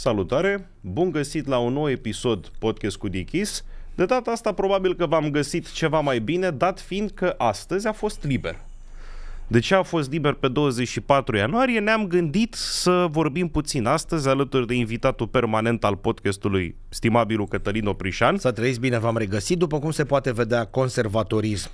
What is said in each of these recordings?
Salutare! Bun găsit la un nou episod Podcast cu Dichis. De data asta probabil că v-am găsit ceva mai bine, dat fiind că astăzi a fost liber. De ce a fost liber pe 24 ianuarie? Ne-am gândit să vorbim puțin astăzi alături de invitatul permanent al podcastului, stimabilul Cătălin Oprișan. Să trăiți bine, v-am regăsit. După cum se poate vedea, conservatorism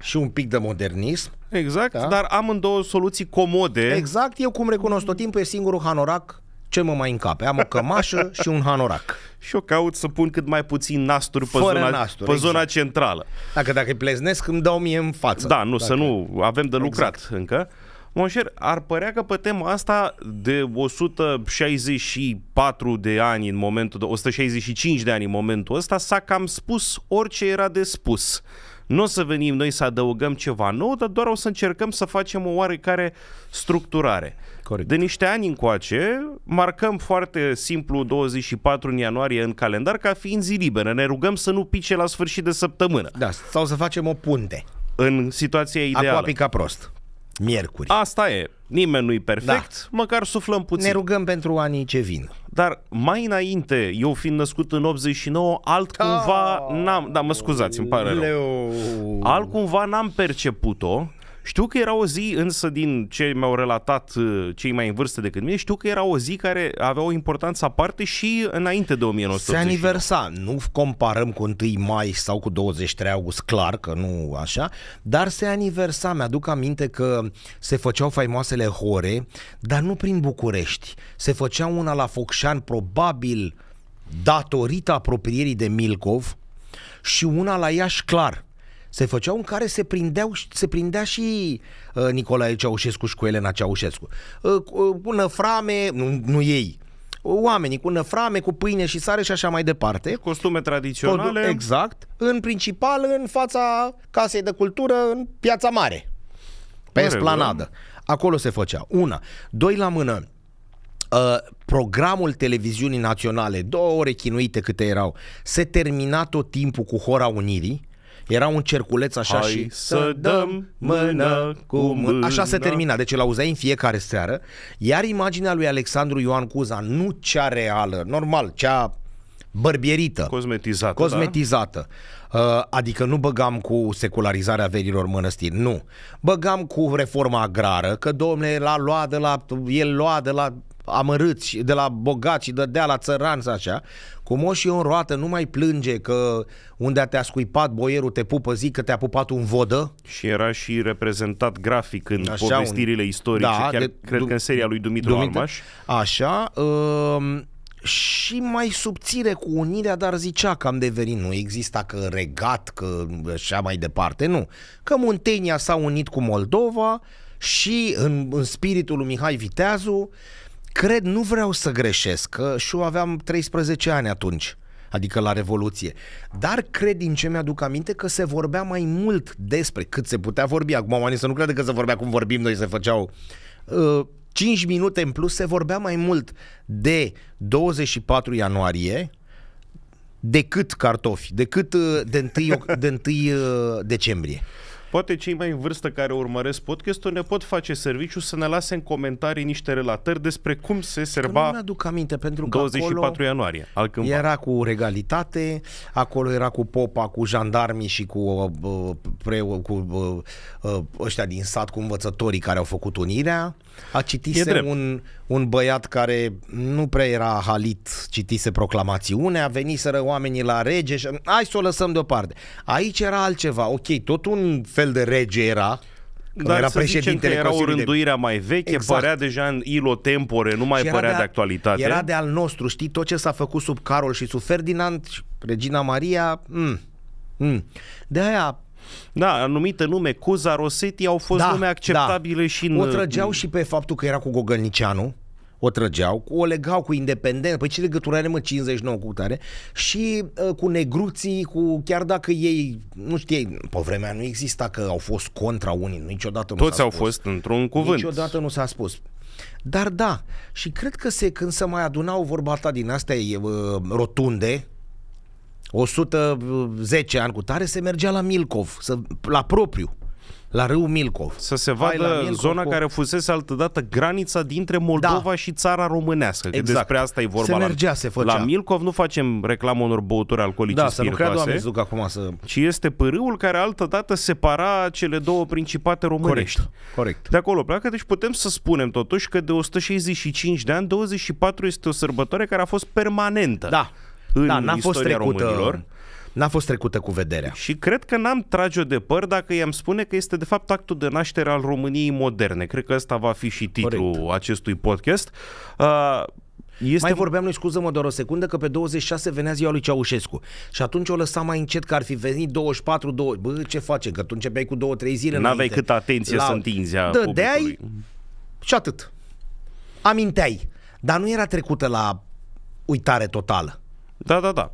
și un pic de modernism. Exact, da? dar două soluții comode. Exact, eu cum recunosc tot timpul, e singurul hanorac ce mă mai încape? Am o cămașă și un hanorac. Și eu caut să pun cât mai puțin nasturi pe, zona, nasturi, pe exact. zona centrală. Dacă dacă pleznesc, îmi dau mie în față. Da, nu, dacă... să nu, avem de lucrat exact. încă. Monșer, ar părea că pe tema asta de 164 de ani în momentul, de 165 de ani în momentul ăsta s-a cam spus orice era de spus. Nu o să venim noi să adăugăm ceva nou, dar doar o să încercăm să facem o oarecare structurare. Corect. De niște ani încoace, marcăm foarte simplu 24 în ianuarie în calendar ca fiind zi liberă. Ne rugăm să nu pice la sfârșit de săptămână. Da, sau să facem o punte. În situația ideală. Acum a prost. Miercuri. Asta e. Nimeni nu-i perfect, da. măcar suflăm puțin. Ne rugăm pentru anii ce vin. Dar mai înainte, eu fiind născut în 89, altcumva oh, n-am... Da, mă scuzați, îmi pare rău. Altcumva n-am perceput-o știu că era o zi, însă din ce mi-au relatat uh, cei mai în vârstă decât mine, știu că era o zi care avea o importanță aparte și înainte de 1980. Se aniversa, nu comparăm cu 1 mai sau cu 23 august, clar că nu așa, dar se aniversa, mi-aduc aminte că se făceau faimoasele hore, dar nu prin București. Se făcea una la Focșan, probabil datorită apropierii de Milcov și una la Iași, clar se făceau în care se, prindeau, se prindea și uh, Nicolae Ceaușescu și cu Elena Ceaușescu. Uh, uh, cu năframe, nu, nu ei, oamenii cu năframe, cu pâine și sare și așa mai departe. Costume tradiționale. exact. În principal în fața casei de cultură, în piața mare. Pe esplanadă. Acolo se făcea. Una. Doi la mână. Uh, programul televiziunii naționale, două ore chinuite câte erau, se termina tot timpul cu Hora Unirii, era un cerculeț așa Hai și... să dăm mână cu mână. Așa se termina, deci îl auzeai în fiecare seară. Iar imaginea lui Alexandru Ioan Cuza, nu cea reală, normal, cea bărbierită. Cosmetizată. Da? Cosmetizată. Da? Adică nu băgam cu secularizarea verilor mănăstiri, nu. Băgam cu reforma agrară, că domne l-a luat de la, el lua de la amărâți, de la bogați și dădea la țăranți așa, cu moșii în roată nu mai plânge că unde te-a scuipat boierul te pupă zic că te-a pupat un vodă. Și era și reprezentat grafic în așa, povestirile un... istorice, da, chiar de, cred că în seria lui Dumitru, Dumitru Almaș. Așa, um, și mai subțire cu unirea, dar zicea că am devenit, nu exista că regat, că așa mai departe, nu. Că Muntenia s-a unit cu Moldova și în, în spiritul lui Mihai Viteazu, Cred, nu vreau să greșesc, că și eu aveam 13 ani atunci, adică la Revoluție. Dar cred din ce mi-aduc aminte că se vorbea mai mult despre cât se putea vorbi. Acum oamenii să nu crede că se vorbea cum vorbim noi, se făceau... Uh, 5 minute în plus se vorbea mai mult de 24 ianuarie, decât cartofi, decât uh, de 1, de 1 uh, decembrie. Poate cei mai în vârstă care urmăresc podcastul ne pot face serviciu să ne lase în comentarii niște relatări despre cum se sărba nu aduc aminte, pentru că 24 ianuarie. Al Era cu regalitate, acolo era cu popa, cu jandarmii și cu, uh, preu, uh, cu uh, uh, ăștia din sat, cu învățătorii care au făcut unirea. A citit un, un băiat care nu prea era halit, citise proclamațiunea, veniseră oamenii la rege și hai să o lăsăm deoparte. Aici era altceva, ok, tot un fel de rege era, dar era să președintele că era o rânduire mai veche, exact. părea deja în ilo tempore, nu mai părea de, de actualitate. Era de al nostru, știi, tot ce s-a făcut sub Carol și sub Ferdinand, Regina Maria, mm, mm. de aia da, anumite nume, Cuza, Rosetti, au fost da, nume da. acceptabile da. și în... O trăgeau și pe faptul că era cu Gogălnicianu, o trăgeau, o legau cu independent, păi ce legătură are mă 59 cu tare și uh, cu negruții, cu chiar dacă ei, nu ei, pe vremea nu exista că au fost contra unii, niciodată nu Toți s-a au spus. fost într-un cuvânt. Niciodată nu s-a spus. Dar da, și cred că se, când se mai adunau vorba ta din astea uh, rotunde, 110 ani cu tare, se mergea la Milcov, să, la propriu la râul Milcov. Să se vadă Milcov, zona cu... care fusese altădată granița dintre Moldova da. și țara românească. Că exact. despre asta e vorba. Se mergea, la... se făcea. La Milcov nu facem reclamă unor băuturi alcoolice Da, spiritoase, să nu creadă oamenii acum să... Ci este pârâul care altădată separa cele două principate românești. Corect. Corect. De acolo pleacă, deci putem să spunem totuși că de 165 de ani, 24 este o sărbătoare care a fost permanentă. Da. În da, n-a fost trecută. Românilor n-a fost trecută cu vederea. Și cred că n-am trage-o de păr dacă i-am spune că este de fapt actul de naștere al României moderne. Cred că ăsta va fi și titlul Corect. acestui podcast. Uh, este... Mai vorbeam noi, scuză-mă doar o secundă, că pe 26 venea ziua lui Ceaușescu. Și atunci o lăsa mai încet că ar fi venit 24, 2. Bă, ce face? Că atunci începeai cu 2-3 zile N-aveai cât atenție la... să întinzi a Dădeai și atât. Aminteai. Dar nu era trecută la uitare totală. Da, da, da.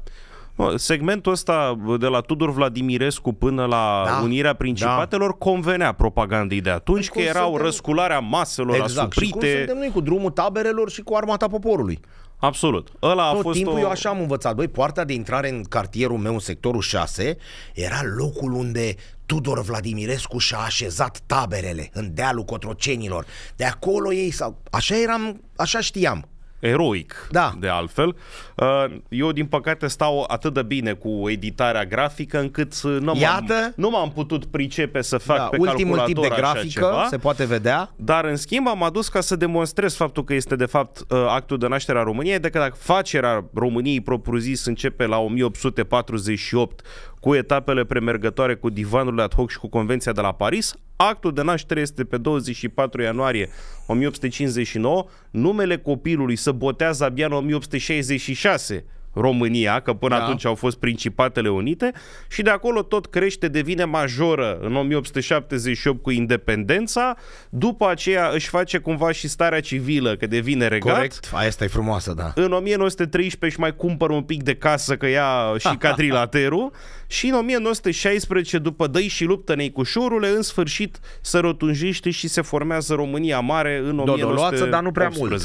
Segmentul ăsta de la Tudor Vladimirescu până la da, Unirea da. Principatelor da. convenea propagandei de atunci, deci că erau suntem... răscularea maselor exact. asuprite. Și cum suntem noi cu drumul taberelor și cu armata poporului. Absolut. Ăla a Tot fost timpul o... eu așa am învățat. Băi, poarta de intrare în cartierul meu, în sectorul 6, era locul unde Tudor Vladimirescu și-a așezat taberele în dealul Cotrocenilor. De acolo ei s-au... Așa eram, așa știam eroic, da. de altfel. Uh, eu, din păcate, stau atât de bine cu editarea grafică încât uh, nu m-am, nu m-am putut pricepe să fac da, pe ultimul tip de grafică, ceva, se poate vedea. Dar, în schimb, am adus ca să demonstrez faptul că este, de fapt, uh, actul de naștere a României, decât dacă facerea României propriu-zis începe la 1848 cu etapele premergătoare cu divanurile ad hoc și cu Convenția de la Paris. Actul de naștere este pe 24 ianuarie 1859. Numele copilului se botează abia în 1866 România, că până da. atunci au fost Principatele Unite și de acolo tot crește, devine majoră în 1878 cu independența, după aceea își face cumva și starea civilă, că devine regat. Corect, asta e frumoasă, da. În 1913 își mai cumpără un pic de casă, că ia și cadrilaterul, și în 1916, după Dăi și luptă șurule, în sfârșit se rotunjiște și se formează România Mare în 1918. Dodoloață, dar nu prea mult.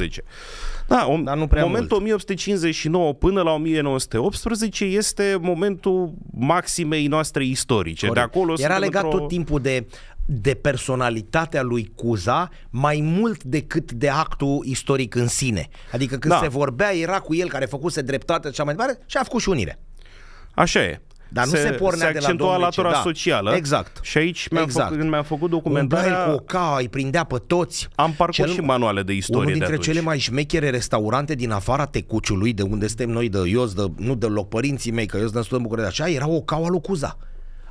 Da, om, dar nu prea momentul mult. 1859 până la 1918 este momentul maximei noastre istorice. De acolo Era legat tot timpul de de personalitatea lui Cuza mai mult decât de actul istoric în sine. Adică când da. se vorbea, era cu el care făcuse dreptate și așa mai departe și a făcut și unire. Așa e. Dar nu se, se pornea se de la domnule, latura da. socială. Exact. Și aici mi-am exact. făcut, mi-am făcut documentarea... Umbrai cu oca, îi prindea pe toți. Am parcurs Cel, și manuale de istorie Unul dintre de cele mai șmechere restaurante din afara Tecuciului, de unde suntem noi, de Ios, de, nu de loc părinții mei, că eu sunt în București, așa, era Ocaua Lucuza.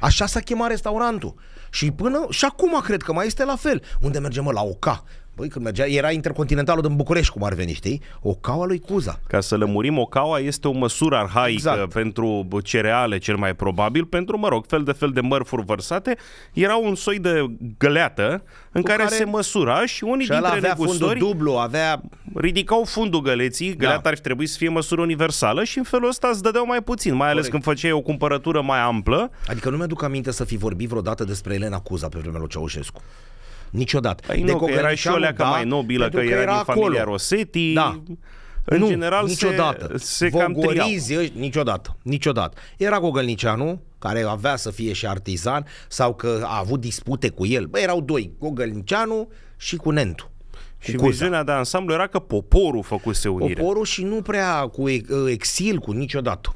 Așa s-a chemat restaurantul. Și până și acum cred că mai este la fel. Unde mergem mă, la Oca? Băi, când mergea, era intercontinentalul din București, cum ar veni, știi? Ocaua lui Cuza. Ca să lămurim, ocaua este o măsură arhaică exact. pentru cereale, cel mai probabil, pentru, mă rog, fel de fel de mărfuri vărsate. Era un soi de găleată în care, care, se măsura și unii și dintre avea fundul dublu, avea... ridicau fundul găleții, da. găleata da. ar fi trebuit să fie măsură universală și în felul ăsta îți dădeau mai puțin, mai ales Corect. când făceai o cumpărătură mai amplă. Adică nu mi-aduc aminte să fi vorbit vreodată despre Elena Cuza pe vremea lui Ceaușescu. Niciodată. Păi de nu, că era și o leacă da, mai nobilă, că, că era, era din acolo. familia Rosetti. Da. În nu, general niciodată. se, se cam ăștia, niciodată, niciodată. Era Gogălnicianu, care avea să fie și artizan, sau că a avut dispute cu el. Bă, erau doi, Gogălnicianu și cu Nentu. Cu și cu viziunea de ansamblu era că poporul făcuse unire. Poporul și nu prea cu uh, exil, cu niciodată.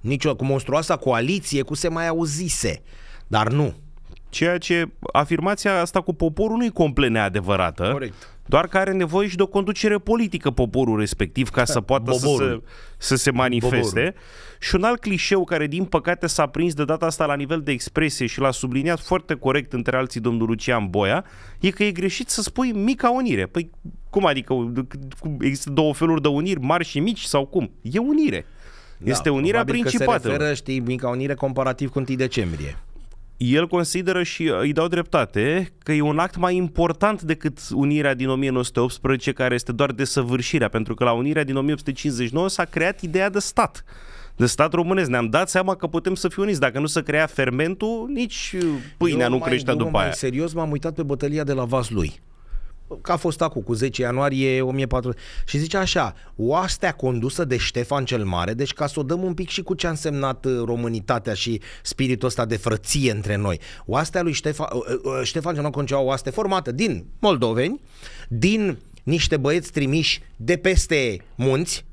Nicio, cu monstruoasa coaliție, cu se mai auzise. Dar nu, Ceea ce afirmația asta cu poporul nu e complet neadevărată. Corect. Doar că are nevoie și de o conducere politică poporul respectiv ca să poată să, să se, să se manifeste. Boborul. Și un alt clișeu care din păcate s-a prins de data asta la nivel de expresie și l-a subliniat foarte corect între alții domnul Lucian Boia, e că e greșit să spui mica unire. Păi cum adică există două feluri de uniri, mari și mici sau cum? E unire. Da, este da, unirea principală. se referă, știi, mica unire comparativ cu 1 decembrie el consideră și uh, îi dau dreptate că e un act mai important decât unirea din 1918, care este doar desăvârșirea, pentru că la unirea din 1859 s-a creat ideea de stat de stat românesc. Ne-am dat seama că putem să fiu uniți. Dacă nu se crea fermentul, nici uh, pâinea eu nu mai, după aia. Serios, m-am uitat pe bătălia de la Vaslui. Că a fost acum, cu 10 ianuarie 1400. Și zice așa, oastea condusă de Ștefan cel Mare, deci ca să o dăm un pic și cu ce a însemnat uh, românitatea și spiritul ăsta de frăție între noi. Oastea lui uh, uh, Ștefan, Ștefan cel Mare concea oaste formată din moldoveni, din niște băieți trimiși de peste munți,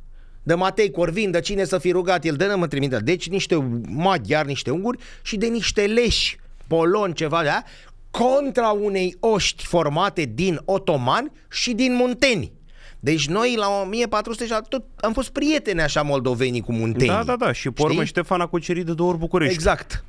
de Matei Corvin, de cine să fi rugat el, de mă trimite. Deci niște maghiari, niște unguri și de niște leși polon, ceva, da? contra unei oști formate din otomani și din munteni. Deci noi la 1400 tot am fost prieteni așa moldovenii cu munteni. Da, da, da. Și pe urmă Ștefan a cucerit de două ori București. Exact.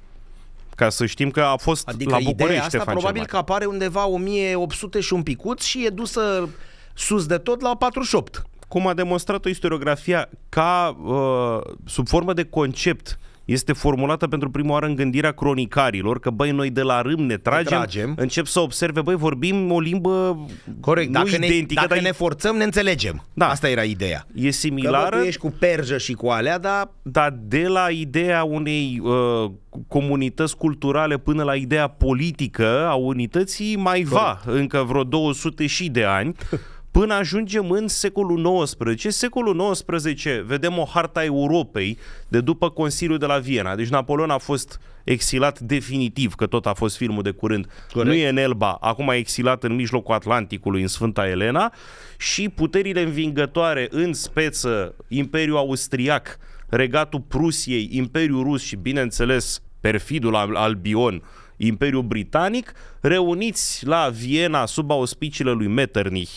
Ca să știm că a fost adică la București ideea asta Ștefan probabil că apare undeva 1800 și un picuț și e dusă sus de tot la 48. Cum a demonstrat-o istoriografia ca uh, sub formă de concept uh, este formulată pentru prima oară în gândirea cronicarilor, că băi, noi de la râm ne tragem, ne tragem. încep să observe, băi, vorbim o limbă Corect, nu dacă, identică, ne, dacă dar... ne forțăm, ne înțelegem. Da. Asta era ideea. E similară. Că, bă, ești cu perjă și cu alea, dar... Dar de la ideea unei uh, comunități culturale până la ideea politică a unității mai Corect. va încă vreo 200 și de ani. până ajungem în secolul XIX. Secolul XIX vedem o harta Europei de după Consiliul de la Viena. Deci Napoleon a fost exilat definitiv, că tot a fost filmul de curând. Corect. Nu e în Elba, acum e exilat în mijlocul Atlanticului, în Sfânta Elena și puterile învingătoare în speță Imperiul Austriac, Regatul Prusiei, Imperiul Rus și, bineînțeles, perfidul Albion, Imperiul Britanic, reuniți la Viena sub auspiciile lui Metternich,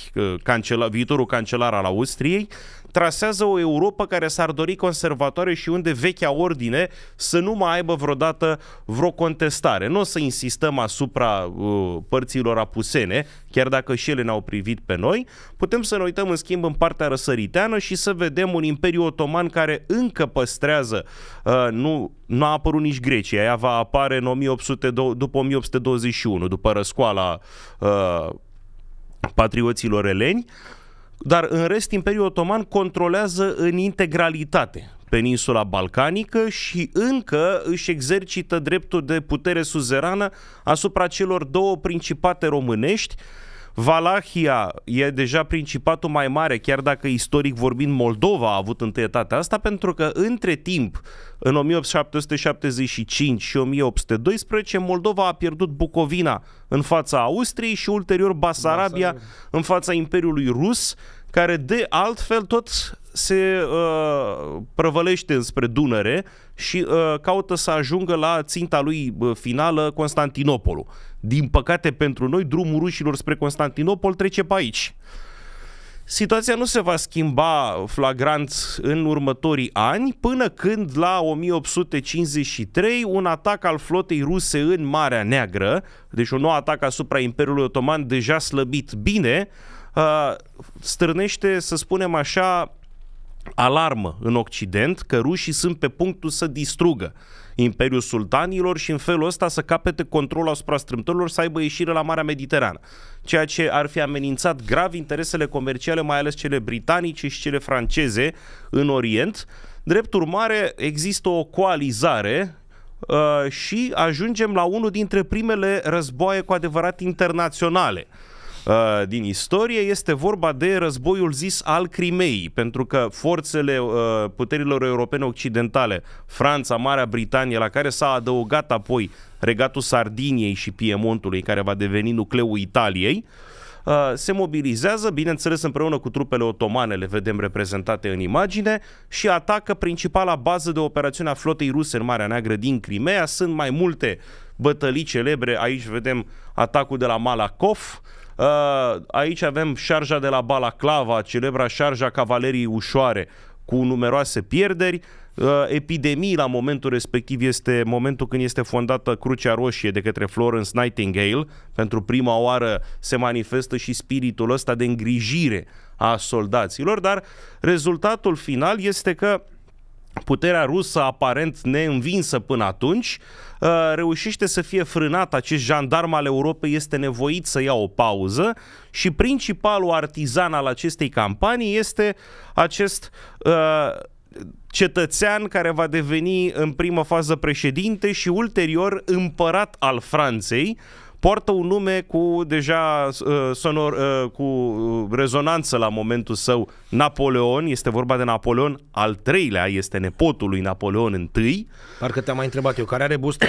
cancela, viitorul cancelar al Austriei, trasează o Europa care s-ar dori conservatoare și unde vechea ordine să nu mai aibă vreodată vreo contestare. Nu o să insistăm asupra uh, părților apusene, chiar dacă și ele ne-au privit pe noi. Putem să ne uităm în schimb în partea răsăriteană și să vedem un imperiu otoman care încă păstrează, uh, nu, nu a apărut nici Grecia, ea va apare în 1800, după 1821, după după răscoala uh, patrioților eleni, dar în rest Imperiul Otoman controlează în integralitate peninsula balcanică și încă își exercită dreptul de putere suzerană asupra celor două principate românești, Valahia e deja principatul mai mare, chiar dacă istoric vorbind Moldova a avut întâietatea asta, pentru că între timp, în 1775 și 1812, Moldova a pierdut Bucovina în fața Austriei și ulterior Basarabia Basarabia. în fața Imperiului Rus, care de altfel tot se uh, prăvălește înspre Dunăre și uh, caută să ajungă la ținta lui uh, finală, Constantinopolul. Din păcate pentru noi, drumul rușilor spre Constantinopol trece pe aici. Situația nu se va schimba flagrant în următorii ani, până când la 1853 un atac al flotei ruse în Marea Neagră, deci un nou atac asupra Imperiului Otoman deja slăbit bine, uh, stârnește, să spunem așa, alarmă în Occident că rușii sunt pe punctul să distrugă Imperiul Sultanilor și în felul ăsta să capete controlul asupra strâmtorilor, să aibă ieșire la Marea Mediterană, ceea ce ar fi amenințat grav interesele comerciale, mai ales cele britanice și cele franceze în Orient. Drept urmare, există o coalizare uh, și ajungem la unul dintre primele războaie cu adevărat internaționale – Uh, din istorie, este vorba de războiul zis al Crimeei, pentru că forțele uh, puterilor europene occidentale, Franța, Marea Britanie, la care s-a adăugat apoi regatul Sardiniei și Piemontului, care va deveni nucleul Italiei, uh, se mobilizează, bineînțeles împreună cu trupele otomane, le vedem reprezentate în imagine, și atacă principala bază de operațiune a flotei ruse în Marea Neagră din Crimea. Sunt mai multe bătălii celebre, aici vedem atacul de la Malakov. Uh, aici avem șarja de la Balaclava, celebra șarja cavalerii ușoare, cu numeroase pierderi, uh, epidemii la momentul respectiv este momentul când este fondată Crucea Roșie de către Florence Nightingale. Pentru prima oară se manifestă și spiritul ăsta de îngrijire a soldaților, dar rezultatul final este că puterea rusă, aparent neînvinsă până atunci, uh, reușește să fie frânat. Acest jandarm al Europei este nevoit să ia o pauză și principalul artizan al acestei campanii este acest uh, cetățean care va deveni în primă fază președinte și ulterior împărat al Franței, poartă un nume cu deja uh, sonor, uh, cu rezonanță la momentul său Napoleon, este vorba de Napoleon al treilea, este nepotul lui Napoleon I. Parcă te-am mai întrebat eu, care are bustă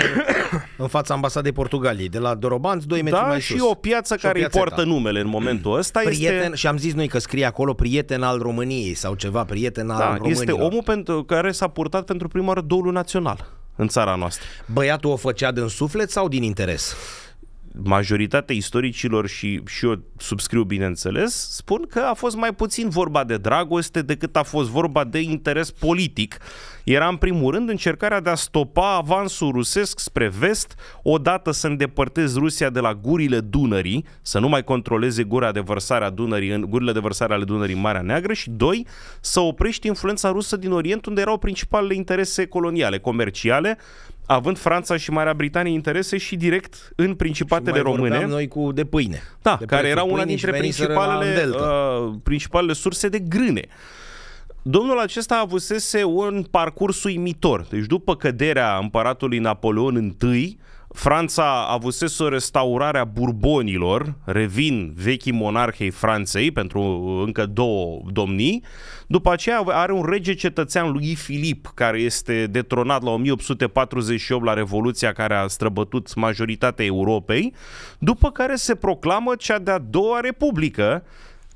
în fața ambasadei Portugaliei, de la Dorobanți, 2 metri da, mai sus. și o piață și care o îi poartă ta. numele în momentul ăsta. Prieten, este... Și am zis noi că scrie acolo prieten al României sau ceva, prieten al da, României. Este omul pentru care s-a purtat pentru prima oară dolul național în țara noastră. Băiatul o făcea din suflet sau din interes? majoritatea istoricilor și, și eu subscriu bineînțeles, spun că a fost mai puțin vorba de dragoste decât a fost vorba de interes politic. Era în primul rând încercarea de a stopa avansul rusesc spre vest, odată să îndepărtezi Rusia de la gurile Dunării, să nu mai controleze gura de vărsare a Dunării, în, gurile de vărsare ale Dunării în Marea Neagră și doi, să oprești influența rusă din Orient unde erau principalele interese coloniale, comerciale, având Franța și Marea Britanie interese și direct în principatele și mai române. noi cu de pâine. Da, de care era una dintre principalele, uh, principalele surse de grâne. Domnul acesta avusese un parcurs uimitor. Deci după căderea împăratului Napoleon I, Franța avusese o restaurare a burbonilor, revin vechii monarhei Franței pentru uh, încă două domnii. După aceea are un rege cetățean lui Filip, care este detronat la 1848 la Revoluția care a străbătut majoritatea Europei, după care se proclamă cea de-a doua republică,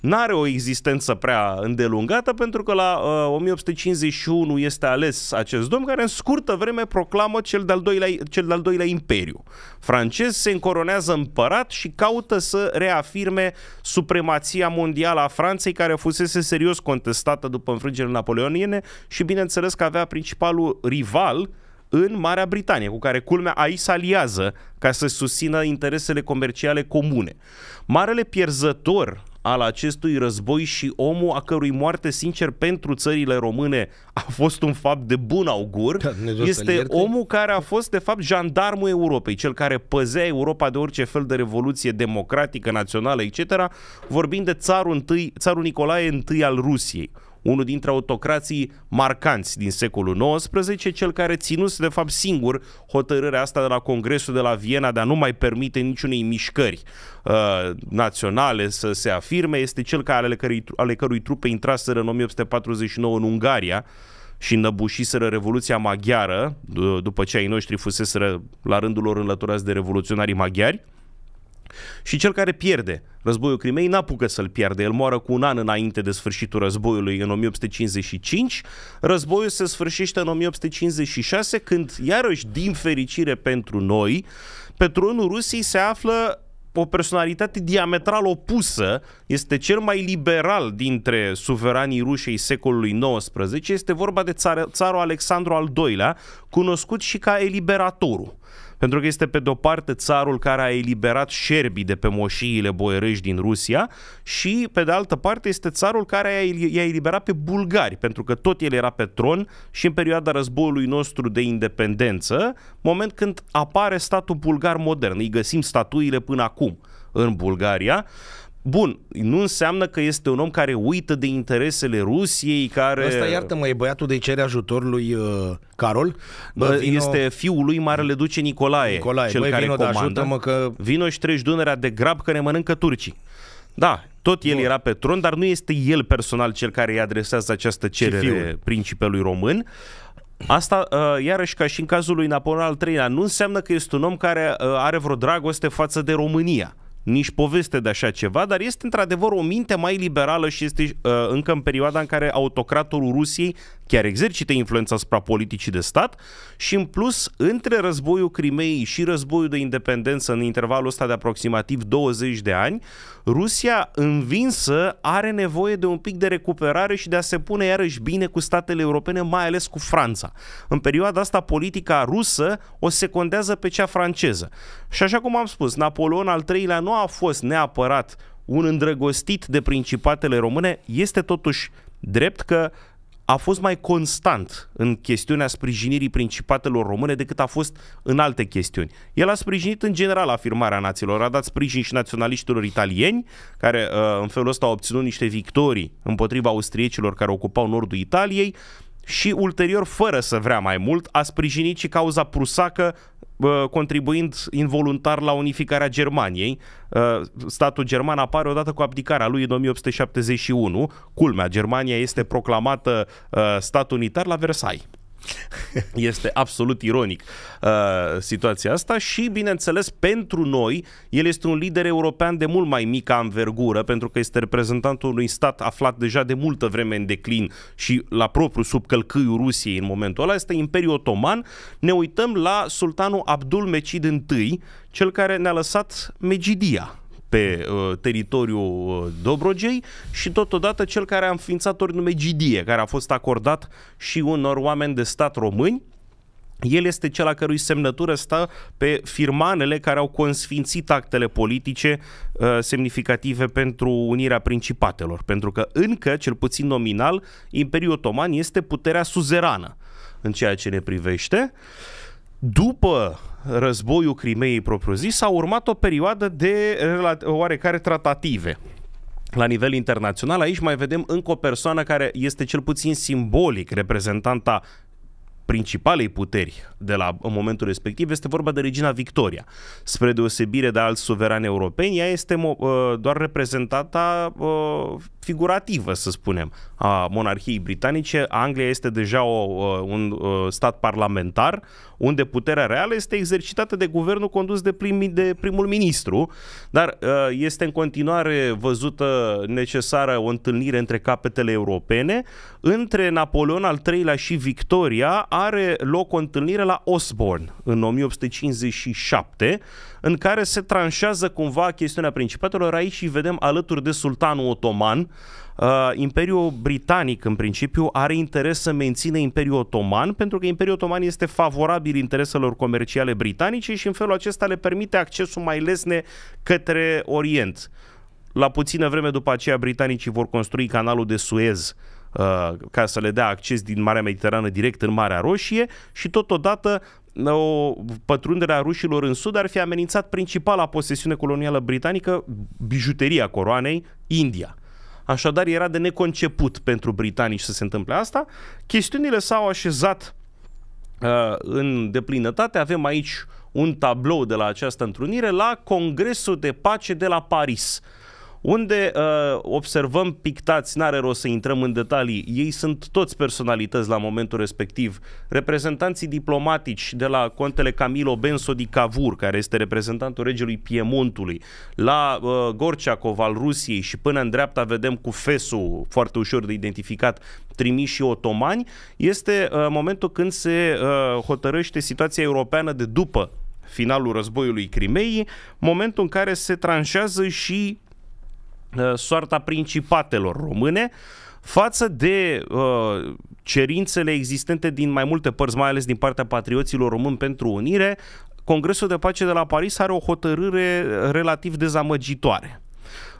n-are o existență prea îndelungată pentru că la uh, 1851 este ales acest domn care în scurtă vreme proclamă cel de-al doilea, cel de-al doilea imperiu. Francez se încoronează împărat și caută să reafirme supremația mondială a Franței care fusese serios contestată după înfrângerile napoleoniene și bineînțeles că avea principalul rival în Marea Britanie, cu care culmea aici se aliază ca să susțină interesele comerciale comune. Marele pierzător al acestui război și omul a cărui moarte, sincer, pentru țările române a fost un fapt de bun augur, da, este omul care a fost, de fapt, jandarmul Europei, cel care păzea Europa de orice fel de revoluție democratică, națională, etc., vorbind de țarul, întâi, țarul Nicolae I al Rusiei unul dintre autocrații marcanți din secolul XIX, cel care ținuse de fapt singur hotărârea asta de la Congresul de la Viena de a nu mai permite niciunei mișcări uh, naționale să se afirme, este cel care ale cărui, ale cărui trupe intraseră în 1849 în Ungaria, și înăbușiseră Revoluția Maghiară, după ce ai noștri fuseseră la rândul lor înlăturați de revoluționarii maghiari, și cel care pierde războiul Crimei n-apucă să-l pierde. El moară cu un an înainte de sfârșitul războiului în 1855. Războiul se sfârșește în 1856 când, iarăși, din fericire pentru noi, pe tronul Rusiei se află o personalitate diametral opusă, este cel mai liberal dintre suveranii rușei secolului XIX, este vorba de țară, țarul Alexandru al II-lea, cunoscut și ca eliberatorul pentru că este pe de-o parte țarul care a eliberat șerbii de pe moșiile boierești din Rusia și pe de altă parte este țarul care i-a eliberat pe bulgari, pentru că tot el era pe tron și în perioada războiului nostru de independență, moment când apare statul bulgar modern. Îi găsim statuile până acum în Bulgaria. Bun, nu înseamnă că este un om care uită de interesele Rusiei, care... Ăsta, iartă-mă, e băiatul de cere ajutor lui uh, Carol. Bă, bă, vino... Este fiul lui Marele Duce Nicolae, Nicolae. cel Băi, care vino, comandă. Da, că... Vino și treci Dunărea de grab că ne mănâncă turcii. Da, tot el Bun. era pe tron, dar nu este el personal cel care îi adresează această cerere principelui român. Asta, uh, iarăși, ca și în cazul lui Napoleon al iii nu înseamnă că este un om care uh, are vreo dragoste față de România nici poveste de așa ceva, dar este într-adevăr o minte mai liberală și este uh, încă în perioada în care autocratorul Rusiei chiar exercite influența asupra politicii de stat și în plus, între războiul Crimeei și războiul de independență în intervalul ăsta de aproximativ 20 de ani, Rusia învinsă are nevoie de un pic de recuperare și de a se pune iarăși bine cu statele europene, mai ales cu Franța. În perioada asta politica rusă o secundează pe cea franceză. Și așa cum am spus, Napoleon al III-lea nu a fost neapărat un îndrăgostit de principatele române, este totuși drept că a fost mai constant în chestiunea sprijinirii principatelor române decât a fost în alte chestiuni. El a sprijinit în general afirmarea națiilor, a dat sprijin și naționaliștilor italieni, care uh, în felul ăsta au obținut niște victorii împotriva austriecilor care ocupau nordul Italiei, și ulterior, fără să vrea mai mult, a sprijinit și cauza prusacă contribuind involuntar la unificarea Germaniei. Ă, statul german apare odată cu abdicarea lui în 1871. Culmea, Germania este proclamată ă, stat unitar la Versailles. Este absolut ironic uh, situația asta și, bineînțeles, pentru noi, el este un lider european de mult mai mică anvergură, pentru că este reprezentantul unui stat aflat deja de multă vreme în declin și la propriu sub călcâiul Rusiei în momentul ăla, este Imperiul Otoman. Ne uităm la sultanul Abdul Mecid I, cel care ne-a lăsat Megidia pe uh, teritoriul uh, Dobrogei și totodată cel care a înființat ori nume Gidie, care a fost acordat și unor oameni de stat români, el este cel la cărui semnătură stă pe firmanele care au consfințit actele politice uh, semnificative pentru unirea principatelor, pentru că încă, cel puțin nominal, Imperiul Otoman este puterea suzerană în ceea ce ne privește. Uh, după războiul Crimeei propriu-zis, a urmat o perioadă de oarecare tratative. La nivel internațional, aici mai vedem încă o persoană care este cel puțin simbolic reprezentanta principalei puteri de la în momentul respectiv este vorba de regina Victoria. Spre deosebire de alți suverani europeni, ea este mo- ă, doar reprezentata uh, figurativă, să spunem, a monarhiei britanice. Anglia este deja o, ă, un stat parlamentar unde puterea reală este exercitată de guvernul condus de, prim, de primul ministru, dar este în continuare văzută necesară o întâlnire între capetele europene. Între Napoleon al III-lea și Victoria are loc o întâlnire la Osborne în 1857, în care se tranșează cumva chestiunea principatelor. Aici și vedem alături de sultanul otoman. Uh, Imperiul Britanic, în principiu, are interes să menține Imperiul Otoman, pentru că Imperiul Otoman este favorabil intereselor comerciale britanice și în felul acesta le permite accesul mai lesne către Orient. La puțină vreme după aceea, britanicii vor construi canalul de Suez, uh, Uh, ca să le dea acces din Marea Mediterană direct în Marea Roșie și totodată uh, o pătrundere a rușilor în sud ar fi amenințat principala posesiune colonială britanică, bijuteria coroanei, India. Așadar, era de neconceput pentru britanici să se întâmple asta. Chestiunile s-au așezat uh, în deplinătate. Avem aici un tablou de la această întrunire la Congresul de Pace de la Paris. Uh, unde uh, observăm pictați, n-are rost să intrăm în detalii, ei sunt toți personalități la momentul respectiv, reprezentanții diplomatici de la contele Camilo Benso di Cavour, care este reprezentantul regelui Piemontului, la uh, Gorceacov al Rusiei și până în dreapta vedem cu fesul foarte ușor de identificat și otomani, este uh, momentul când se uh, hotărăște situația europeană de după finalul războiului Crimeei, momentul în care se tranșează și Uh, soarta principatelor române față de uh, cerințele existente din mai multe părți, mai ales din partea patrioților români pentru unire, Congresul de Pace de la Paris are o hotărâre relativ dezamăgitoare.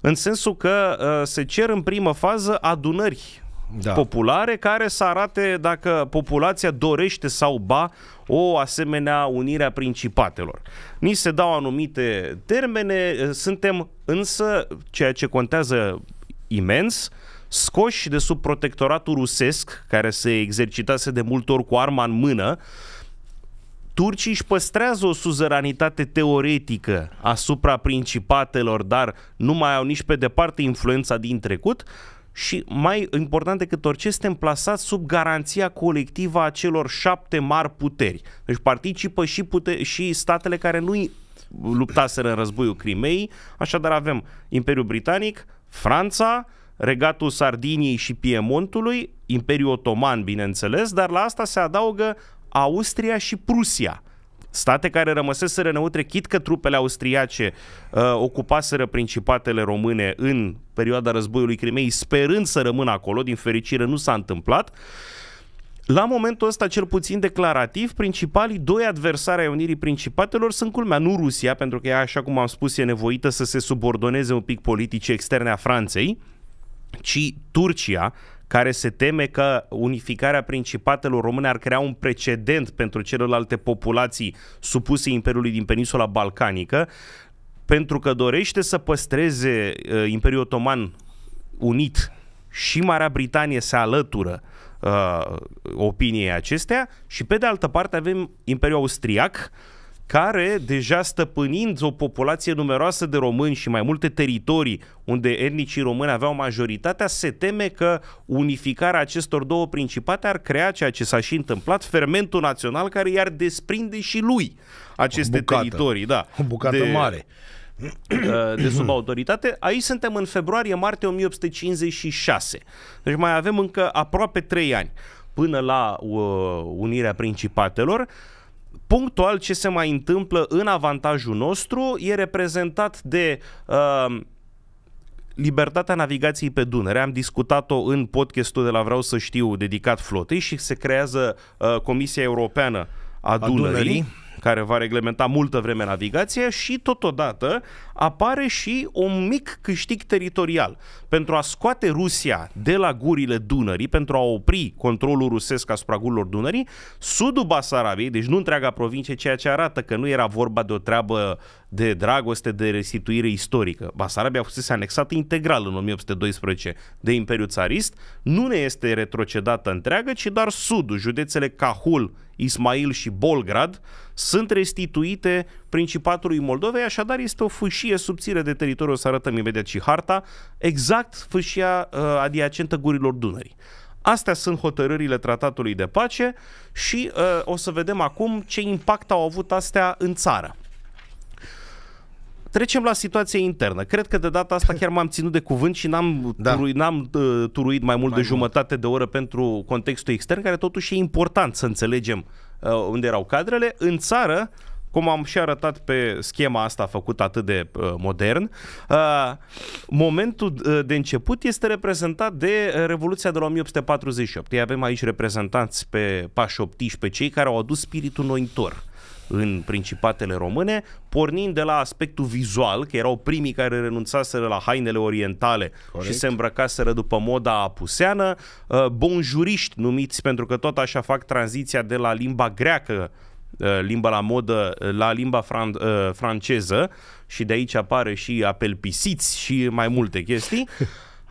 În sensul că uh, se cer în primă fază adunări da. populare care să arate dacă populația dorește sau ba o asemenea unire a principatelor. Ni se dau anumite termene, eh, suntem însă, ceea ce contează imens, scoși de sub protectoratul rusesc, care se exercitase de multe ori cu arma în mână, turcii își păstrează o suzeranitate teoretică asupra principatelor, dar nu mai au nici pe departe influența din trecut, și mai important decât orice, suntem plasați sub garanția colectivă a celor șapte mari puteri. Deci participă și, pute- și statele care nu luptaseră în războiul Crimei, așadar avem Imperiul Britanic, Franța, regatul Sardiniei și Piemontului, Imperiul Otoman, bineînțeles, dar la asta se adaugă Austria și Prusia. State care rămăseseră neutre, chit că trupele austriace uh, ocupaseră principatele române în perioada războiului Crimei, sperând să rămână acolo, din fericire nu s-a întâmplat. La momentul ăsta, cel puțin declarativ, principalii doi adversari ai Unirii Principatelor sunt culmea, nu Rusia, pentru că ea, așa cum am spus, e nevoită să se subordoneze un pic politicii externe a Franței, ci Turcia, care se teme că unificarea principatelor române ar crea un precedent pentru celelalte populații supuse Imperiului din peninsula balcanică, pentru că dorește să păstreze uh, Imperiul Otoman unit și Marea Britanie se alătură uh, opiniei acestea și pe de altă parte avem Imperiul Austriac uh, care, deja stăpânind o populație numeroasă de români și mai multe teritorii unde etnicii români aveau majoritatea, se teme că unificarea acestor două principate ar crea ceea ce s-a și întâmplat, fermentul național care i-ar desprinde și lui aceste bucată, teritorii. Da, o bucată de, mare. De sub autoritate. Aici suntem în februarie-martie 1856. Deci mai avem încă aproape trei ani până la uh, unirea principatelor. Uh, Punctual, ce se mai întâmplă în avantajul nostru e reprezentat de uh, libertatea navigației pe Dunăre. Am discutat-o în podcastul de la Vreau să știu, dedicat flotei și se creează uh, Comisia Europeană a Dunării. A Dunării care va reglementa multă vreme navigația și totodată apare și un mic câștig teritorial. Pentru a scoate Rusia de la gurile Dunării, pentru a opri controlul rusesc asupra gurilor Dunării, sudul Basarabiei, deci nu întreaga provincie, ceea ce arată că nu era vorba de o treabă de dragoste, de restituire istorică. Basarabia a să anexată integral în 1812 de Imperiul Țarist, nu ne este retrocedată întreagă, ci doar sudul, județele Cahul, Ismail și Bolgrad, sunt restituite Principatului Moldovei, așadar este o fâșie subțire de teritoriu, o să arătăm imediat și harta, exact fâșia uh, adiacentă gurilor Dunării. Astea sunt hotărârile tratatului de pace și uh, o să vedem acum ce impact au avut astea în țară. Trecem la situația internă. Cred că de data asta chiar m-am ținut de cuvânt și n-am, da. turui, n-am uh, turuit mai mult mai de jumătate mult. de oră pentru contextul extern, care totuși e important să înțelegem uh, unde erau cadrele. În țară, cum am și arătat pe schema asta făcută atât de uh, modern, uh, momentul uh, de început este reprezentat de Revoluția de la 1848. Ei avem aici reprezentanți pe pași 18, cei care au adus spiritul noitor în principatele române, pornind de la aspectul vizual, că erau primii care renunțaseră la hainele orientale Corect. și se îmbrăcaseră după moda apuseană, uh, bonjuriști numiți pentru că tot așa fac tranziția de la limba greacă uh, limba la modă, uh, la limba fran- franceză și de aici apare și apel pisiți și mai multe chestii.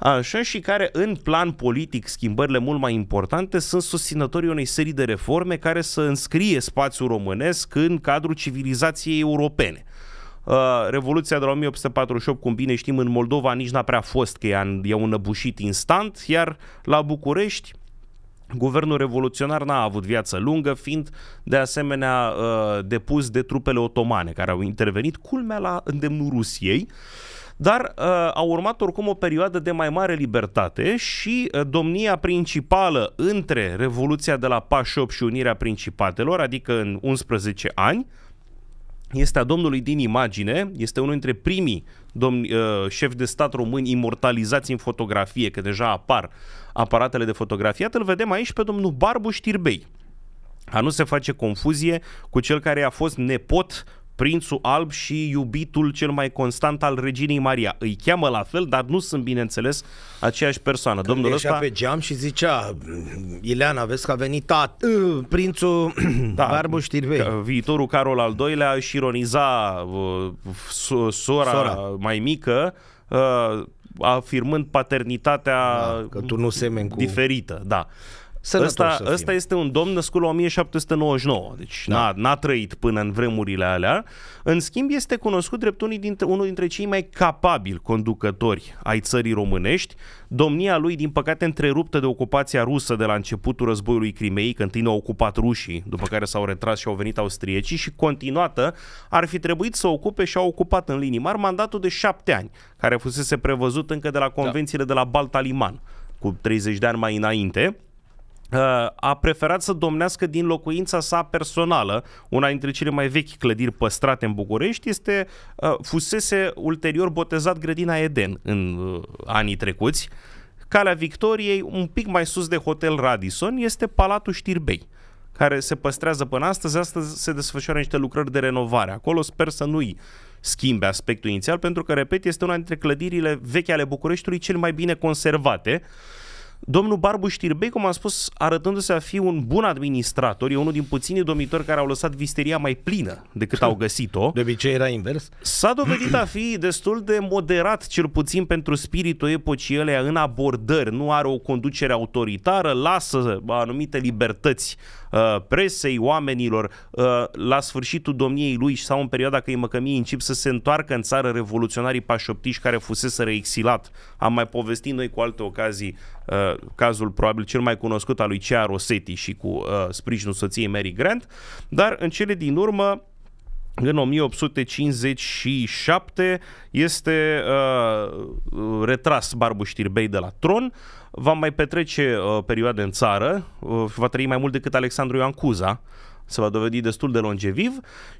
așa, și care în plan politic, schimbările mult mai importante, sunt susținătorii unei serii de reforme care să înscrie spațiul românesc în cadrul civilizației europene. Uh, Revoluția de la 1848, cum bine știm, în Moldova nici n-a prea fost, că e un năbușit instant, iar la București Guvernul revoluționar n-a avut viață lungă, fiind de asemenea uh, depus de trupele otomane care au intervenit, culmea la îndemnul Rusiei. Uh, dar uh, a urmat oricum o perioadă de mai mare libertate și uh, domnia principală între Revoluția de la Pașop și Unirea Principatelor, adică în 11 ani, este a domnului din imagine, este unul dintre primii domni, uh, șefi de stat români imortalizați în fotografie, că deja apar aparatele de fotografie. îl vedem aici pe domnul Barbu Știrbei. A nu se face confuzie cu cel care a fost nepot prințul alb și iubitul cel mai constant al reginei Maria. Îi cheamă la fel, dar nu sunt, bineînțeles, aceeași persoană. Când Domnul ăsta... pe geam și zicea, Ileana, vezi că a venit tat, prințul da, Barbu Viitorul Carol al Doilea își ironiza uh, sora, sora. mai mică, uh, afirmând paternitatea da, că tu nu semeni cu... diferită. Da. Sănătoși ăsta, să ăsta este un domn născut la 1799, deci da. n-a, n-a trăit până în vremurile alea. În schimb, este cunoscut drept unul dintre, unul dintre cei mai capabili conducători ai țării românești. Domnia lui, din păcate, întreruptă de ocupația rusă de la începutul războiului Crimei, când întâi au ocupat rușii, după care s-au retras și au venit austriecii și continuată, ar fi trebuit să ocupe și au ocupat în linii mari mandatul de șapte ani, care fusese prevăzut încă de la da. convențiile da. de la Balta Liman, cu 30 de ani mai înainte. Uh, a preferat să domnească din locuința sa personală. Una dintre cele mai vechi clădiri păstrate în București este, uh, fusese ulterior botezat grădina Eden în uh, anii trecuți. Calea Victoriei, un pic mai sus de Hotel Radisson, este Palatul Știrbei care se păstrează până astăzi. Astăzi se desfășoară niște lucrări de renovare. Acolo sper să nu-i schimbe aspectul inițial, pentru că, repet, este una dintre clădirile vechi ale Bucureștiului cel mai bine conservate. Uh, Domnul Barbu Știrbei, cum am spus, arătându-se a fi un bun administrator, e unul din puținii domnitori care au lăsat visteria mai plină decât au găsit-o. De obicei era invers. S-a dovedit a fi destul de moderat, cel puțin pentru spiritul epocii alea în abordări. Nu are o conducere autoritară, lasă anumite libertăți Uh, presei, oamenilor, uh, la sfârșitul domniei lui sau în perioada că măcămii încep să se întoarcă în țară revoluționarii pașoptiști care fusese reexilat. Am mai povestit noi cu alte ocazii uh, cazul probabil cel mai cunoscut al lui Cea Rosetti și cu uh, sprijinul soției Mary Grant, dar în cele din urmă în 1857 este uh, retras Barbu Știrbei de la tron, va mai petrece uh, perioade în țară, uh, va trăi mai mult decât Alexandru Ioan Cuza, se va dovedi destul de longeviv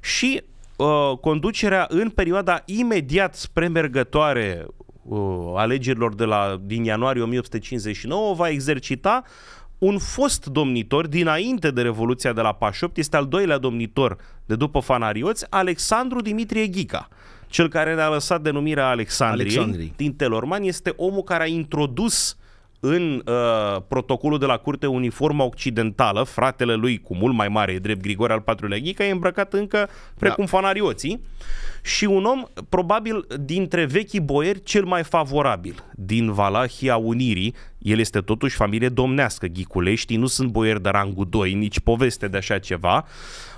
și uh, conducerea în perioada imediat spre mergătoare uh, alegerilor de la, din ianuarie 1859 va exercita un fost domnitor dinainte de Revoluția de la Pașopt, este al doilea domnitor de după Fanarioți, Alexandru Dimitrie Ghica. Cel care ne-a lăsat denumirea Alexandriei Alexandrii. din Telorman este omul care a introdus în uh, protocolul de la curte uniforma occidentală, fratele lui cu mult mai mare, e drept Grigore al IV-lea Ghica, e îmbrăcat încă precum da. fanarioții și un om probabil dintre vechii boieri cel mai favorabil din Valahia Unirii, el este totuși familie domnească, ghiculeștii nu sunt boieri de rangul 2, nici poveste de așa ceva.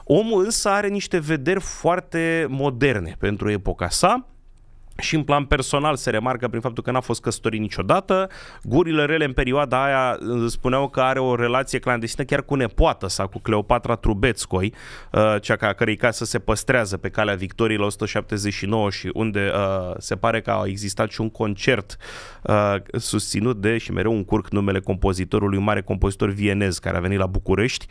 Omul însă are niște vederi foarte moderne pentru epoca sa, și în plan personal se remarcă prin faptul că n-a fost căsătorit niciodată. Gurile rele în perioada aia spuneau că are o relație clandestină chiar cu nepoată sa, cu Cleopatra Trubețcoi, uh, cea ca cărei casă se păstrează pe calea victoriei la 179 și unde uh, se pare că a existat și un concert uh, susținut de, și mereu un curc numele compozitorului, un mare compozitor vienez care a venit la București,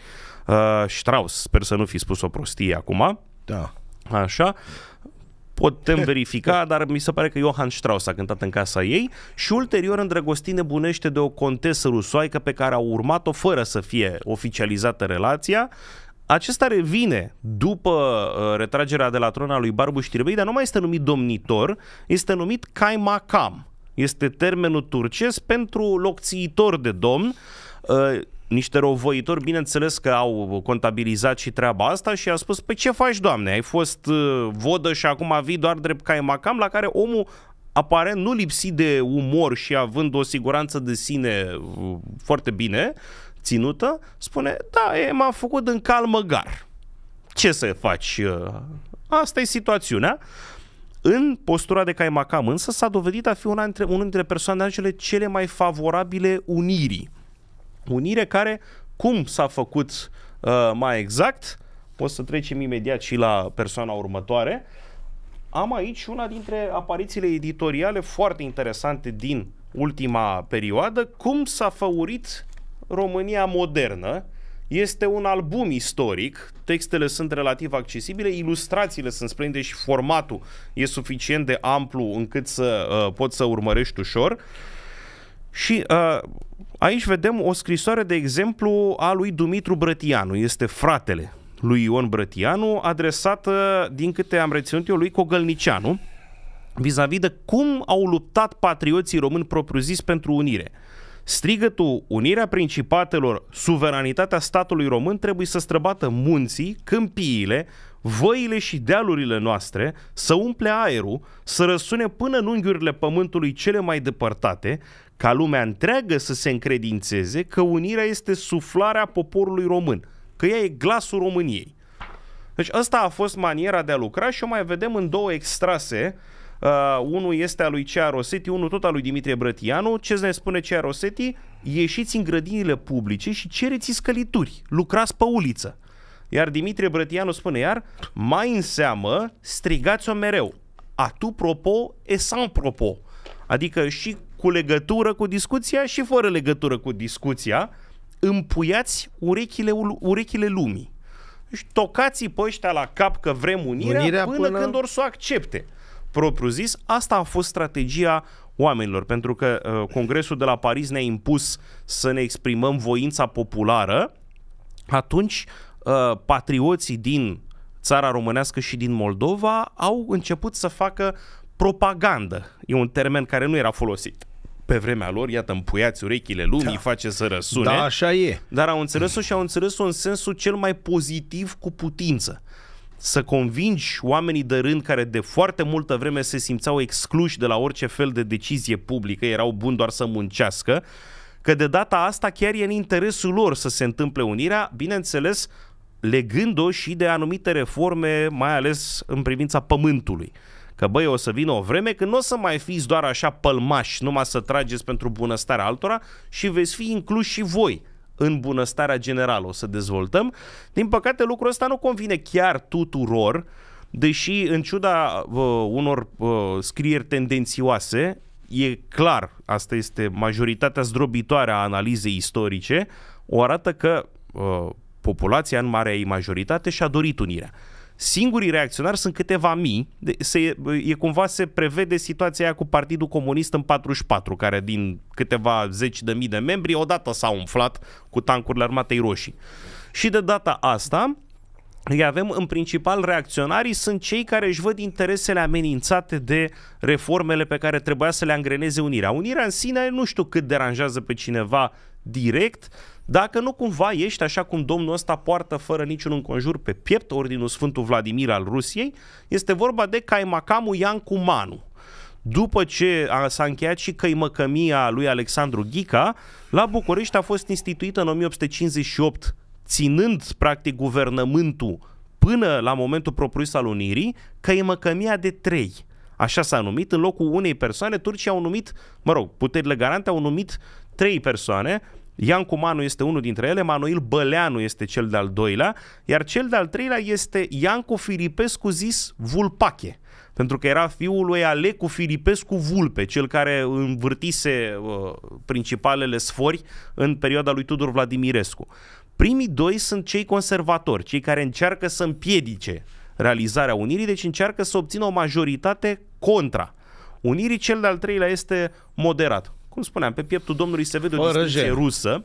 Strauss, sper să nu fi spus o prostie acum. Da. Așa putem verifica, dar mi se pare că Johann Strauss a cântat în casa ei și ulterior îndrăgostine bunește de o contesă rusoaică pe care a urmat-o fără să fie oficializată relația, acesta revine după uh, retragerea de la tron al lui Barbu Știrbei, dar nu mai este numit domnitor, este numit Kaimakam. Este termenul turcesc pentru locțiitor de domn. Uh, niște răuvoitori, bineînțeles că au contabilizat și treaba asta și a spus, păi ce faci, doamne, ai fost uh, vodă și acum vii doar drept ca macam, la care omul aparent nu lipsit de umor și având o siguranță de sine uh, foarte bine ținută, spune, da, m-am făcut în calmă gar. Ce să faci? Uh? Asta e situațiunea. În postura de caimacam însă s-a dovedit a fi una dintre, unul dintre persoanele cele mai favorabile unirii unire care, cum s-a făcut uh, mai exact, o să trecem imediat și la persoana următoare, am aici una dintre aparițiile editoriale foarte interesante din ultima perioadă, cum s-a făurit România modernă. Este un album istoric, textele sunt relativ accesibile, ilustrațiile sunt splendide și formatul e suficient de amplu încât să uh, poți să urmărești ușor. Uh, și uh, aici vedem o scrisoare, de exemplu, a lui Dumitru Brătianu, este fratele lui Ion Brătianu, adresată, din câte am reținut eu, lui Cogălnicianu, vis-a-vis de cum au luptat patrioții români propriu-zis pentru unire. Strigătul Unirea Principatelor, suveranitatea statului român trebuie să străbată munții, câmpiile, văile și dealurile noastre, să umple aerul, să răsune până în unghiurile pământului cele mai depărtate, ca lumea întreagă să se încredințeze că unirea este suflarea poporului român, că ea e glasul României. Deci asta a fost maniera de a lucra și o mai vedem în două extrase. Uh, unul este al lui Cea Rosetti, unul tot al lui Dimitrie Brătianu. Ce ne spune Cea Rosetti? Ieșiți în grădinile publice și cereți scălituri, lucrați pe uliță. Iar Dimitrie Brătianu spune iar, mai în seamă, strigați-o mereu. A tu propo, e sans propo. Adică și cu legătură cu discuția și fără legătură cu discuția, împuiați urechile, urechile lumii. Deci tocați pe ăștia la cap că vrem unirea, unirea până, până când or să o accepte. Propriu zis, asta a fost strategia oamenilor, pentru că uh, Congresul de la Paris ne-a impus să ne exprimăm voința populară, atunci uh, patrioții din țara românească și din Moldova au început să facă propagandă. E un termen care nu era folosit pe vremea lor, iată, împuiați urechile lumii, da. face să răsune. Da, așa e. Dar au înțeles-o și au înțeles-o în sensul cel mai pozitiv cu putință să convingi oamenii de rând care de foarte multă vreme se simțeau excluși de la orice fel de decizie publică, erau buni doar să muncească, că de data asta chiar e în interesul lor să se întâmple unirea, bineînțeles legând-o și de anumite reforme, mai ales în privința pământului că băi, o să vină o vreme când nu o să mai fiți doar așa pălmași, numai să trageți pentru bunăstarea altora și veți fi inclus și voi în bunăstarea generală o să dezvoltăm. Din păcate lucrul ăsta nu convine chiar tuturor, deși în ciuda uh, unor uh, scrieri tendențioase, e clar, asta este majoritatea zdrobitoare a analizei istorice, o arată că uh, populația în marea ei majoritate și-a dorit unirea. Singurii reacționari sunt câteva mii. De, se, e cumva se prevede situația aia cu Partidul Comunist în 44, care din câteva zeci de mii de membri odată s-au umflat cu tancurile armatei roșii. Și de data asta, îi avem în principal reacționarii sunt cei care își văd interesele amenințate de reformele pe care trebuia să le angreneze Unirea. Unirea în sine nu știu cât deranjează pe cineva direct, dacă nu cumva ești așa cum domnul ăsta poartă fără niciun înconjur pe piept Ordinul Sfântul Vladimir al Rusiei, este vorba de Caimacamu Iancu Manu. După ce a, s-a încheiat și căimăcămia lui Alexandru Ghica, la București a fost instituită în 1858 ținând practic guvernământul până la momentul propriu al unirii, că e măcămia de trei. Așa s-a numit, în locul unei persoane, turcii au numit, mă rog, puterile garante au numit trei persoane, Ian Manu este unul dintre ele, Manuel Băleanu este cel de-al doilea, iar cel de-al treilea este Iancu Filipescu zis Vulpache, pentru că era fiul lui Alecu Filipescu Vulpe, cel care învârtise uh, principalele sfori în perioada lui Tudor Vladimirescu. Primii doi sunt cei conservatori, cei care încearcă să împiedice realizarea Unirii, deci încearcă să obțină o majoritate contra. Unirii cel de-al treilea este moderat. Cum spuneam, pe pieptul domnului se vede o, distinție rusă.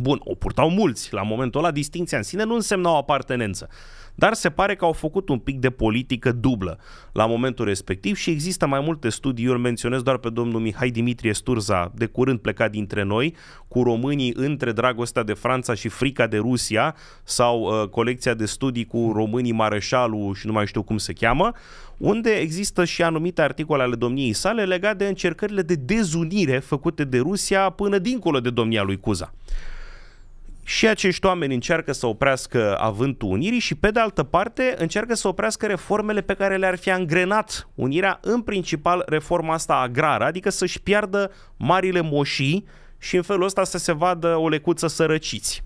Bun, o purtau mulți la momentul ăla, distinția în sine nu însemna o apartenență dar se pare că au făcut un pic de politică dublă la momentul respectiv și există mai multe studii, eu îl menționez doar pe domnul Mihai Dimitrie Sturza, de curând plecat dintre noi, cu românii între dragostea de Franța și frica de Rusia sau uh, colecția de studii cu românii Mareșalul și nu mai știu cum se cheamă, unde există și anumite articole ale domniei sale legate de încercările de dezunire făcute de Rusia până dincolo de domnia lui Cuza și acești oameni încearcă să oprească avântul Unirii și pe de altă parte încearcă să oprească reformele pe care le-ar fi angrenat Unirea, în principal reforma asta agrară, adică să-și piardă marile moșii și în felul ăsta să se vadă o lecuță sărăciți.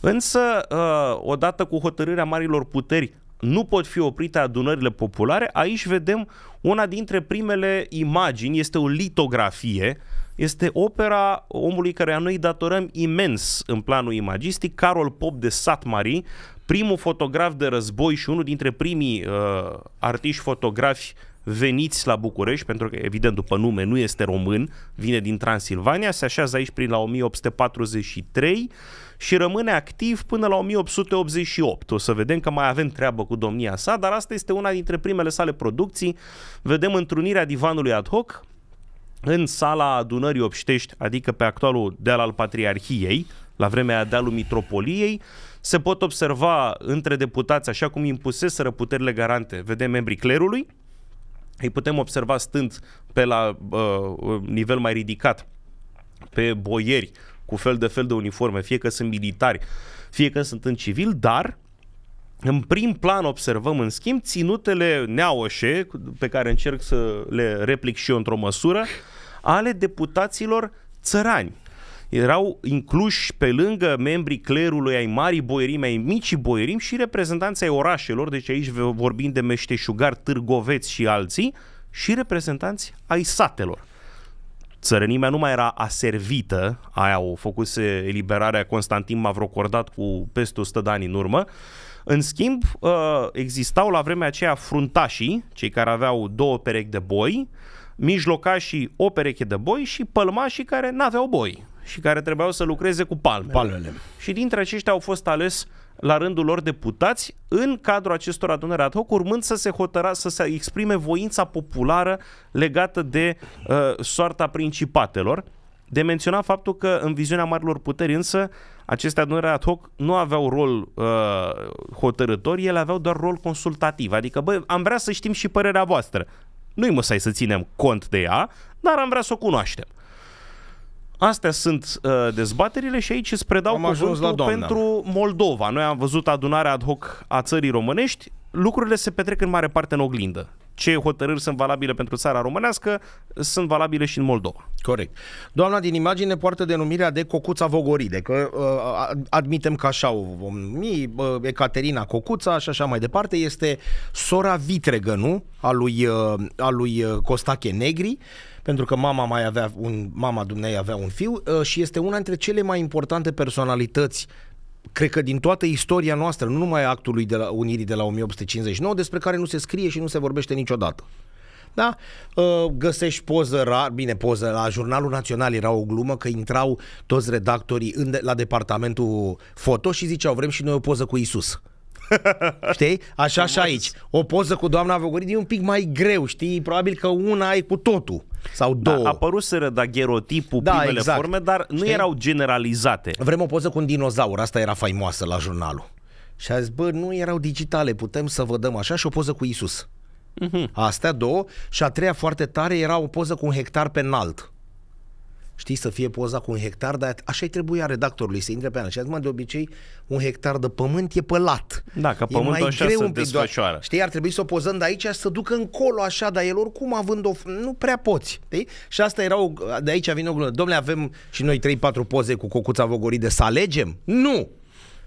Însă, uh, odată cu hotărârea marilor puteri, nu pot fi oprite adunările populare, aici vedem una dintre primele imagini, este o litografie uh, este opera omului care noi datorăm imens în planul imagistic, Carol Pop de Satmari, primul fotograf de război și unul dintre primii uh, artiști fotografi veniți la București, pentru că evident după nume nu este român, vine din Transilvania, se așează aici prin la 1843 și rămâne activ până la 1888. O să vedem că mai avem treabă cu domnia sa, dar asta este una dintre primele sale producții. Vedem întrunirea divanului ad hoc, în sala adunării obștești, adică pe actualul deal al Patriarhiei, la vremea dealului Mitropoliei, se pot observa între deputați, așa cum impuseseră puterile garante, vedem membrii clerului, îi putem observa stând pe la uh, nivel mai ridicat, pe boieri, cu fel de fel de uniforme, fie că sunt militari, fie că sunt în civil, dar în prim plan observăm, în schimb, ținutele neaoșe, pe care încerc să le replic și eu într-o măsură, ale deputaților țărani. Erau incluși pe lângă membrii clerului ai marii boierimi, ai micii boierimi și reprezentanții ai orașelor, deci aici vorbim de meșteșugar, târgoveți și alții, și reprezentanți ai satelor. Țărănimea nu mai era aservită, aia o făcuse eliberarea Constantin Mavrocordat cu peste 100 de ani în urmă, în schimb, uh, existau la vremea aceea fruntașii, cei care aveau două perechi de boi, mijlocașii o pereche de boi și pălmașii care n-aveau boi și care trebuiau să lucreze cu palmele. palmele. Și dintre aceștia au fost ales la rândul lor deputați în cadrul acestor adunări ad hoc, urmând să se hotăra, să se exprime voința populară legată de uh, soarta principatelor. De menționat faptul că în viziunea marilor puteri însă aceste adunări ad hoc nu aveau rol uh, hotărător, ele aveau doar rol consultativ. Adică, băi, am vrea să știm și părerea voastră. Nu-i musai să ținem cont de ea, dar am vrea să o cunoaștem. Astea sunt uh, dezbaterile și aici îți predau am cuvântul la pentru Moldova. Noi am văzut adunarea ad hoc a țării românești. Lucrurile se petrec în mare parte în oglindă ce hotărâri sunt valabile pentru țara românească, sunt valabile și în Moldova. Corect. Doamna din imagine poartă denumirea de Cocuța Vogoride, că uh, admitem că așa o vom numi, uh, Ecaterina Cocuța și așa mai departe, este sora vitregă, nu? A lui, uh, a lui uh, Costache Negri, pentru că mama mai avea un, mama dumnei avea un fiu uh, și este una dintre cele mai importante personalități cred că din toată istoria noastră, nu numai actului de la Unirii de la 1859, despre care nu se scrie și nu se vorbește niciodată. Da? Uh, găsești poză rar, bine, poză, la Jurnalul Național era o glumă că intrau toți redactorii în de, la departamentul foto și ziceau vrem și noi o poză cu Isus. știi? Așa și aici. O poză cu doamna Vogoridu e un pic mai greu, știi? Probabil că una e cu totul. Sau da, două. Da, apăruseră, da, gherotipul, da, primele exact. forme, dar nu Știi? erau generalizate. Vrem o poză cu un dinozaur, asta era faimoasă la jurnalul. Și a zis, bă, nu erau digitale, putem să vă dăm așa și o poză cu Isus. Uh-huh. Astea două. Și a treia foarte tare era o poză cu un hectar pe înalt știi, să fie poza cu un hectar, dar așa-i trebuia redactorului să intre pe an. Și de obicei, un hectar de pământ e pălat. Da, că pământul e mai așa greu se desfășoară. Doar, știi, ar trebui să o pozăm de aici să ducă încolo așa, dar el oricum având o... Nu prea poți, știi? Și asta era o... De aici vine o glumă. Domnule, avem și noi 3-4 poze cu Cocuța vogoride să alegem? Nu!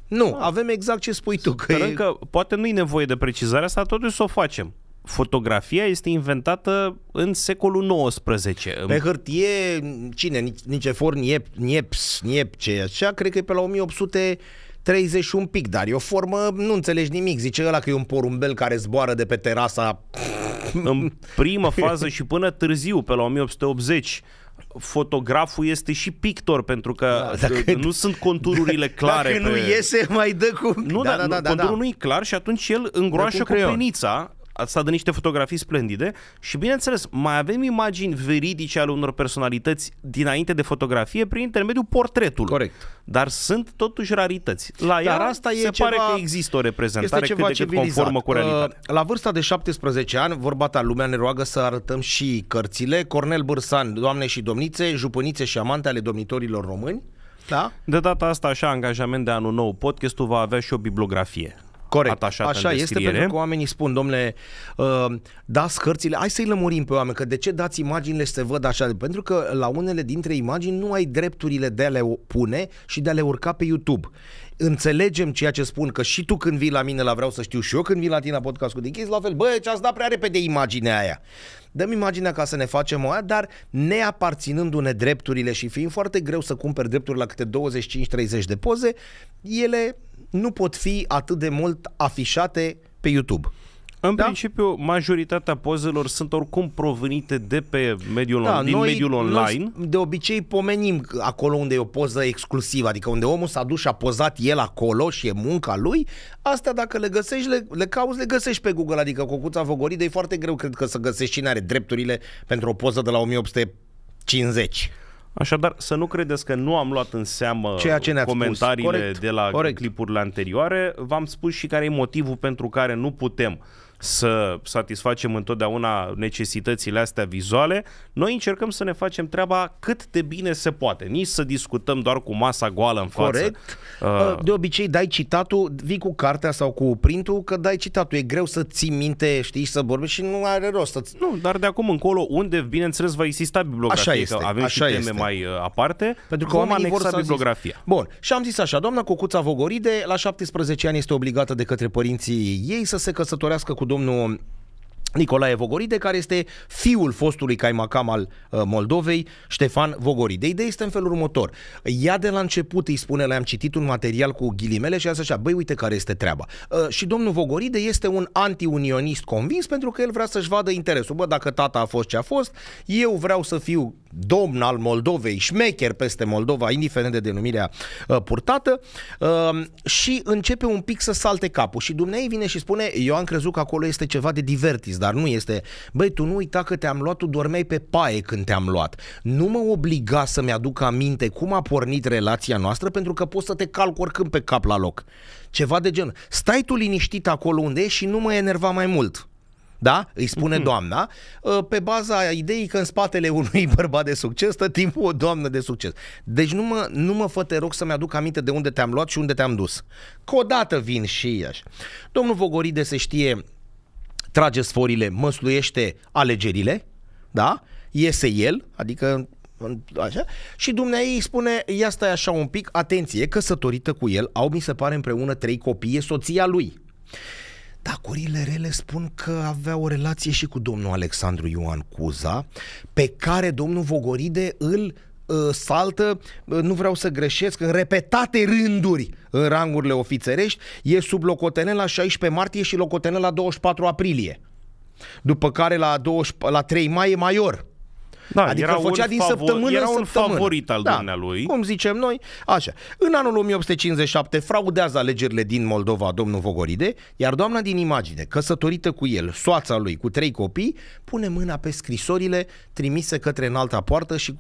Nu, ah. avem exact ce spui tu. Că, e... că poate nu e nevoie de precizarea asta, totuși să o facem fotografia este inventată în secolul XIX. Pe hârtie, cine? nici efor, Niep, Nieps, e așa, cred că e pe la 1800 31 un pic, dar e o formă, nu înțelegi nimic. Zice ăla că e un porumbel care zboară de pe terasa. În prima fază și până târziu, pe la 1880, fotograful este și pictor pentru că da, dacă, nu sunt contururile clare. Dacă pe... nu iese, mai dă cu... Nu, da, da, da, da, conturul da. nu e clar și atunci el îngroașă cu penița s-a dat niște fotografii splendide și, bineînțeles, mai avem imagini veridice ale unor personalități dinainte de fotografie prin intermediul portretului. Corect. Dar sunt totuși rarități. La ea Dar asta e se ceva, pare că există o reprezentare cât de cât conformă cu realitatea. Uh, la vârsta de 17 ani, vorba ta, lumea ne roagă să arătăm și cărțile. Cornel Bârsan, Doamne și Domnițe, Jupănițe și Amante ale Domnitorilor Români. Da? De data asta, așa, angajament de anul nou, podcastul va avea și o bibliografie. Corect. atașată Așa în descriere. este pentru că oamenii spun, domnule, uh, dați cărțile, hai să-i lămurim pe oameni, că de ce dați imaginile să se văd așa? Pentru că la unele dintre imagini nu ai drepturile de a le pune și de a le urca pe YouTube înțelegem ceea ce spun, că și tu când vii la mine la Vreau să știu și eu când vii la tine la podcast cu Dinchis, la fel, bă, ce ați dat prea repede imaginea aia. Dăm imaginea ca să ne facem o aia, dar neaparținându-ne drepturile și fiind foarte greu să cumperi drepturi la câte 25-30 de poze, ele nu pot fi atât de mult afișate pe YouTube. În da? principiu, majoritatea pozelor sunt oricum provenite de pe mediul, da, on, din noi, mediul online. Noi de obicei pomenim acolo unde e o poză exclusivă, adică unde omul s-a dus și a pozat el acolo și e munca lui. Astea dacă le găsești, le, le cauți, le găsești pe Google, adică Cocuța Vogoridă e foarte greu, cred că să găsești cine are drepturile pentru o poză de la 1850. Așadar, să nu credeți că nu am luat în seamă Ceea ce comentariile Corect. de la Corect. clipurile anterioare. V-am spus și care e motivul pentru care nu putem să satisfacem întotdeauna necesitățile astea vizuale, noi încercăm să ne facem treaba cât de bine se poate. Nici să discutăm doar cu masa goală în față. Corect. Uh, uh, de obicei dai citatul, vii cu cartea sau cu printul, că dai citatul. E greu să ții minte, știi, să vorbești și nu are rost. Să-ți... Nu, dar de acum încolo, unde, bineînțeles, va exista bibliografie, așa este, avem așa și teme este. mai uh, aparte, pentru că oamenii vor să bibliografia. Zis. Bun, și am zis așa, doamna Cucuța Vogoride, la 17 ani este obligată de către părinții ei să se căsătorească cu domnul Nicolae Vogoride, care este fiul fostului caimacam al uh, Moldovei, Ștefan Vogoride. Ideea este în felul următor. Ea de la început îi spune, le-am citit un material cu ghilimele și a zis așa, băi, uite care este treaba. Uh, și domnul Vogoride este un antiunionist convins pentru că el vrea să-și vadă interesul. Bă, dacă tata a fost ce a fost, eu vreau să fiu domn al Moldovei, șmecher peste Moldova, indiferent de denumirea uh, purtată uh, și începe un pic să salte capul. Și dumneai vine și spune, eu am crezut că acolo este ceva de divertis, dar nu este, băi, tu nu uita că te-am luat, tu dormeai pe paie când te-am luat. Nu mă obliga să-mi aduc aminte cum a pornit relația noastră, pentru că poți să te calc oricând pe cap la loc. Ceva de genul. Stai tu liniștit acolo unde ești și nu mă enerva mai mult. Da? Îi spune mm-hmm. doamna, ă, pe baza ideii că în spatele unui bărbat de succes stă timpul o doamnă de succes. Deci nu mă, nu mă fă, te rog, să-mi aduc aminte de unde te-am luat și unde te-am dus. Că odată vin și așa. Domnul Vogoride se știe trage sforile, măsluiește alegerile, da? Iese el, adică așa, și dumneai îi spune, ia stai așa un pic, atenție, căsătorită cu el, au mi se pare împreună trei copii, e soția lui. Dacurile rele spun că avea o relație și cu domnul Alexandru Ioan Cuza, pe care domnul Vogoride îl uh, saltă, uh, nu vreau să greșesc, în repetate rânduri în rangurile ofițerești, e sub locotenent la 16 martie și locotenent la 24 aprilie. După care la, 20, la 3 mai e major. Da, adică era făcea un din favor, săptămână era în săptămână. favorit al da, dumnealui. Cum zicem noi, așa. În anul 1857 fraudează alegerile din Moldova domnul Vogoride, iar doamna din imagine, căsătorită cu el, soața lui cu trei copii, pune mâna pe scrisorile trimise către alta poartă și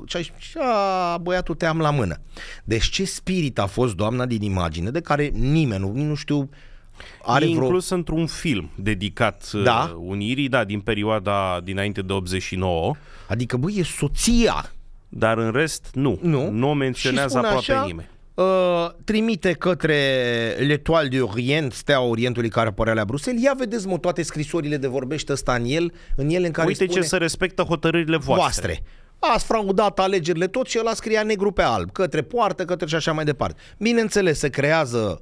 a, băiatul te am la mână. Deci ce spirit a fost doamna din imagine, de care nimeni nu, nu știu are vreo... inclus într-un film dedicat uh, da? Unirii, da, din perioada dinainte de 89. Adică, băi, e soția. Dar în rest, nu. Nu, nu o menționează aproape așa, nimeni. Uh, trimite către L'Etoile de Orient, stea Orientului care apărea la Bruxelles. Ia vedeți, mă, toate scrisorile de vorbește ăsta în el, în el în care Uite spune, ce se respectă hotărârile voastre. voastre. Ați fraudat alegerile tot și el a scria negru pe alb, către poartă, către și așa mai departe. Bineînțeles, se creează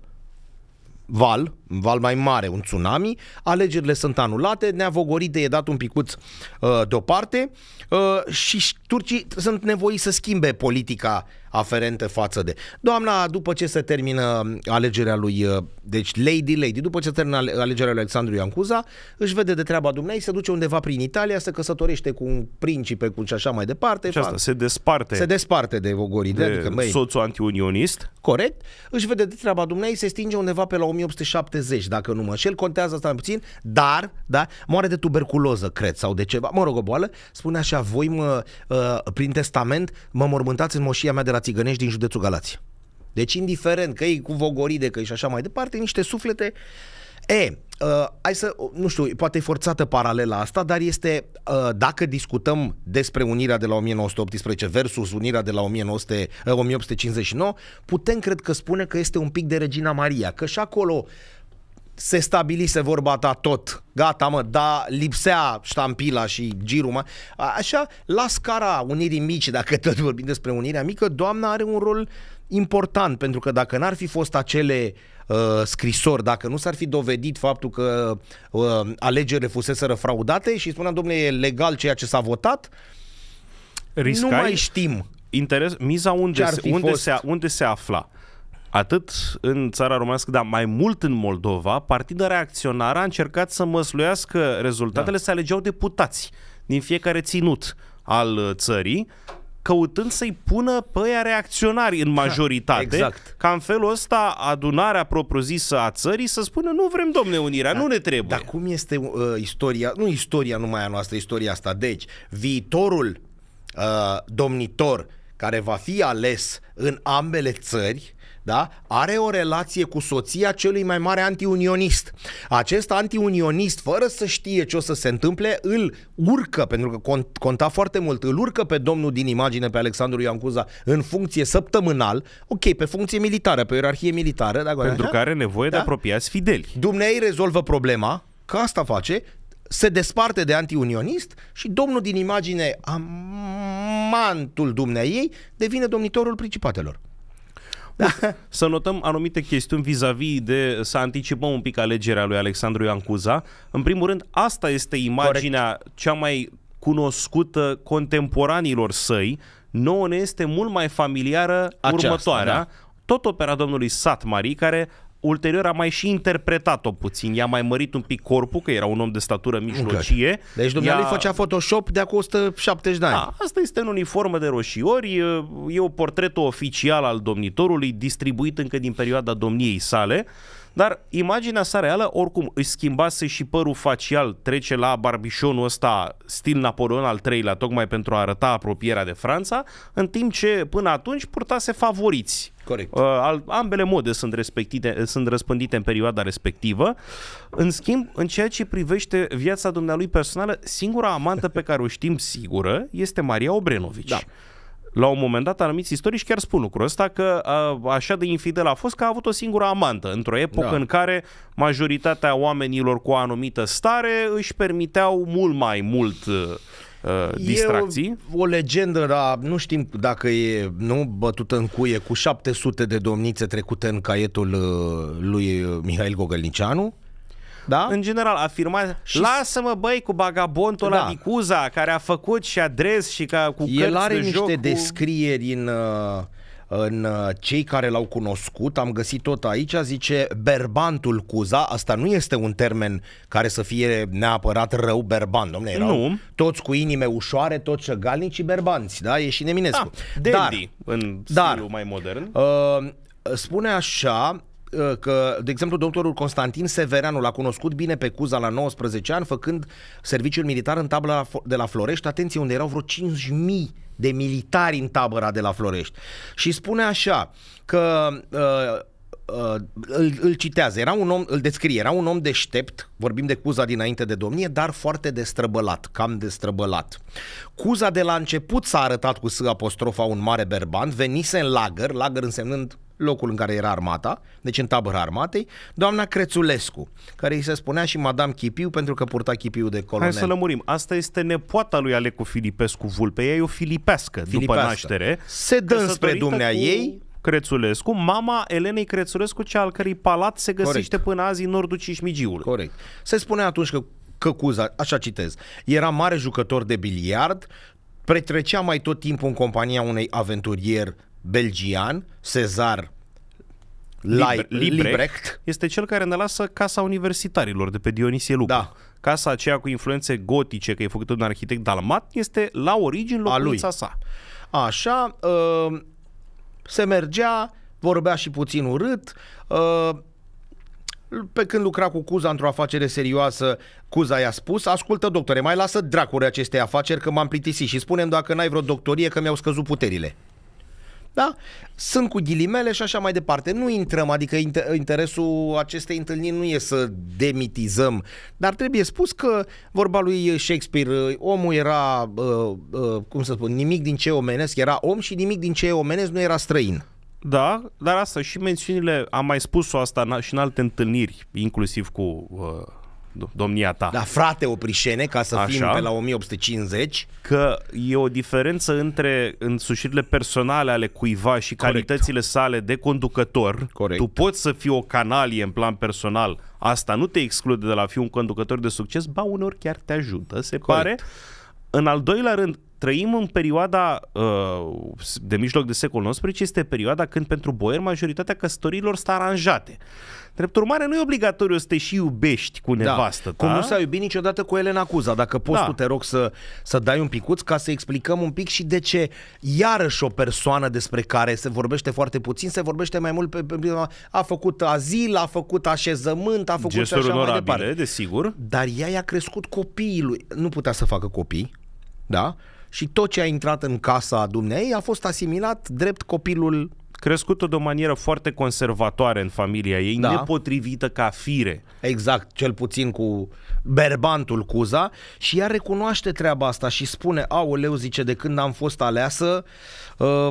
val, val mai mare, un tsunami, alegerile sunt anulate, neavogorite e dat un picuț uh, deoparte uh, și turcii sunt nevoiți să schimbe politica uh, aferente față de. Doamna, după ce se termină um, alegerea lui, uh, deci Lady Lady, după ce se termină alegerea lui Alexandru Iancuza, își vede de treaba dumnei, se duce undeva prin Italia, se căsătorește cu un principe, cu și așa mai departe. Și asta, se desparte. Se desparte de Vogoridel. De adică, măi, soțul antiunionist. Corect. Își vede de treaba dumnei, se stinge undeva pe la 1870, dacă nu mă înșel, contează asta mai puțin, dar, da, moare de tuberculoză, cred, sau de ceva, mă rog, o boală, spune așa, voi mă, uh, prin testament, mă mormântați în moșia mea de la țigănești din județul Galați. Deci, indiferent că e cu vogoride, că e și așa mai departe, niște suflete. E, uh, hai să, nu știu, poate e forțată paralela asta, dar este, uh, dacă discutăm despre unirea de la 1918 versus unirea de la 1900, uh, 1859, putem, cred că, spune că este un pic de Regina Maria, că și acolo se stabilise vorba ta tot. Gata, mă, da, lipsea ștampila și girul, mă. Așa, la scara Unirii Mici, dacă tot vorbim despre Unirea Mică, doamna are un rol important, pentru că dacă n-ar fi fost acele uh, scrisori, dacă nu s-ar fi dovedit faptul că uh, alegerile fuseseră fraudate și spunea, domnule, e legal ceea ce s-a votat, Riscai? nu mai știm. Interes, miza unde, unde, fost... se, unde se afla? Uh, atât în țara românească, dar mai mult în Moldova, partidul reacționar a încercat să măsluiască rezultatele, da. să alegeau deputați din fiecare ținut al uh, țării, căutând să-i pună pe aia reacționari în exact. majoritate, exact. ca în felul ăsta adunarea propriu-zisă a țării să spună nu vrem, domne, unirea, da, nu ne trebuie. Dar cum este uh, istoria, nu istoria numai a noastră, istoria asta, deci viitorul uh, domnitor care va fi ales în ambele țări, da? are o relație cu soția celui mai mare antiunionist. Acest antiunionist, fără să știe ce o să se întâmple, îl urcă, pentru că conta foarte mult, îl urcă pe domnul din imagine, pe Alexandru Iancuza, în funcție săptămânal, ok, pe funcție militară, pe ierarhie militară. Da, pentru care că are nevoie da? de apropiați fideli. Dumnezeu rezolvă problema, că asta face, se desparte de antiunionist și domnul din imagine, amantul dumneai devine domnitorul principatelor. Da. Să notăm anumite chestiuni vis-a-vis de, să anticipăm un pic alegerea lui Alexandru Ioan Cuza. În primul rând, asta este imaginea Corect. cea mai cunoscută contemporanilor săi. Nouă ne este mult mai familiară Aceasta, următoarea, da tot opera domnului Satmari, care ulterior a mai și interpretat-o puțin. I-a mai mărit un pic corpul, că era un om de statură mijlocie. Deci dumneavoastră ea... făcea Photoshop de acum 170 de ani. A, da, asta este în uniformă de roșiori. E o portretul oficial al domnitorului, distribuit încă din perioada domniei sale. Dar imaginea sa reală, oricum, își schimbase și părul facial, trece la barbișonul ăsta, stil Napoleon al III-lea, tocmai pentru a arăta apropierea de Franța, în timp ce până atunci purtase favoriți Corect. Uh, al, ambele mode sunt, respectite, sunt răspândite în perioada respectivă. În schimb, în ceea ce privește viața dumnealui personală, singura amantă pe care o știm sigură este Maria Obrenovici. Da la un moment dat anumiți istorici chiar spun lucrul ăsta că a, uh, așa de infidel a fost că a avut o singură amantă într-o epocă da. în care majoritatea oamenilor cu o anumită stare își permiteau mult mai mult uh, distracții. E o, o legendă, la, nu știm dacă e nu bătută în cuie cu 700 de domnițe trecute în caietul uh, lui uh, Mihail Gogălnicianu. Da? În general, afirma, și... lasă-mă băi cu bagabontul da. la Nicuza, care a făcut și adres și ca cu El are de niște joc, descrieri în... Uh, în uh, cei care l-au cunoscut, am găsit tot aici, zice berbantul Cuza, asta nu este un termen care să fie neapărat rău berban, domnule, erau nu. toți cu inime ușoare, toți galnici și berbanți, da, e și Neminescu. Ah, da, dar, în dar, mai modern. Uh, spune așa, uh, că, de exemplu, doctorul Constantin Severanu l-a cunoscut bine pe Cuza la 19 ani, făcând serviciul militar în tabla de la Florești, atenție, unde erau vreo 5.000 de militari în tabăra de la Florești. Și spune așa că uh, uh, îl, îl citează, era un om, îl descrie, era un om deștept, vorbim de Cuza dinainte de domnie, dar foarte destrăbălat, cam destrăbălat. Cuza de la început s-a arătat cu S apostrofa un mare berban, venise în lagăr, lagăr însemnând locul în care era armata, deci în tabăra armatei, doamna Crețulescu, care îi se spunea și Madame Chipiu pentru că purta Chipiu de colonel. Hai să lămurim. Asta este nepoata lui Alecu Filipescu Vulpe. Ea e o filipească, filipească. după naștere. Se dă spre dumnea cu... ei Crețulescu, mama Elenei Crețulescu, cea al cărei palat se găsește Corect. până azi în nordul Cismigiul. Corect. Se spune atunci că Căcuza, așa citez, era mare jucător de biliard, Pretrecea mai tot timpul în compania unei aventurier belgian, Cezar Libre, Librecht. Este cel care ne lasă Casa Universitarilor de pe Dionisie Lupu. Da. Casa aceea cu influențe gotice, că e făcută de un arhitect dalmat, este la origini locuința sa. Așa, uh, se mergea, vorbea și puțin urât, uh, pe când lucra cu Cuza într-o afacere serioasă, Cuza i-a spus, ascultă doctore, mai lasă dracuri aceste afaceri că m-am plictisit și spunem dacă n-ai vreo doctorie că mi-au scăzut puterile da? Sunt cu ghilimele și așa mai departe. Nu intrăm, adică interesul acestei întâlniri nu e să demitizăm, dar trebuie spus că vorba lui Shakespeare, uh, omul era, uh, uh, cum să spun, nimic din ce omenesc, era om și nimic din ce omenesc nu era străin. Da, dar asta și mențiunile, am mai spus-o asta și în alte întâlniri, inclusiv cu uh, domnia ta. Da, frate Oprișene, ca să Așa. fim pe la 1850. Că e o diferență între însușirile personale ale cuiva și Corect. calitățile sale de conducător. Corect. Tu poți să fii o canalie în plan personal. Asta nu te exclude de la a fi un conducător de succes, ba uneori chiar te ajută, se Corect. pare. În al doilea rând, trăim în perioada uh, de mijloc de secol XIX, este perioada când pentru boier majoritatea căsătorilor sunt aranjate. Drept urmare, nu e obligatoriu să te și iubești cu da. nevastă da. Cum nu s-a iubit niciodată cu Elena Cuza. Dacă poți da. tu, te rog să, să dai un picuț ca să explicăm un pic și de ce iarăși o persoană despre care se vorbește foarte puțin, se vorbește mai mult pe, pe, pe a făcut azil, a făcut așezământ, a făcut Gesturi și așa mai departe. desigur. Dar ea i-a crescut copiii lui. Nu putea să facă copii, da? și tot ce a intrat în casa dumnei a fost asimilat drept copilul crescută de o manieră foarte conservatoare în familia ei, da. nepotrivită ca fire. Exact, cel puțin cu berbantul Cuza și ea recunoaște treaba asta și spune, aoleu, zice, de când am fost aleasă, uh,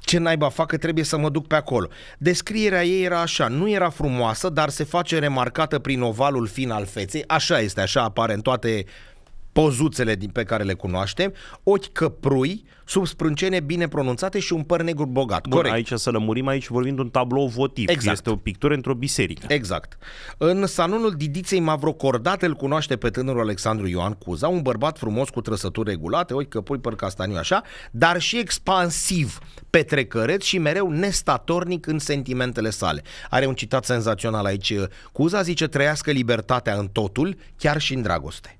ce naiba fac că trebuie să mă duc pe acolo. Descrierea ei era așa, nu era frumoasă, dar se face remarcată prin ovalul fin al feței, așa este, așa apare în toate uh, pozuțele din pe care le cunoaștem, ochi căprui, sub sprâncene bine pronunțate și un păr negru bogat. Bun, Corect. Aici să lămurim, aici vorbind un tablou votiv. Exact. Este o pictură într-o biserică. Exact. În salonul Didiței Mavrocordat îl cunoaște pe tânărul Alexandru Ioan Cuza, un bărbat frumos cu trăsături regulate, ochi căpui, păr castaniu așa, dar și expansiv, petrecăreț și mereu nestatornic în sentimentele sale. Are un citat senzațional aici. Cuza zice, trăiască libertatea în totul, chiar și în dragoste.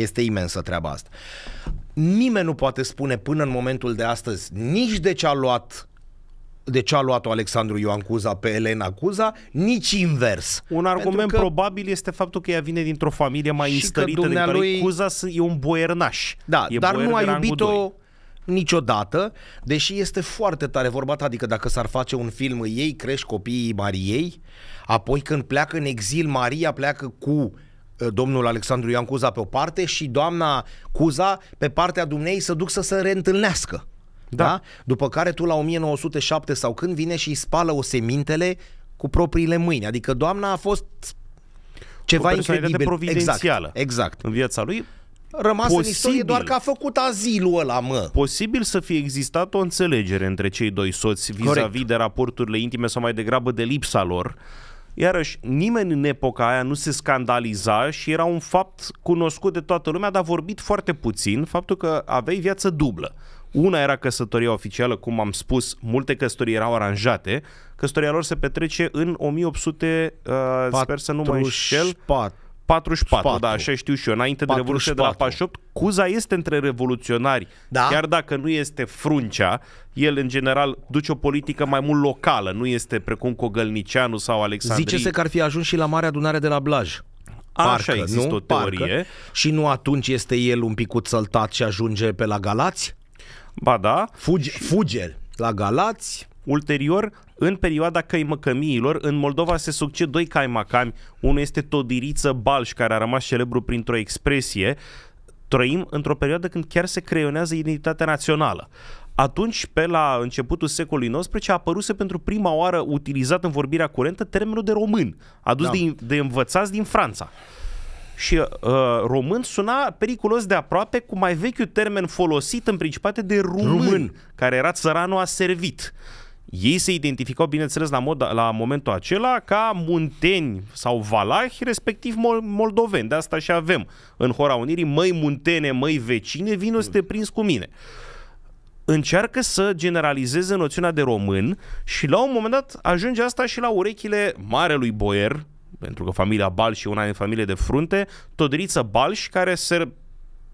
Este imensă treaba asta. Nimeni nu poate spune până în momentul de astăzi nici de ce a luat de ce a luat-o Alexandru Ioan Cuza pe Elena Cuza, nici invers. Un argument că, probabil este faptul că ea vine dintr-o familie mai înstărită, din care lui... Cuza e un boiernaș. Da, e dar nu a iubit-o niciodată, deși este foarte tare vorba ta, adică dacă s-ar face un film, ei crești copiii Mariei, apoi când pleacă în exil, Maria pleacă cu Eh, domnul Alexandru Ioan Cuza pe o parte și doamna Cuza pe partea dumnei să duc să se reîntâlnească. Da. da? După care tu la 1907 sau când vine și îi spală o semintele cu propriile mâini. Adică doamna a fost ceva incredibil. Exact. providențială exact, exact. în viața lui. Rămas posibil, în istorie doar că a făcut azilul ăla, mă. Posibil să fie existat o înțelegere între cei doi soți vis-a-vis Corect. de raporturile intime sau mai degrabă de lipsa lor Iarăși, nimeni în epoca aia nu se scandaliza și era un fapt cunoscut de toată lumea, dar vorbit foarte puțin, faptul că aveai viață dublă. Una era căsătoria oficială, cum am spus, multe căsătorii erau aranjate. Căsătoria lor se petrece în 1800, uh, sper să nu mă înșel, 44, 4. da, așa știu și eu, înainte 44. de Revoluție de la 48, Cuza este între revoluționari, da? chiar dacă nu este fruncea, el în general duce o politică mai mult locală, nu este precum Cogălnicianu sau Alexandrie. Zice-se că ar fi ajuns și la Marea Adunare de la Blaj. Parcă, Așa există nu? o teorie. Parcă. Și nu atunci este el un picut săltat și ajunge pe la Galați? Ba da. Fuge, fuge la Galați. Ulterior, în perioada căimăcămiilor, în Moldova se succed doi caimacami, unul este Todiriță Balș, care a rămas celebru printr-o expresie, trăim într-o perioadă când chiar se creionează identitatea națională. Atunci, pe la începutul secolului XIX, a apăruse pentru prima oară utilizat în vorbirea curentă termenul de român, adus da. de, de învățați din Franța și uh, român suna periculos de aproape cu mai vechiul termen folosit în principate de român, român. care era țăranul a servit. Uh, ei se identificau, bineînțeles, la, mod, la momentul acela ca munteni sau valahi, respectiv moldoveni. De asta și avem în Hora Unirii, măi muntene, măi vecine, vino să mm. te prinzi cu mine. Încearcă să generalizeze noțiunea de român și la un moment dat ajunge asta și la urechile marelui boier, pentru că familia Balș e una din familie de frunte, Todriță Balș, care se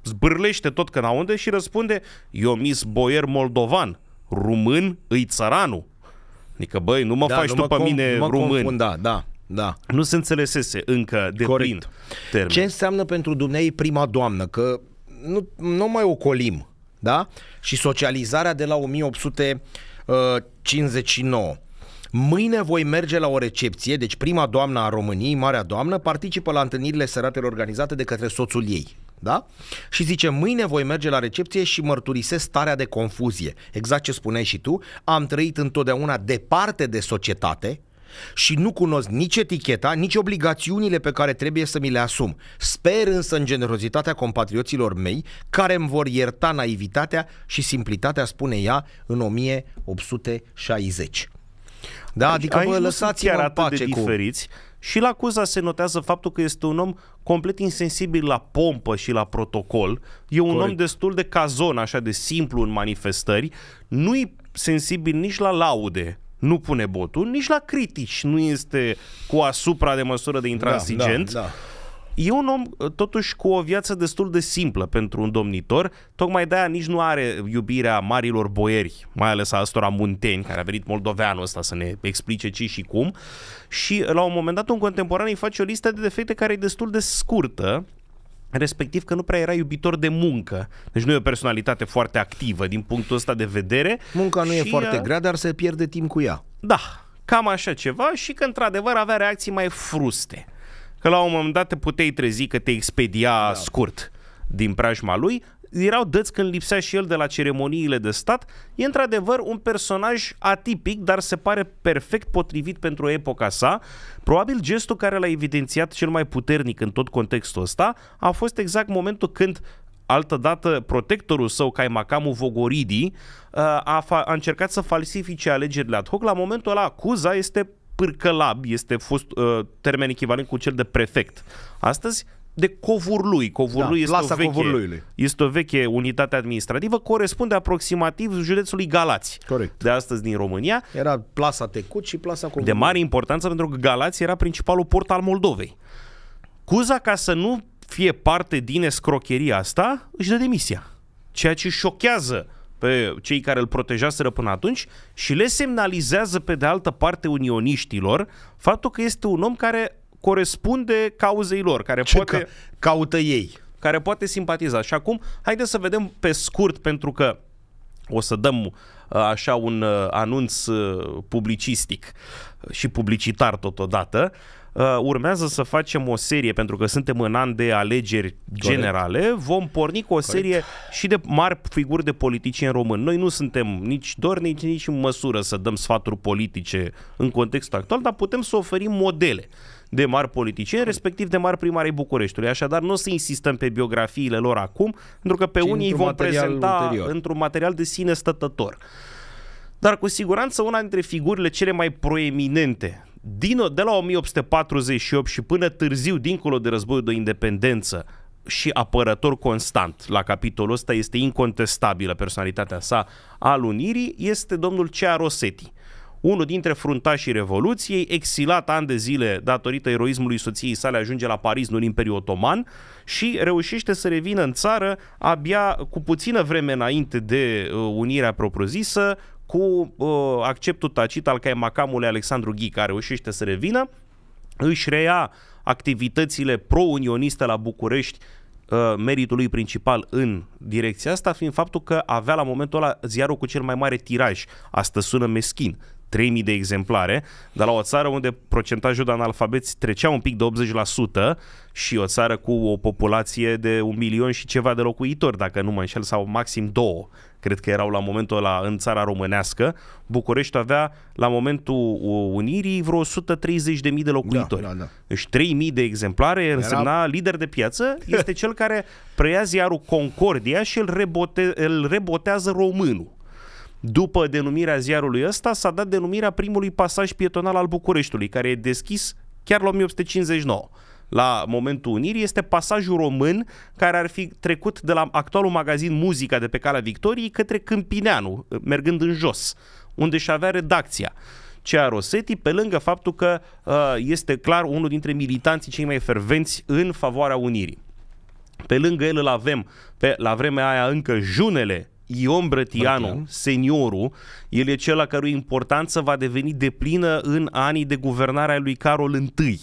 zbârlește tot că unde și răspunde, eu mis boier moldovan rumân îi țăranu. Adică, băi, nu mă da, faci nu tu mă pe com- mine mă român. Confund, da, da, da. Nu se înțelesese încă de Corect. plin termen. Ce înseamnă pentru dumnei prima doamnă? Că nu, nu mai ocolim, da? Și socializarea de la 1859. Uh, Mâine voi merge la o recepție, deci prima doamnă a României, marea doamnă, participă la întâlnirile săratelor organizate de către soțul ei da? Și zice, mâine voi merge la recepție și mărturisesc starea de confuzie. Exact ce spuneai și tu, am trăit întotdeauna departe de societate, și nu cunosc nici eticheta, nici obligațiunile pe care trebuie să mi le asum. Sper însă în generozitatea compatrioților mei, care îmi vor ierta naivitatea și simplitatea, spune ea, în 1860. Da, deci adică aici vă lăsați chiar pace atât de diferiți. cu... diferiți și la Cuza se notează faptul că este un om complet insensibil la pompă și la protocol. E un Corect. om destul de cazon, așa de simplu în manifestări. Nu-i sensibil nici la laude nu pune botul, nici la critici nu este cu asupra de măsură de da, intransigent. Da, da, da. E un om uh, totuși cu o viață destul de simplă pentru un domnitor, tocmai de-aia nici nu are iubirea marilor boieri, mai ales a astora munteni, care a venit moldoveanul ăsta să ne explice ce și cum. Și la un moment dat un contemporan îi face o listă de defecte care e destul de scurtă, respectiv că nu prea era iubitor de muncă. Deci nu e o personalitate foarte activă din punctul ăsta de vedere. Munca nu și, e foarte uh, grea, dar se pierde timp cu ea. Da, cam așa ceva și că într-adevăr avea reacții mai fruste că la un moment dat te puteai trezi că te expedia da. scurt din preajma lui, erau dăți când lipsea și el de la ceremoniile de stat, e într-adevăr un personaj atipic, dar se pare perfect potrivit pentru epoca sa. Probabil gestul care l-a evidențiat cel mai puternic în tot contextul ăsta a fost exact momentul când Altădată, protectorul său, Caimacamu Vogoridi, uh, a, fa- a încercat să falsifice alegerile ad hoc. La momentul ăla, acuza este pârcălab este fost uh, termen echivalent cu cel de prefect. Astăzi de covurlui. Covurlui, da, este, o veche, este o veche unitate administrativă, corespunde aproximativ județului Galați, Corect. de astăzi din România. Era plasa Tecut și plasa Covurlui. De mare importanță pentru că Galați era principalul port al Moldovei. Cuza ca să nu fie parte din escrocheria asta, își dă demisia. Ceea ce șochează pe cei care îl protejaseră până atunci și le semnalizează pe de altă parte unioniștilor faptul că este un om care corespunde cauzei lor, care Ce poate... Ca- caută ei. Care poate simpatiza. Și acum, haideți să vedem pe scurt, pentru că o să dăm uh, așa un uh, anunț uh, publicistic și publicitar totodată. Uh, urmează să facem o serie, pentru că suntem în an de alegeri Corect. generale, vom porni cu o Corect. serie și de mari figuri de politicieni român. Noi nu suntem nici dornici, nici în măsură să dăm sfaturi politice în contextul actual, dar putem să oferim modele de mari politicieni, respectiv de mari primarii Bucureștiului. Așadar, nu o să insistăm pe biografiile lor acum, pentru că pe Ci unii îi vom prezenta ulterior. într-un material de sine stătător. Dar cu siguranță una dintre figurile cele mai proeminente din, de la 1848 și până târziu, dincolo de războiul de independență, și apărător constant la capitolul ăsta, este incontestabilă personalitatea sa al Unirii, este domnul Cea Rosetti, unul dintre fruntașii Revoluției, exilat ani de zile datorită eroismului soției sale, ajunge la Paris, nu în Imperiul Otoman, și reușește să revină în țară abia cu puțină vreme înainte de uh, unirea propriu-zisă, cu uh, acceptul tacit al caimacamului Alexandru Ghi, care reușește să revină, își reia activitățile pro-unioniste la București, uh, meritul lui principal în direcția asta, fiind faptul că avea la momentul ăla ziarul cu cel mai mare tiraj. Asta sună meschin, 3000 de exemplare, dar la o țară unde procentajul de analfabeți trecea un pic de 80% și o țară cu o populație de un milion și ceva de locuitori, dacă nu mă înșel, sau maxim două, cred că erau la momentul ăla în țara românească, București avea la momentul Unirii vreo 130.000 de da, locuitori. Da, da, da. Deci 3.000 de exemplare însemna lider de piață, este cel care preia ziarul Concordia și îl, rebote, îl rebotează românul. După denumirea ziarului ăsta s-a dat denumirea primului pasaj pietonal al Bucureștiului, care e deschis chiar la 1859 la momentul unirii este pasajul român care ar fi trecut de la actualul magazin Muzica de pe Calea Victoriei către Câmpineanu, mergând în jos, unde și avea redacția. Cea Rosetti, pe lângă faptul că uh, este clar unul dintre militanții cei mai fervenți în favoarea unirii. Pe lângă el îl avem pe, la vremea aia încă Junele, Ion Brătianu, Brătian. seniorul, el e cel la care importanță va deveni deplină în anii de guvernare a lui Carol I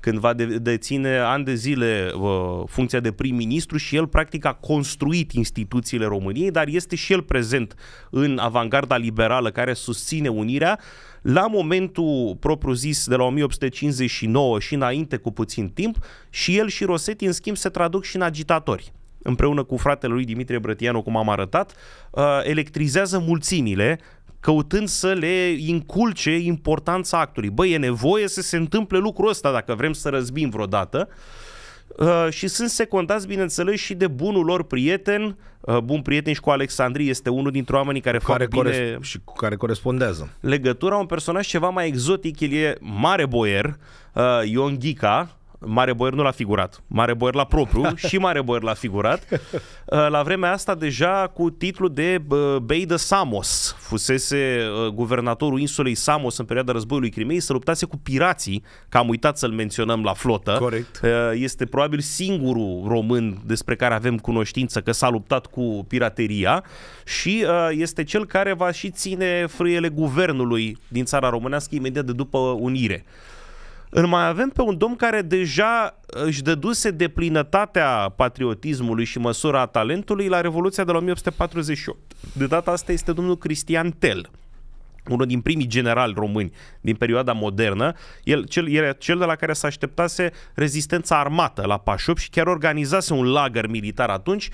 când va de- deține ani de zile uh, funcția de prim-ministru și el practic a construit instituțiile României, dar este și el prezent în avangarda liberală care susține unirea. La momentul propriu-zis de la 1859 și înainte cu puțin timp, și el și Rosetti în schimb se traduc și în agitatori împreună cu fratele lui Dimitrie Brătianu, cum am arătat, uh, electrizează mulțimile căutând să le inculce importanța actului. Băi, e nevoie să se întâmple lucrul ăsta dacă vrem să răzbim vreodată. Uh, și sunt secundați, bineînțeles, și de bunul lor prieten, uh, bun prieten și cu Alexandrie, este unul dintre oamenii care, care fac bine și cu care corespondează. Legătura, un personaj ceva mai exotic, el e mare boier, uh, Ion Ghica, Mare Boier nu l-a figurat. Mare Boier la propriu și Mare Boier l-a figurat. Uh, la vremea asta deja cu titlul de Bey de Samos. Fusese uh, guvernatorul insulei Samos în perioada războiului Crimei să luptase cu pirații, că am uitat să-l menționăm la flotă. Corect. Uh, este probabil singurul român despre care avem cunoștință că s-a luptat cu pirateria și este cel care va și ține frâiele guvernului din țara românească imediat de după unire. Îl mai avem pe un domn care deja uh, își dăduse deplinătatea patriotismului și măsura talentului la Revoluția de la 1848. De data asta este domnul Cristian Tel unul din primii generali români din perioada modernă, el, cel, era cel de la care se așteptase rezistența armată la Pașop și chiar organizase un lagăr militar atunci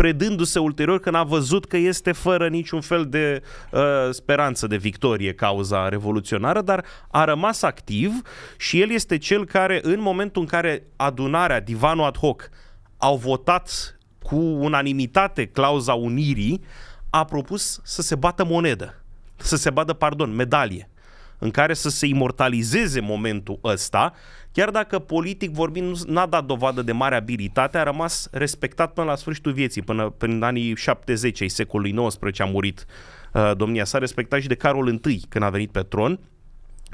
predându-se ulterior când a văzut că este fără niciun fel de uh, speranță de victorie cauza revoluționară, dar a rămas activ și el este cel care în momentul în care adunarea, divanul ad hoc, au votat cu unanimitate clauza unirii, a propus să se bată monedă, să se bată, pardon, medalie, în care să se imortalizeze momentul ăsta Chiar dacă politic vorbind n-a dat dovadă de mare abilitate, a rămas respectat până la sfârșitul vieții, până prin anii 70 ai secolului 19 a murit uh, domnia sa, respectat și de Carol I când a venit pe tron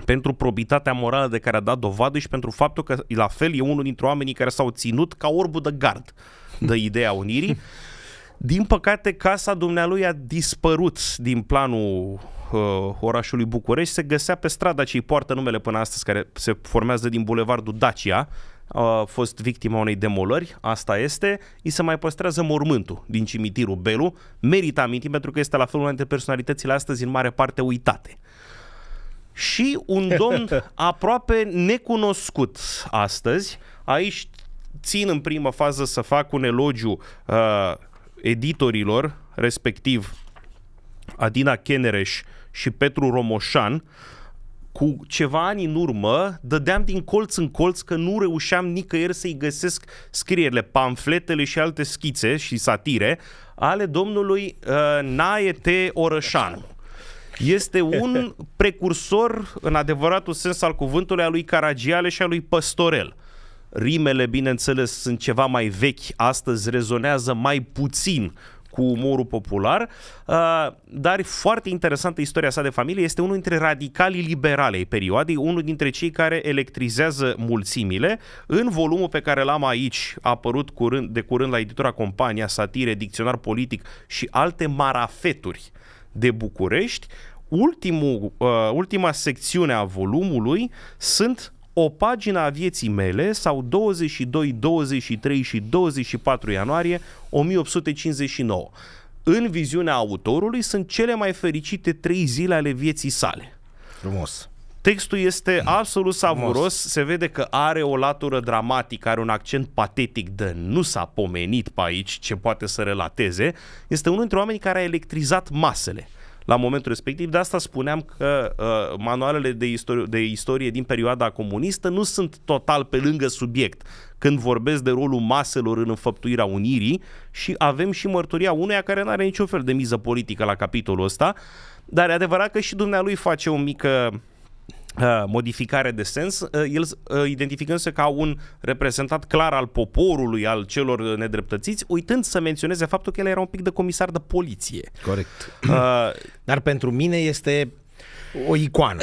pentru probitatea morală de care a dat dovadă și pentru faptul că, la fel, e unul dintre oamenii care s-au ținut ca orbul de gard de ideea unirii. Din păcate, casa dumnealui a dispărut din planul uh, orașului București se găsea pe strada ce îi poartă numele până astăzi, care se formează din bulevardul Dacia, a fost victima unei demolări, asta este, îi se mai păstrează mormântul din cimitirul Belu, merită amintit pentru că este la fel una dintre personalitățile astăzi în mare parte uitate. Și un domn aproape necunoscut astăzi, aici țin în primă fază să fac un elogiu uh, editorilor, respectiv Adina uh, și Petru Romoșan, cu ceva ani în urmă, dădeam din colț în colț că nu reușeam nicăieri să-i găsesc scrierile, pamfletele și alte schițe și satire ale domnului uh, Naete Orășan. Este un precursor, în adevăratul sens al cuvântului, a lui Caragiale și a lui Păstorel. Rimele, bineînțeles, sunt ceva mai vechi, astăzi rezonează mai puțin cu umorul popular, uh, dar foarte interesantă istoria sa de familie. Este unul dintre radicalii liberalei perioadei, unul dintre cei care electrizează mulțimile. În volumul pe care l-am aici, a apărut curând, de curând la editura Compania, satire, dicționar politic și alte marafeturi de București, ultimul, uh, ultima secțiune a volumului sunt o pagină a vieții mele sau 22, 23 și 24 ianuarie 1859. În viziunea autorului sunt cele mai fericite trei zile ale vieții sale. Frumos. Textul este absolut savuros, se vede că are o latură dramatică, are un accent patetic de nu s-a pomenit pe aici ce poate să relateze. Este unul dintre oamenii care a electrizat masele la momentul respectiv. De asta spuneam că uh, manualele de, istorie, de istorie din perioada comunistă nu sunt total pe lângă subiect când vorbesc de rolul maselor în înfăptuirea unirii și avem și mărturia uneia care nu are niciun fel de miză politică la capitolul ăsta, dar e adevărat că și dumnealui face o mică Uh, modificare de sens, uh, el uh, identificându-se ca un reprezentant clar al poporului, al celor nedreptățiți, uitând să menționeze faptul că el era un pic de comisar de poliție. Corect. Uh, Dar pentru mine este o icoană.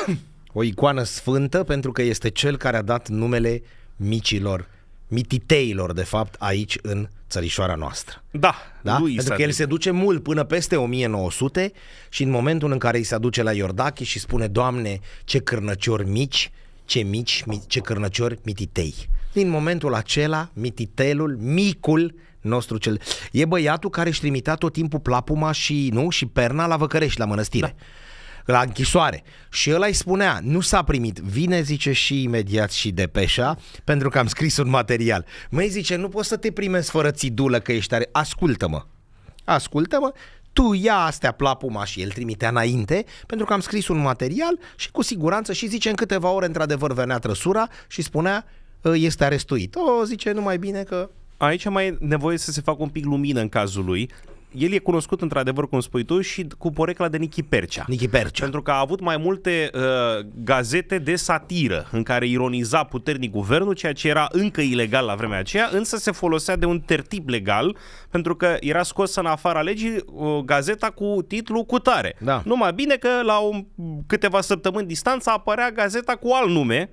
o icoană sfântă pentru că este cel care a dat numele micilor, mititeilor, de fapt, aici în țărișoara noastră. Da, da? Lui Pentru că el se duce mult până peste 1900 și în momentul în care îi se aduce la Iordache și spune, Doamne, ce cârnăciori mici, ce mici, mi, ce cârnăciori mititei. Din momentul acela, mititelul, micul nostru cel... E băiatul care își trimitea tot timpul plapuma și, nu, și perna la Văcărești, la mănăstire. Da la închisoare. Și el îi spunea, nu s-a primit, vine, zice, și imediat și de peșa, pentru că am scris un material. Măi, zice, nu poți să te primezi fără țidulă că ești tare, ascultă-mă, ascultă-mă, tu ia astea plapuma și el trimitea înainte, pentru că am scris un material și cu siguranță și zice în câteva ore într-adevăr venea trăsura și spunea ă, este arestuit. O, zice, numai bine că aici mai e nevoie să se facă un pic lumină în cazul lui, el e cunoscut într-adevăr, cum spui tu, și cu porecla de Nichi Percea. Nichi Percea. Pentru că a avut mai multe uh, gazete de satiră în care ironiza puternic guvernul, ceea ce era încă ilegal la vremea aceea, însă se folosea de un tertip legal, pentru că era scos în afara legii uh, gazeta cu titlu Cutare. Da. Numai bine că la o, câteva săptămâni distanță apărea gazeta cu alt nume,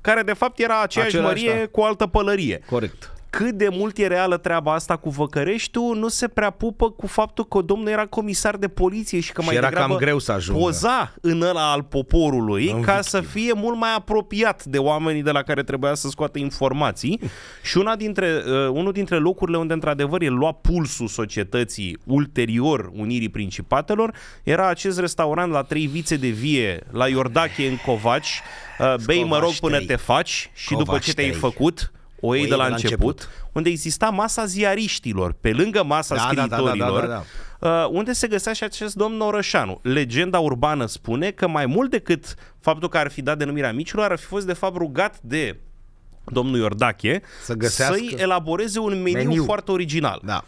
care de fapt era aceeași Același, mărie da. cu altă pălărie. Corect cât de mult e reală treaba asta cu Văcăreștiul nu se prea pupă cu faptul că domnul era comisar de poliție și că și mai era cam greu să ajungă. poza în ăla al poporului în ca victim. să fie mult mai apropiat de oamenii de la care trebuia să scoată informații și una dintre, uh, unul dintre locurile unde într-adevăr el lua pulsul societății ulterior Unirii Principatelor era acest restaurant la trei vițe de vie la Iordache în Covaci, uh, bei mă rog până te faci și Covaci după ce te-ai făcut o ei de la, la început, început, unde exista masa ziariștilor, pe lângă masa da, da, da, da scriitorilor, da, da, da, unde se găsea și acest domn Orășanu. Legenda urbană spune că mai mult decât faptul că ar fi dat denumirea micilor, ar fi fost de fapt rugat de domnul Iordache să găsească... să-i elaboreze un meniu, meniu. foarte original. Da.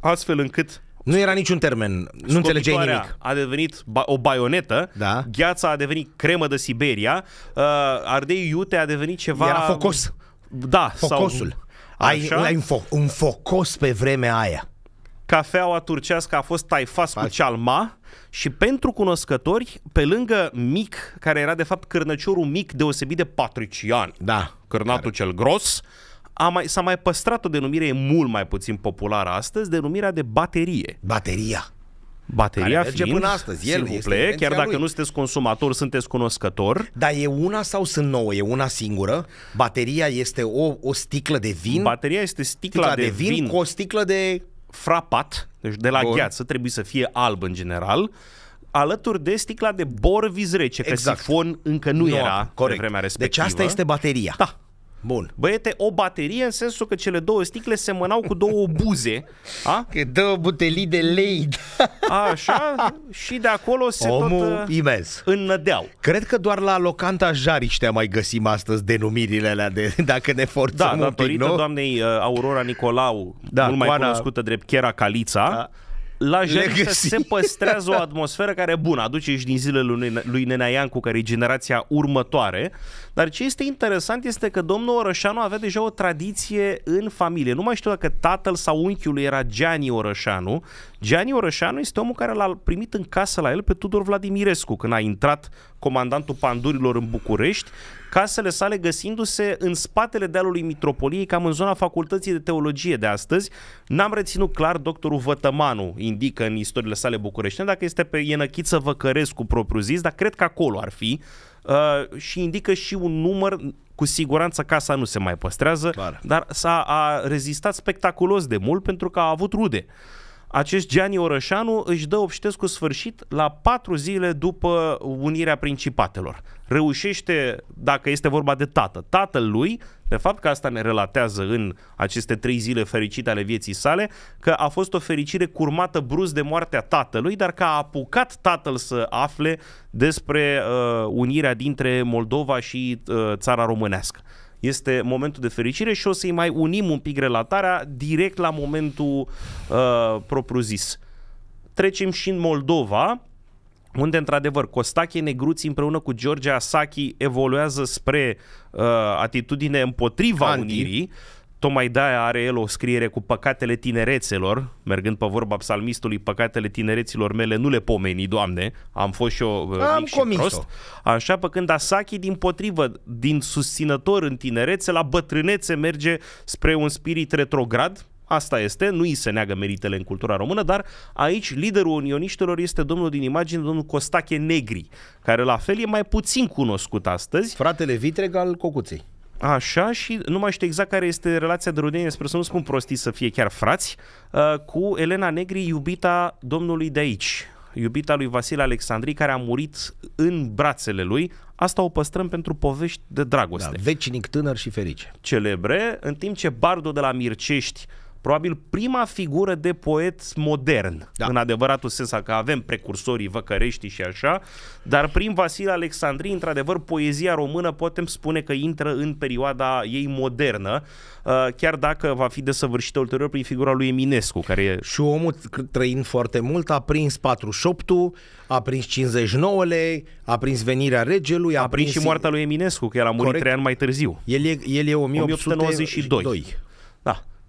Astfel încât nu era niciun termen, nu înțelegeai nimic. A devenit ba- o baionetă, da. gheața a devenit cremă de Siberia, uh, ardei iute a devenit ceva... Era focos. Da. Focosul. Sau... Ai, Așa? ai un, fo- un focos pe vremea aia. Cafeaua turcească a fost taifas Faci. cu cealma și pentru cunoscători, pe lângă mic, care era de fapt cârnăciorul mic deosebit de patrician, da, cârnatul care... cel gros, a mai, s-a mai păstrat o denumire mult mai puțin populară astăzi, denumirea de baterie. Bateria. Bateria care fiind, până astăzi, el simple, chiar dacă lui. nu sunteți consumator, sunteți cunoscător. Dar e una sau sunt nouă? E una singură? Bateria este o, o sticlă de vin? Bateria este sticla, sticla de, de vin, vin cu o sticlă de... Frapat, deci de la Bun. gheață, trebuie să fie alb în general alături de sticla de borviz rece, că exact. sifon încă nu, nu era corect. pe vremea deci respectivă. Deci asta este bateria. Da. Bun. Băiete, o baterie în sensul că cele două sticle semănau cu două buze. A? Că două butelii de lei. Așa, și de acolo se Omul tot uh, imens. înnădeau. Cred că doar la locanta Jariște mai găsim astăzi denumirile alea, de, dacă ne forțăm da, un pic, nu? doamnei uh, Aurora Nicolau, da, mult mai Oana... cunoscută drept Chera Calița, da la Jalița se păstrează o atmosferă care e bună, aduce și din zilele lui, lui Nenea Iancu, care e generația următoare, dar ce este interesant este că domnul Orășanu avea deja o tradiție în familie. Nu mai știu dacă tatăl sau unchiul lui era Gianni Orășanu. Gianni Orășanu este omul care l-a primit în casă la el pe Tudor Vladimirescu când a intrat comandantul pandurilor în București casele sale găsindu-se în spatele dealului Mitropoliei, cam în zona Facultății de Teologie de astăzi. N-am reținut clar, doctorul Vătămanu indică în istoriile sale bucureștene dacă este pe Ienăchiță Văcărescu propriu zis, dar cred că acolo ar fi. Uh, și indică și un număr, cu siguranță casa nu se mai păstrează, Clar. dar s-a a rezistat spectaculos de mult pentru că a avut rude. Uh, acest Gianni Orășanu își dă Obștescu sfârșit la patru zile după unirea principatelor. Reușește, dacă este vorba de tată, tatăl lui, de fapt că asta ne relatează în aceste trei zile fericite ale vieții sale, că a fost o fericire curmată brusc de moartea tatălui, dar că a apucat tatăl să afle despre uh, unirea dintre Moldova și uh, țara românească este momentul de fericire și o să-i mai unim un pic relatarea direct la momentul uh, propriu-zis. Trecem și în Moldova, unde într-adevăr Costache Negruți împreună cu George Asachi, evoluează spre uh, atitudine împotriva Anti. unirii Tocmai de aia are el o scriere cu păcatele tinerețelor, mergând pe vorba psalmistului, păcatele tinereților mele nu le pomeni, Doamne, am fost și eu uh, am mic și prost. Așa, pe când Asaki, din potrivă, din susținător în tinerețe, la bătrânețe merge spre un spirit retrograd, Asta este, nu îi se neagă meritele în cultura română, dar aici liderul unioniștilor este domnul din imagine, domnul Costache Negri, care la fel e mai puțin cunoscut astăzi. Fratele vitreg al Cocuței. Așa și nu mai știu exact care este relația de rudenie, sper să nu spun prostii să fie chiar frați, uh, cu Elena Negri, iubita domnului de aici, iubita lui Vasile Alexandrii, care a murit în brațele lui. Asta o păstrăm pentru povești de dragoste. Da, vecinic tânăr și ferice. Celebre, în timp ce Bardo de la Mircești uh, probabil prima figură de poet modern, da. în adevăratul sens, că avem precursorii Văcărești și așa, dar prin Vasile Alexandrii, într-adevăr, poezia română putem spune că intră în perioada ei modernă, uh, chiar dacă va fi desăvârșită ulterior prin figura lui Eminescu, care e... Și omul trăind foarte mult, a prins 48 a prins 59 lei, a prins venirea regelui, a, a prins, prins și moartea lui Eminescu, că el a murit trei ani mai târziu. El e, el e 1892. 1892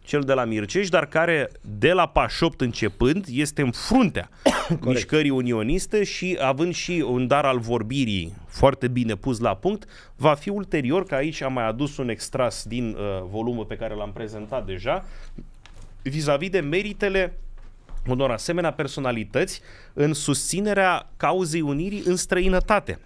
cel de la Mircești, dar care de la Pașopt începând este în fruntea mișcării unioniste și având și un dar al vorbirii foarte bine pus la punct, va fi ulterior, că aici am mai adus un extras din uh, volumul pe care l-am prezentat deja, vis-a-vis de meritele unor asemenea personalități în susținerea cauzei unirii în străinătate.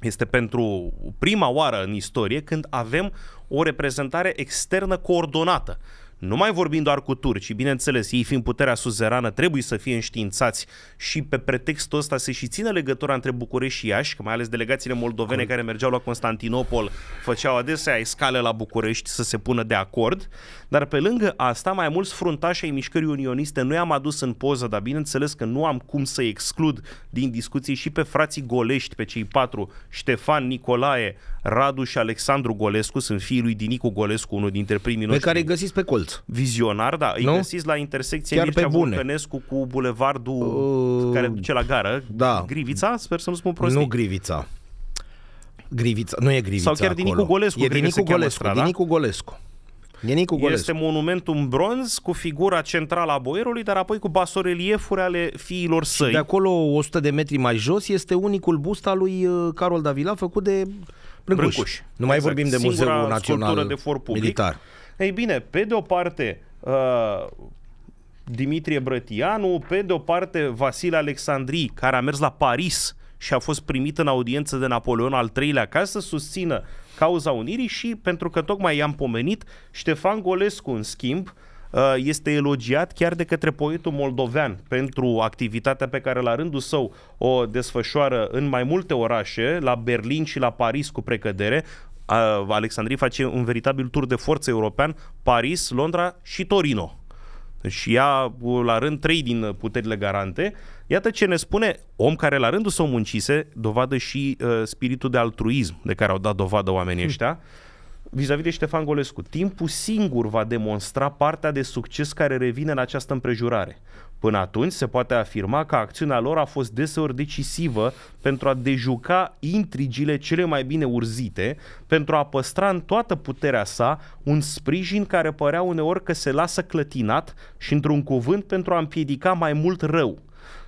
Este pentru prima oară în istorie când avem o reprezentare externă coordonată nu mai vorbim doar cu turci, bineînțeles, ei fiind puterea suzerană, trebuie să fie înștiințați și pe pretextul ăsta se și ține legătura între București și Iași, că mai ales delegațiile moldovene care mergeau la Constantinopol făceau adesea escale la București să se pună de acord, dar pe lângă asta, mai mulți fruntași ai mișcării unioniste nu i-am adus în poză, dar bineînțeles că nu am cum să exclud din discuții și pe frații golești, pe cei patru, Ștefan, Nicolae, Radu și Alexandru Golescu, sunt fiii lui Dinicu Golescu, unul dintre primii noștri. Pe care îi găsiți pe colț. Vizionar, da. Îi găsiți la intersecție Chiar Mircea pe Vulcănescu cu bulevardul uh, care duce la gară. Da. Grivița, sper să nu spun prostii. Nu Grivița. Grivița, nu e Grivița Sau chiar acolo. Dinicu Golescu. E Dinicu Golescu, strada. Dinicu Golescu. Dinicu Golescu. Este monumentul în bronz cu figura centrală a boierului, dar apoi cu basoreliefuri ale fiilor săi. Și de acolo, 100 de metri mai jos, este unicul bust al lui uh, Carol Davila, făcut de Brâncuș. Brâncuș. Nu mai exact. vorbim de Singura Muzeul Național de for public. Militar. Ei bine, pe de o parte, uh, Dimitrie Brătianu, pe de o parte Vasile Alexandrii, care a mers la Paris și a fost primit în audiență de Napoleon al III-lea ca să susțină cauza Unirii și pentru că tocmai i-am pomenit, Ștefan Golescu, în schimb, uh, Uh, este elogiat chiar de către poetul moldovean pentru activitatea pe care la rândul său o desfășoară în mai multe orașe, la Berlin și la Paris cu precădere. Uh, Alexandrie face un veritabil tur de forță european, Paris, Londra și Torino. Și deci ea, uh, la rând trei din puterile garante. Iată ce ne spune om care la rândul său muncise, dovadă și uh, spiritul de altruism de care au dat dovadă oamenii hm. ăștia. Hmm vis-a-vis de Ștefan Golescu. Timpul singur va demonstra partea de succes care revine în această împrejurare. Până atunci se poate afirma că acțiunea lor a fost deseori decisivă pentru a dejuca intrigile cele mai bine urzite, pentru a păstra în toată puterea sa un sprijin care părea uneori că se lasă clătinat și într-un cuvânt pentru a împiedica mai mult rău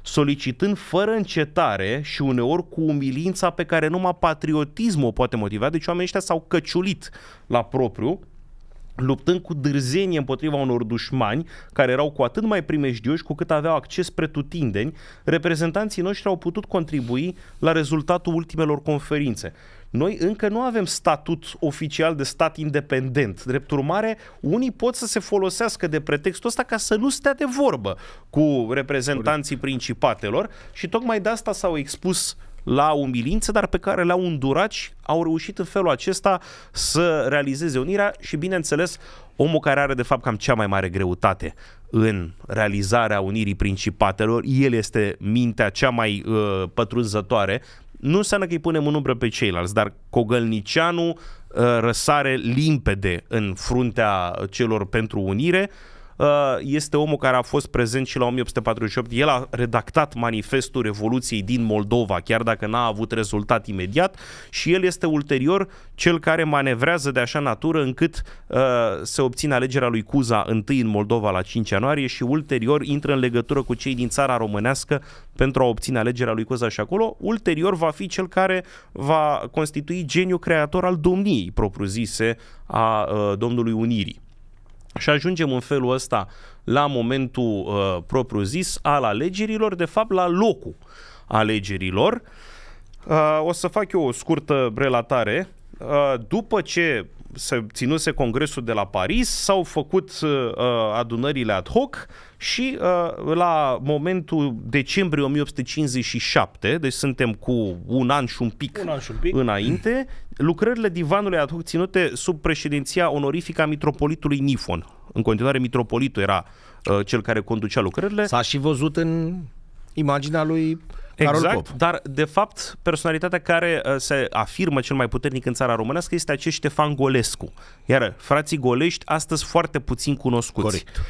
solicitând fără încetare și uneori cu umilința pe care numai patriotismul o poate motiva, deci oamenii ăștia s-au căciulit la propriu, luptând cu dârzenie împotriva unor dușmani care erau cu atât mai primejdioși cu cât aveau acces pretutindeni, reprezentanții noștri au putut contribui la rezultatul ultimelor conferințe. Noi încă nu avem statut oficial de stat independent. Drept urmare, unii pot să se folosească de pretextul ăsta ca să nu stea de vorbă cu reprezentanții principatelor și tocmai de asta s-au expus la umilință, dar pe care le-au îndurat și au reușit în felul acesta să realizeze unirea și, bineînțeles, omul care are de fapt cam cea mai mare greutate în realizarea unirii principatelor, el este mintea cea mai uh, pătrunzătoare, nu înseamnă că îi punem în umbră pe ceilalți, dar Cogălnicianu uh, răsare limpede în fruntea celor pentru unire, Uh, este omul care a fost prezent și la 1848. El a redactat manifestul Revoluției din Moldova, chiar dacă n-a avut rezultat imediat și el este ulterior cel care manevrează de așa natură încât uh, se obține alegerea lui Cuza întâi în Moldova la 5 ianuarie și ulterior intră în legătură cu cei din țara românească pentru a obține alegerea lui Cuza și acolo. Ulterior va fi cel care va constitui geniu creator al domniei propriu-zise a uh, domnului Unirii. Și ajungem în felul ăsta la momentul uh, propriu-zis al alegerilor, de fapt la locul alegerilor. Uh, o să fac eu o scurtă relatare. Uh, după ce se ținuse congresul de la Paris, s-au făcut uh, uh adunările ad hoc și uh, la momentul decembrie 1857, deci suntem cu un an și un pic, un an și un pic. înainte, lucrările divanului ad hoc ținute sub președinția onorifică a mitropolitului Nifon. În continuare, mitropolitul era uh, cel care conducea lucrările. S-a și văzut în imaginea lui Carol exact, Pop. dar de fapt personalitatea care uh, se afirmă cel mai puternic în țara românească este acest Ștefan Golescu. Iar frații golești astăzi foarte puțin cunoscuți. Corect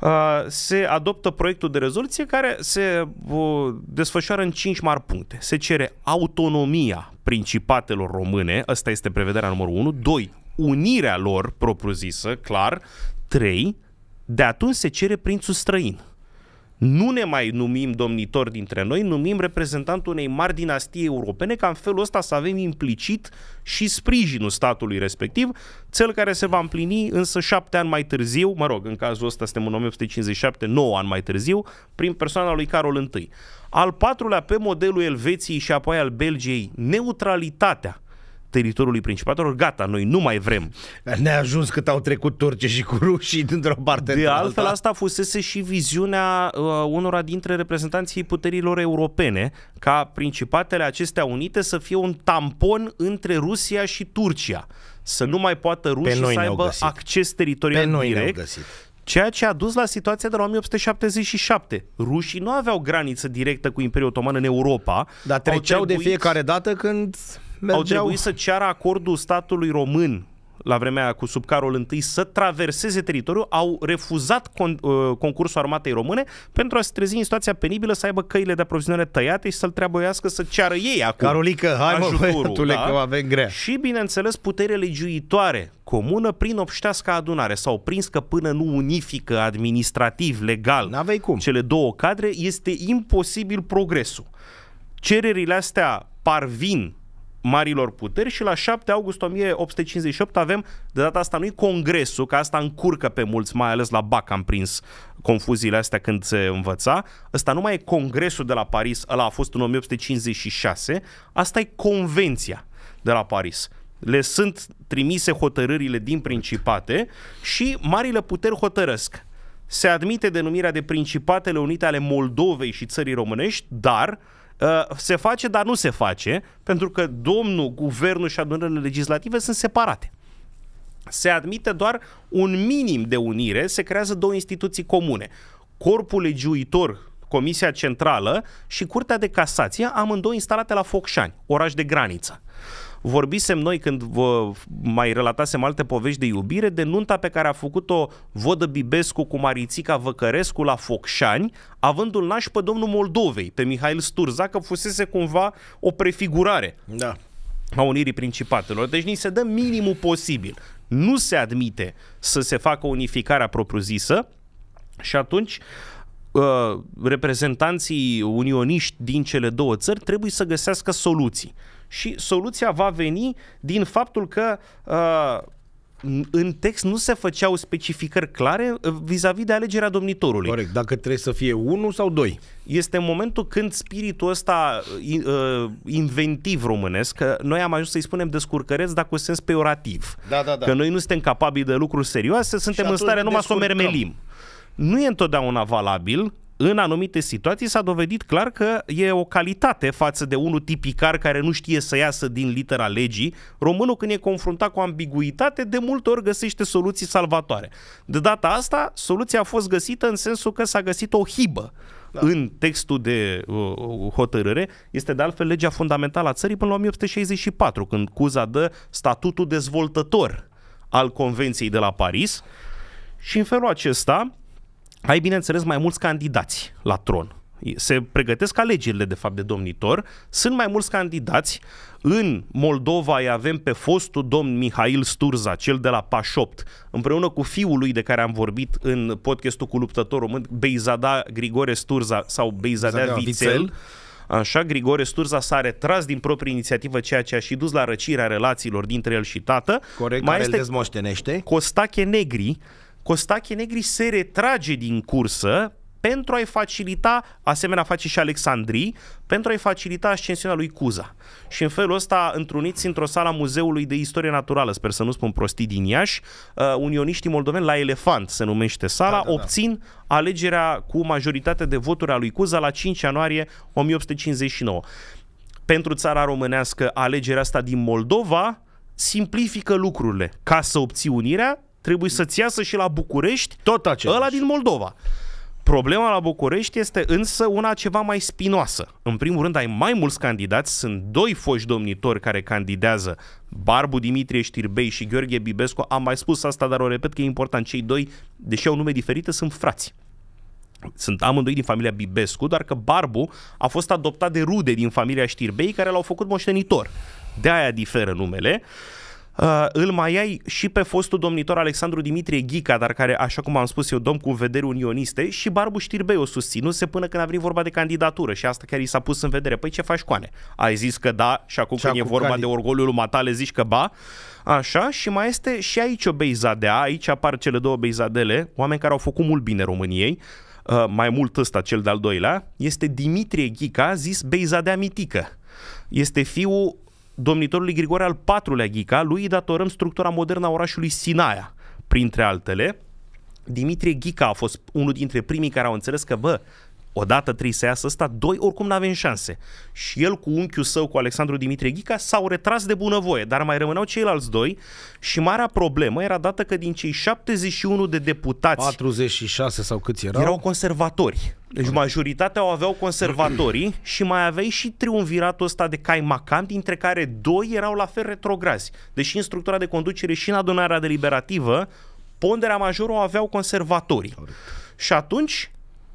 uh, se adoptă proiectul de rezoluție care se uh, desfășoară în cinci mari puncte. Se cere autonomia principatelor române, asta este prevederea numărul 1, 2, unirea lor propriu-zisă, clar, 3, de atunci se cere prințul străin nu ne mai numim domnitori dintre noi, numim reprezentantul unei mari dinastii europene, ca în felul ăsta să avem implicit și sprijinul statului respectiv, cel care se va împlini însă șapte ani mai târziu, mă rog, în cazul ăsta suntem în 1857, nouă ani mai târziu, prin persoana lui Carol I. Al patrulea, pe modelul Elveției și apoi al Belgiei, neutralitatea teritoriului principatelor, gata, noi nu mai vrem. Ne-a ajuns cât au trecut turce și cu rușii dintr-o parte. De altfel, alta. asta fusese și viziunea uh, unora dintre reprezentanții puterilor europene, ca principatele acestea unite să fie un tampon între Rusia și Turcia. Să nu mai poată rușii să aibă acces teritorial Pe noi direct. Găsit. Ceea ce a dus la situația de la 1877. Rușii nu aveau graniță directă cu Imperiul Otoman în Europa. Dar treceau trebuit... de fiecare dată când mergeau... au trebuit să ceară acordul statului român la vremea aia cu sub Carol I să traverseze teritoriul, au refuzat con, uh, concursul armatei române pentru a se trezi în situația penibilă să aibă căile de aprovizionare tăiate și să-l trebuiască să ceară ei acum Carolică, hai mă, băiatule, da? că avem grea. Și, bineînțeles, putere legiuitoare comună prin obștească adunare. S-au prins că până nu unifică administrativ, legal, N-avei cum. cele două cadre, este imposibil progresul. Cererile astea parvin marilor puteri și la 7 august 1858 avem, de data asta nu congresul, că asta încurcă pe mulți, mai ales la BAC am prins confuziile astea când se învăța, ăsta nu mai e congresul de la Paris, ăla a fost în 1856, asta e convenția de la Paris le sunt trimise hotărârile din principate și marile puteri hotărăsc. Se admite denumirea de Principatele Unite ale Moldovei și țării românești, dar uh, Uh, se face, dar nu se face, pentru că domnul, guvernul și adunările legislative sunt separate. Se admite doar un minim de unire, se creează două instituții comune. Corpul legiuitor, Comisia Centrală și Curtea de Casație, amândouă instalate la Focșani, oraș de graniță vorbisem noi când vă mai relatasem alte povești de iubire de nunta pe care a făcut-o Vodă Bibescu cu Marițica Văcărescu la Focșani, avându-l naș pe domnul Moldovei, pe Mihail Sturza, că fusese cumva o prefigurare. Da a unirii principatelor. Deci ni se dă minimul posibil. Nu se admite să se facă unificarea propriu-zisă și atunci uh, reprezentanții unioniști din cele două țări trebuie să găsească soluții și soluția va veni din faptul că uh, în text nu se făceau specificări clare uh, vis-a-vis de alegerea domnitorului. Corect, dacă trebuie să fie unul sau doi. Este momentul când spiritul ăsta uh, uh, inventiv românesc, că noi am ajuns să-i spunem descurcăreți, dar cu sens peorativ. Da, da, da. Că noi nu suntem capabili de lucruri serioase, suntem în stare numai să o mermelim. Nu e întotdeauna valabil în anumite situații s-a dovedit clar că e o calitate față de unul tipicar care nu știe să iasă din litera legii. Românul când e confruntat cu ambiguitate, de multe ori găsește soluții salvatoare. De data asta, soluția a fost găsită în sensul că s-a găsit o hibă da. în textul de uh, uh hotărâre. Este de altfel legea fundamentală a țării până la 1864, când Cuza dă statutul dezvoltător al Convenției de la Paris. Și în felul acesta, ai, bineînțeles, mai mulți candidați la tron. Se pregătesc alegerile, de fapt, de domnitor. Sunt mai mulți candidați. În Moldova îi avem pe fostul domn Mihail Sturza, cel de la Pașopt, împreună cu fiul lui de care am vorbit în podcastul cu luptătorul român, Beizada Grigore Sturza sau Beizadea, Vițel. Vițel. Așa, Grigore Sturza s-a retras din proprie inițiativă, ceea ce a și dus la răcirea relațiilor dintre el și tată. Corect, mai este îl dezmoștenește. Costache Negri, Costache Negri se retrage din cursă pentru a-i facilita, asemenea face și Alexandrii, pentru a-i facilita ascensiunea lui Cuza. Și în felul ăsta, întruniți într-o sala Muzeului de Istorie Naturală, sper să nu spun prostii din Iași, uh, unioniștii moldoveni, la Elefant se numește sala, da, da, da. obțin alegerea cu majoritate de voturi a lui Cuza la 5 ianuarie 1859. Pentru țara românească, alegerea asta din Moldova simplifică lucrurile. Ca să obții unirea, trebuie să-ți iasă și la București Tot același. ăla din Moldova. Problema la București este însă una ceva mai spinoasă. În primul rând ai mai mulți candidați, sunt doi foști domnitori care candidează, Barbu Dimitrie Știrbei și Gheorghe Bibescu. Am mai spus asta, dar o repet că e important. Cei doi, deși au nume diferite, sunt frați sunt amândoi din familia Bibescu, doar că Barbu a fost adoptat de rude din familia Știrbei care l-au făcut moștenitor. De aia diferă numele. Uh, Uh, îl mai ai și pe fostul domnitor Alexandru Dimitrie Ghica, dar care, așa cum am spus, e domn cu vederi unioniste și Barbu Știrbei o susținuse până când a venit vorba de candidatură și asta chiar i s-a pus în vedere. Păi ce faci, Coane? Ai zis că da și acum când e vorba candid... de orgoliul matale zici că ba. Așa, și mai este și aici o beizadea, aici apar cele două beizadele, oameni care au făcut mult bine României, uh, mai mult ăsta, cel de-al doilea, este Dimitrie Ghica, zis beizadea mitică. Este fiul domnitorului Grigore al IV-lea Ghica, lui îi datorăm structura modernă a orașului Sinaia, printre altele. Dimitrie Ghica a fost unul dintre primii care au înțeles că, bă, odată trebuie să iasă ăsta, doi oricum nu avem șanse. Și el cu unchiul său, cu Alexandru Dimitrie Ghica, s-au retras de bunăvoie, dar mai rămâneau ceilalți doi și marea problemă era dată că din cei 71 de deputați... 46 sau câți erau? Erau conservatori deci majoritatea o aveau conservatorii și mai aveai și triumviratul ăsta de cai macam, dintre care doi erau la fel retrograzi. Deși în structura de conducere și în adunarea deliberativă, ponderea majoră o aveau conservatorii. Și atunci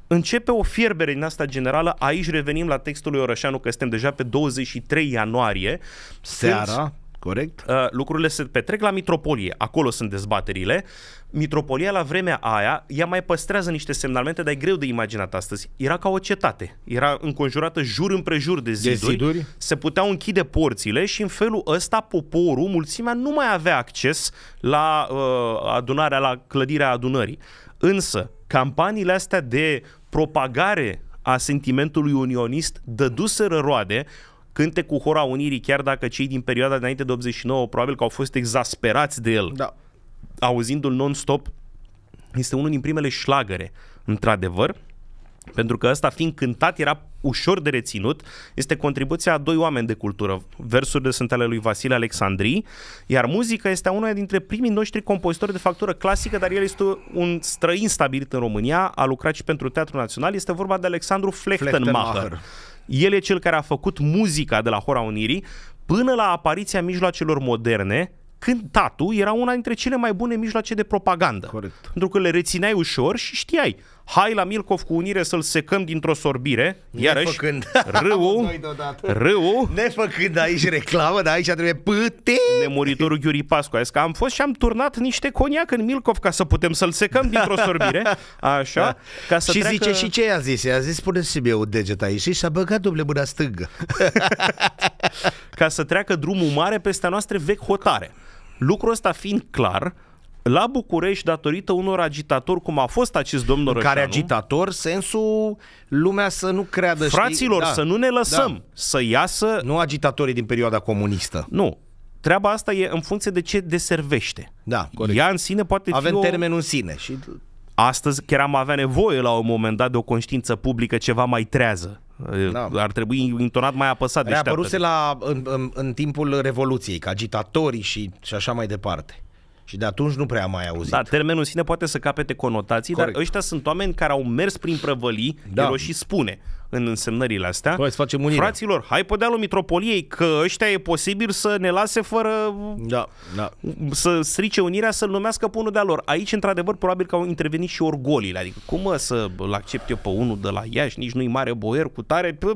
începe o fierbere din asta generală. Aici revenim la textul lui Orășanu, că suntem deja pe 23 ianuarie. Seara, când, corect? Uh, lucrurile se petrec la Mitropolie, acolo sunt dezbaterile. Mitropolia la vremea aia, ea mai păstrează niște semnalmente, dar e greu de imaginat astăzi. Era ca o cetate. Era înconjurată jur împrejur de ziduri. De ziduri. Se puteau închide porțile și în felul ăsta poporul, mulțimea, nu mai avea acces la uh, adunarea, la clădirea adunării. Însă, campaniile astea de propagare a sentimentului unionist dăduseră roade, cânte cu Hora Unirii, chiar dacă cei din perioada de înainte de 89 probabil că au fost exasperați de el. Da auzindu-l non-stop, este unul din primele șlagăre, într-adevăr, pentru că ăsta fiind cântat era ușor de reținut, este contribuția a doi oameni de cultură. Versurile sunt ale lui Vasile Alexandrii, iar muzica este a unul dintre primii noștri compozitori de factură clasică, dar el este un străin stabilit în România, a lucrat și pentru Teatrul Național, este vorba de Alexandru Flechtenmacher. Flechtenmacher. El e cel care a făcut muzica de la Hora Unirii până la apariția mijloacelor moderne, cântatul era una dintre cele mai bune mijloace de propagandă. Corect. Pentru că le rețineai ușor și știai. Hai la Milcov cu unire să-l secăm dintr-o sorbire, iarăși, Nefăcând. râul, râul. Nefăcând aici reclamă, dar aici trebuie pâte. Nemuritorul Ghiuri Pascu a că am fost și am turnat niște coniac în Milcov ca să putem să-l secăm dintr-o sorbire, așa, da. ca să Și treacă... zice și ce i-a zis, i-a zis puneți și eu deget aici și s-a băgat duble mâna stângă. ca să treacă drumul mare peste a noastră vechi hotare. Lucrul ăsta fiind clar, la București, datorită unor agitatori, cum a fost acest domn Noroșanu... Care agitator, sensul lumea să nu creadă... Fraților, știi? Da, să nu ne da. lăsăm, da. să iasă... Nu agitatorii din perioada comunistă. Nu, treaba asta e în funcție de ce deservește. Da, corect. Ea în sine poate Avem fi o... termenul în sine și... Astăzi chiar am avea nevoie la un moment dat de o conștiință publică ceva mai trează da. Ar trebui intonat mai apăsat. Reapăruse deci. la, în, în, în timpul Revoluției, ca agitatorii și, și așa mai departe. Și de atunci nu prea am mai auzit. Da, termenul în sine poate să capete conotații, Corect. dar ăștia sunt oameni care au mers prin prăvălii, da. el și spune în însemnările astea. Păi, să facem unire. Fraților, hai pe dealul Mitropoliei, că ăștia e posibil să ne lase fără... Da, da. Să strice unirea, să-l numească pe unul de-a lor. Aici, într-adevăr, probabil că au intervenit și orgolile. Adică, cum mă să-l accept eu pe unul de la Iași, nici nu-i mare boier cu tare... Pă,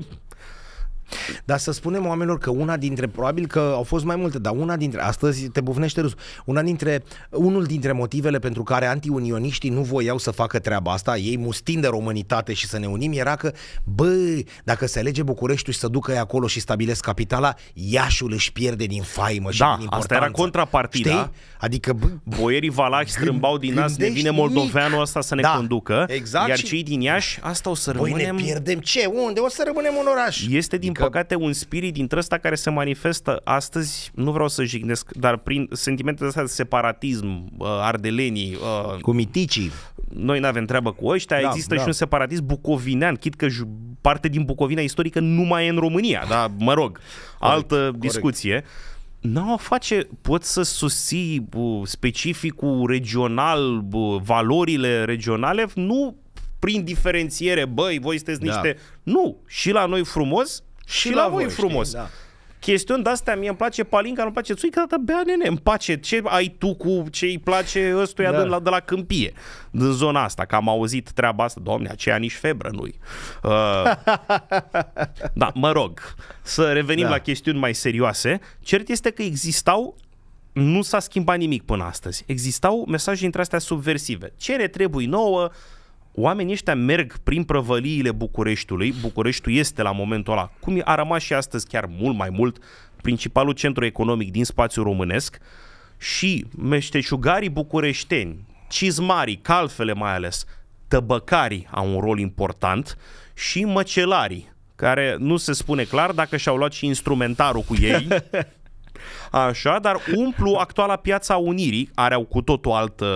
dar să spunem oamenilor că una dintre, probabil că au fost mai multe, dar una dintre, astăzi te bufnește rusul, una dintre, unul dintre motivele pentru care antiunioniștii nu voiau să facă treaba asta, ei mustind de românitate și să ne unim, era că, bă, dacă se alege Bucureștiul și să ducă ei acolo și stabilesc capitala, Iașul își pierde din faimă și da, din importanță. asta era contrapartida. Știi? Adică, bă, boierii valahi strâmbau din nas, ne vine moldoveanul ăsta să ne da, conducă, exact iar și... cei din Iași, asta o să rămânem... Băi, ne pierdem ce? Unde? O să rămânem un oraș. Este din că... păcate, un spirit dintre ăsta care se manifestă astăzi, nu vreau să jignesc, dar prin sentimentele astea de separatism, uh, ardelenii... Uh, cu miticii. Noi nu avem treabă cu ăștia, da, există da. și un separatism bucovinean, chit că parte din Bucovina istorică nu mai e în România, dar mă rog, altă corect, discuție. Nu n-au face, poți să susții uh, specificul regional, valorile regionale, nu prin diferențiere, băi, voi sunteți da. niște... Nu, și la noi frumos și, și la, la voi, voi frumos. Știi, da chestiuni de-astea, mie îmi place palinca, nu-mi place țuica, dar bea nene, îmi place ce ai tu cu ce îi place ăstuia da. de, la, de la câmpie, din zona asta, că am auzit treaba asta, doamne, aceea nici febră nu-i. Uh, da, mă rog, să revenim da. la chestiuni mai serioase. Cert este că existau nu s-a schimbat nimic până astăzi. Existau mesaje dintre astea subversive. Ce ne trebuie nouă? oamenii ăștia merg prin prăvăliile Bucureștiului, Bucureștiul este la momentul ăla, cum a rămas și astăzi chiar mult mai mult, principalul centru economic din spațiul românesc și meșteșugarii bucureșteni, cizmarii, calfele mai ales, tăbăcarii au un rol important și măcelarii, care nu se spune clar dacă și-au luat și instrumentarul cu ei Așa, dar umplu actuala piața Unirii, are cu totul alt uh,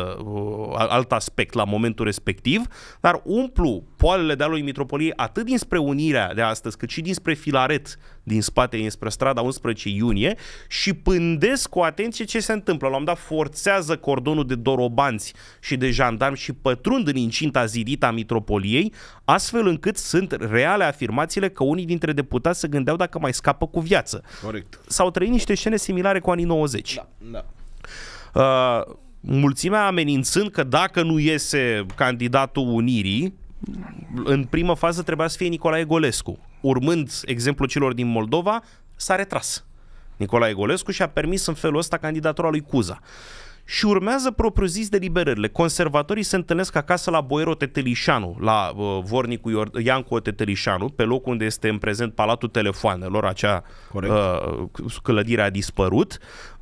alt aspect la momentul respectiv, dar umplu poalele de-a lui Mitropoliei atât dinspre Unirea de astăzi, cât și dinspre Filaret din spate înspre strada 11 iunie și pândesc cu atenție ce se întâmplă. L-am dat forțează cordonul de dorobanți și de jandarmi și pătrund în incinta zidită a mitropoliei, astfel încât sunt reale afirmațiile că unii dintre deputați se gândeau dacă mai scapă cu viață. Corect. S-au trăit niște scene similare cu anii 90. Da, da. Uh, mulțimea amenințând că dacă nu iese candidatul Unirii, în primă fază trebuia să fie Nicolae Golescu. Urmând exemplul celor din Moldova, s-a retras Nicolae Golescu și a permis în felul ăsta candidatura lui Cuza. Și urmează propriu-zis deliberările. Conservatorii se întâlnesc acasă la Boero Tetelișanu, la uh, Vornicu Ior- Iancu Tetelișanu, pe locul unde este în prezent Palatul Telefoanelor, acea uh, clădire a dispărut.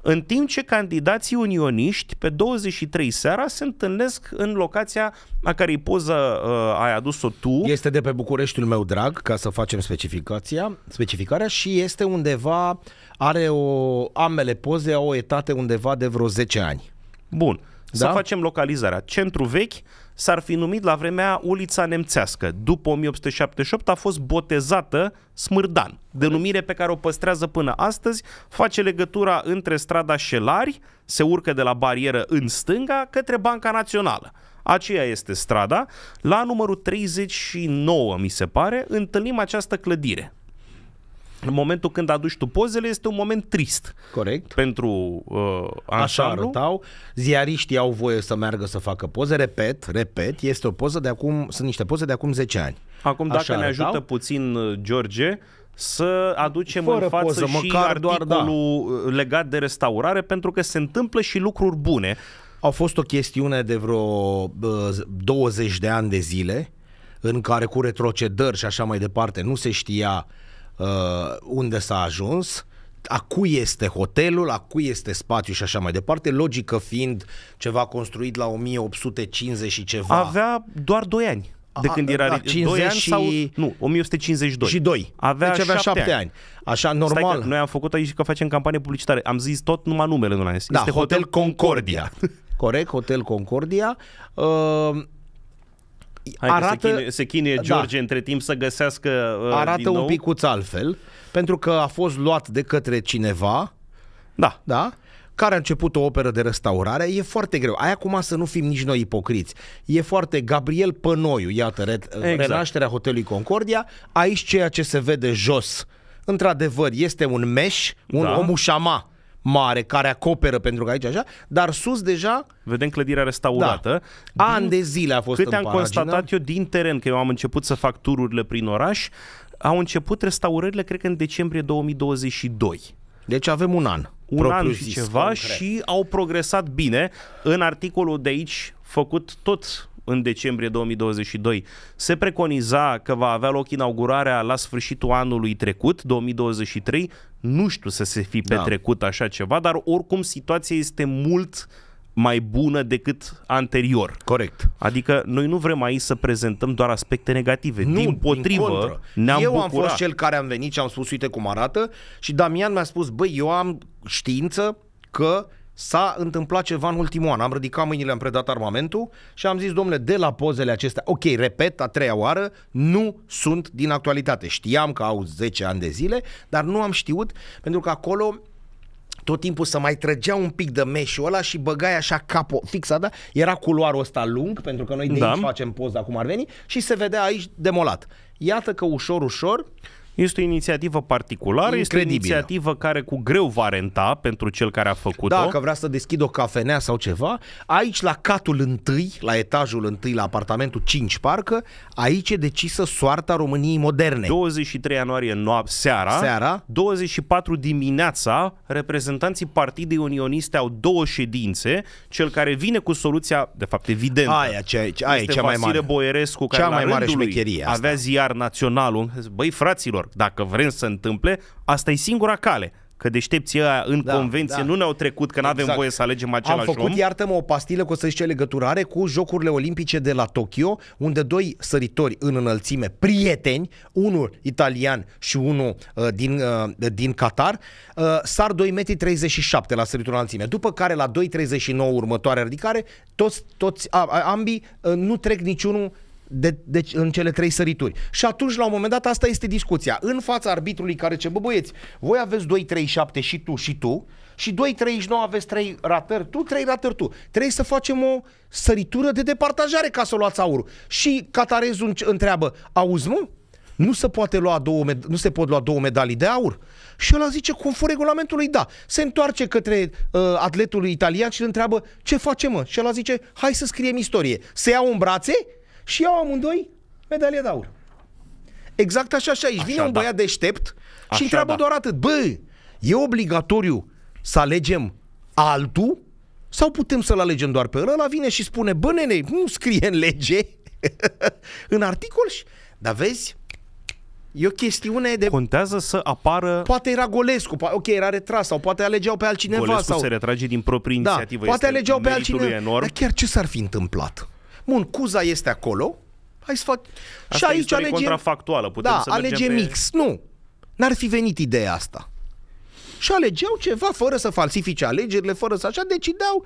În timp ce candidații unioniști pe 23 seara se întâlnesc în locația a cărei poză uh, ai adus-o tu. Este de pe Bucureștiul meu drag, ca să facem specificația, specificarea și este undeva, are o, ambele poze au o etate undeva de vreo 10 ani. Bun. Da? Să facem localizarea. Centru vechi, s-ar fi numit la vremea ulița nemțească. După 1878 a fost botezată Smârdan. Denumire pe care o păstrează până astăzi face legătura între strada Șelari, se urcă de la barieră în stânga către Banca Națională. Aceea este strada. La numărul 39, mi se pare, întâlnim această clădire în momentul când aduci tu pozele este un moment trist. Corect. Pentru uh, Așa arătau. Ziariștii au voie să meargă să facă poze. Repet, repet, este o poză de acum, sunt niște poze de acum 10 ani. Acum, dacă Așa ne arătau. ajută puțin uh, George, să aducem Fără în față poză, și articolul doar, da. Uh, legat de restaurare, pentru că se întâmplă și lucruri bune. Au fost o chestiune de vreo uh, 20 de ani de zile, în care cu retrocedări și așa mai departe nu se știa uh, unde s-a ajuns, a cui este hotelul, a cui este spațiu și așa mai departe, logică fiind ceva construit la 1850 și ceva. Avea doar 2 ani de a, când era da, 50 ani și... sau nu, 1.852. Și 2. Avea deci avea 7 ani. ani. Așa normal. Stai că noi am făcut aici că facem campanie publicitară. Am zis tot numai numele, nu am zis. Da, este Hotel, Hotel Concordia. Concordia. Corect, Hotel Concordia. Uh, Hai arată, se chinuie, se chinuie da. George da, între timp să găsească uh, Arată din nou. un picuț altfel, pentru că a fost luat de către cineva, da, da, care a început o operă de restaurare, e foarte greu. Aia acum să nu fim nici noi ipocriți. E foarte Gabriel Pănoiu, iată, re- exact. renașterea hotelului Concordia, aici ceea ce se vede jos, într-adevăr, este un meș, un da. omușama, mare care acoperă, pentru că aici așa, dar sus deja... Vedem clădirea restaurată. Da. Ani de zile a fost Câte în am paragină. constatat eu din teren, că eu am început să fac tururile prin oraș, au început restaurările, cred că în decembrie 2022. Deci avem un an. Un an și ceva concret. și au progresat bine. În articolul de aici, făcut tot în decembrie 2022, se preconiza că va avea loc inaugurarea la sfârșitul anului trecut, 2023. Nu știu să se fi da. petrecut da. așa ceva, dar oricum situația este mult mai bună decât anterior. Corect. Adică noi nu vrem aici să prezentăm doar aspecte negative. Nu, din potrivă, din ne-am Eu bucurat. am fost cel care am venit și am spus uite cum arată și Damian mi-a spus băi, eu am știință că s-a întâmplat ceva în ultimul an. Am ridicat mâinile, am predat armamentul și am zis, domnule, de la pozele acestea, ok, repet, a treia oară, nu sunt din actualitate. Știam că au 10 ani de zile, dar nu am știut, pentru că acolo tot timpul să mai trăgea un pic de meșul ăla și băgai așa capul fixat, da? era culoarul ăsta lung, pentru că noi de da. aici facem poza cum ar veni, și se vedea aici demolat. Iată că ușor, ușor, este o inițiativă particulară, este o inițiativă care cu greu va renta pentru cel care a făcut-o. Dacă vrea să deschid o cafenea sau ceva, aici la catul întâi, la etajul întâi, la apartamentul 5 parcă, aici e decisă soarta României moderne. 23 ianuarie noapte, seara, seara, 24 dimineața, reprezentanții Partidei Unioniste au două ședințe, cel care vine cu soluția, de fapt evident, aia, cea, aia, este cea Vasile mai mare. Boierescu, care cea mai mare șmecherie avea ziar naționalul. Băi, fraților, York. Dacă vrem să întâmple, asta e singura cale că deștepții ăia în da, convenție da. nu ne-au trecut, că nu exact. voie să alegem același Am făcut, om. iartă-mă, o pastilă cu să zice legătură are cu Jocurile Olimpice de la Tokyo, unde doi săritori în înălțime, prieteni, unul italian și unul uh, din, uh, din Qatar, uh, sar 2,37 m la în înălțime. După care, la 2,39 următoarea ridicare, toți, toți a, ambii uh, nu trec niciunul de, de, deci, în cele trei sărituri. Și atunci, la un moment dat, asta este discuția. În fața arbitrului care ce, bă băieți, voi aveți 2-3-7 și tu și tu, și 2 3 9 aveți 3 ratări tu, 3 ratări tu. Trebuie să facem o săritură de departajare ca să luați aurul. Și Catarezul întreabă, auzi mă, nu se, poate lua două, med- nu se pot lua două medalii de aur? Și ăla zice, conform regulamentului, da. Se întoarce către uh, atletul italian și îl întreabă, ce facem mă? Și ăla zice, hai să scriem istorie. Se iau în brațe și iau amândoi medalie de aur. Exact așa și aici. Așa, Vine da. un băiat deștept și întreabă da. doar atât. Bă, e obligatoriu să alegem altul sau putem să-l alegem doar pe ăla? La vine și spune, bă nene, nu scrie în lege, în articol, și... dar vezi, E o chestiune de... Contează să apară... Poate era Golescu, po- ok, era retras, sau poate alegeau pe altcineva. Golescu sau... se retrage din proprie da, inițiativă. Da, poate alegeau pe altcineva. Enorm. Dar chiar ce s-ar fi întâmplat? Bun, Cuza este acolo, hai să fac... Asta și aici alege... contrafactuală, putem da, să alege pe... mix. Nu, n-ar fi venit ideea asta. Și alegeau ceva fără să falsifice alegerile, fără să așa, decideau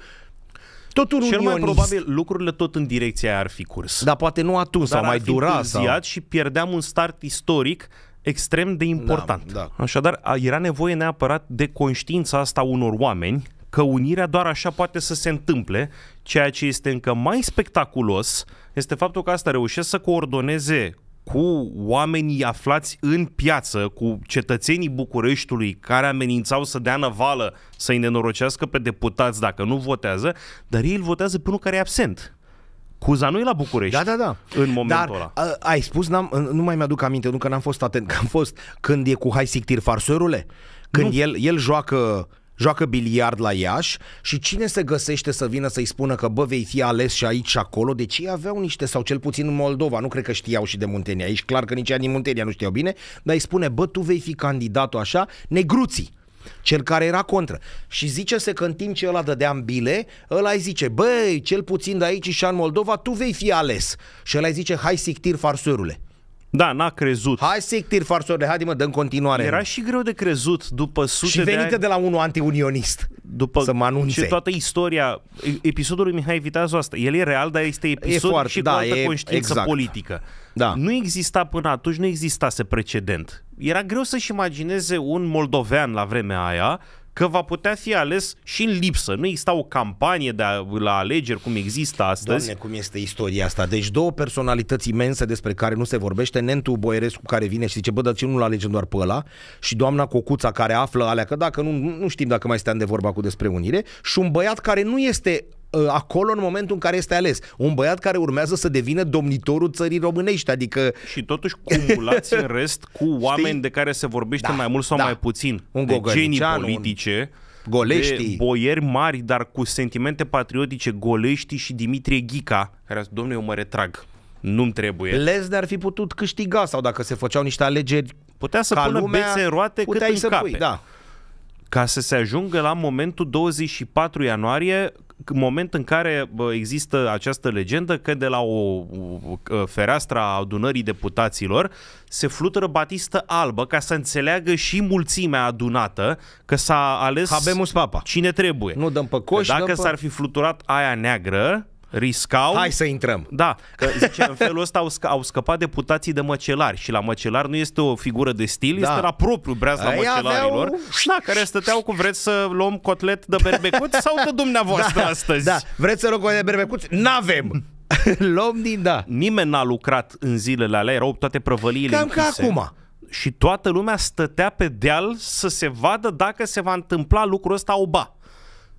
totul Cel mai probabil lucrurile tot în direcția aia ar fi curs. Dar poate nu atunci, sau mai dura. Sau... și pierdeam un start istoric extrem de important. Da, da. Așadar, era nevoie neapărat de conștiința asta unor oameni că unirea doar așa poate să se întâmple Ceea ce este încă mai spectaculos este faptul că asta reușește să coordoneze cu oamenii aflați în piață, cu cetățenii Bucureștiului care amenințau să dea năvală să-i nenorocească pe deputați dacă nu votează, dar ei îl votează pe unul care e absent. Cuza nu e la București. Da, da, da. În momentul Dar, ăla. A, ai spus, n-am, nu mai mi-aduc aminte, nu că n-am fost atent, că am fost când e cu Hai Sictir Farsorule, când el, el joacă joacă biliard la Iași și cine se găsește să vină să-i spună că bă, vei fi ales și aici și acolo, deci ei aveau niște, sau cel puțin în Moldova, nu cred că știau și de Muntenia, aici clar că nici din Muntenia nu știau bine, dar îi spune, bă, tu vei fi candidatul așa, negruții cel care era contră. Și zice-se că în timp ce ăla dădea în bile, ăla îi zice, băi, cel puțin de aici și în Moldova, tu vei fi ales. Și ăla îi zice, hai sictir farsurule. Da, n-a crezut. Hai sictir, farsore, hai mă, dă în continuare. Era și greu de crezut după sute Și venită de, ani, de la unul antiunionist după să mă anunțe. Și toată istoria, episodul lui Mihai Viteazul asta, el e real, dar este episod e foarte, și cu da, altă e, conștiință exact. politică. Da. Nu exista până atunci, nu existase precedent. Era greu să-și imagineze un moldovean la vremea aia că va putea fi ales și în lipsă. Nu exista o campanie de a, la alegeri cum există astăzi. Doamne, cum este istoria asta. Deci două personalități imense despre care nu se vorbește, Nentu Boierescu care vine și zice, bă, dar ce nu-l alegem doar pe ăla? Și doamna Cocuța care află alea că dacă nu, nu știm dacă mai stăm de vorba cu despre unire și un băiat care nu este Uh, acolo în momentul în care este ales. Un băiat care urmează să devină domnitorul țării românești, adică... Și totuși cumulați în rest cu oameni Știi? de care se vorbește da, mai mult sau da. mai puțin. Un de genii politice... Un... Golești. De boieri mari, dar cu sentimente patriotice, Golești și Dimitrie Ghica, care a zis, domnule, eu mă retrag, nu-mi trebuie. Lezne ar fi putut câștiga sau dacă se făceau niște alegeri Putea să ca pună lumea, bețe în roate cât în cape. Pui, da. Ca să se ajungă la momentul 24 ianuarie, moment în care există această legendă că de la o fereastră a adunării deputaților se flutură batistă albă ca să înțeleagă și mulțimea adunată că s-a ales Habemus Papa. cine trebuie. Nu dăm pe coș, Dacă dăm pe... s-ar fi fluturat aia neagră, riscau... Hai să intrăm! Da, că zice, în felul ăsta au, sc- au scăpat deputații de măcelari și la măcelar nu este o figură de stil, da. este la propriu breaz la măcelarilor, aveau... da, care stăteau cu vreți să luăm cotlet de berbecuți sau de dumneavoastră da, astăzi? Da, vreți să luăm cotlet de berbecuți? N-avem! luăm din da. Nimeni n-a lucrat în zilele alea, erau toate prăvăliile Cam închise. ca acum și toată lumea stătea pe deal să se vadă dacă se va întâmpla lucrul ăsta oba.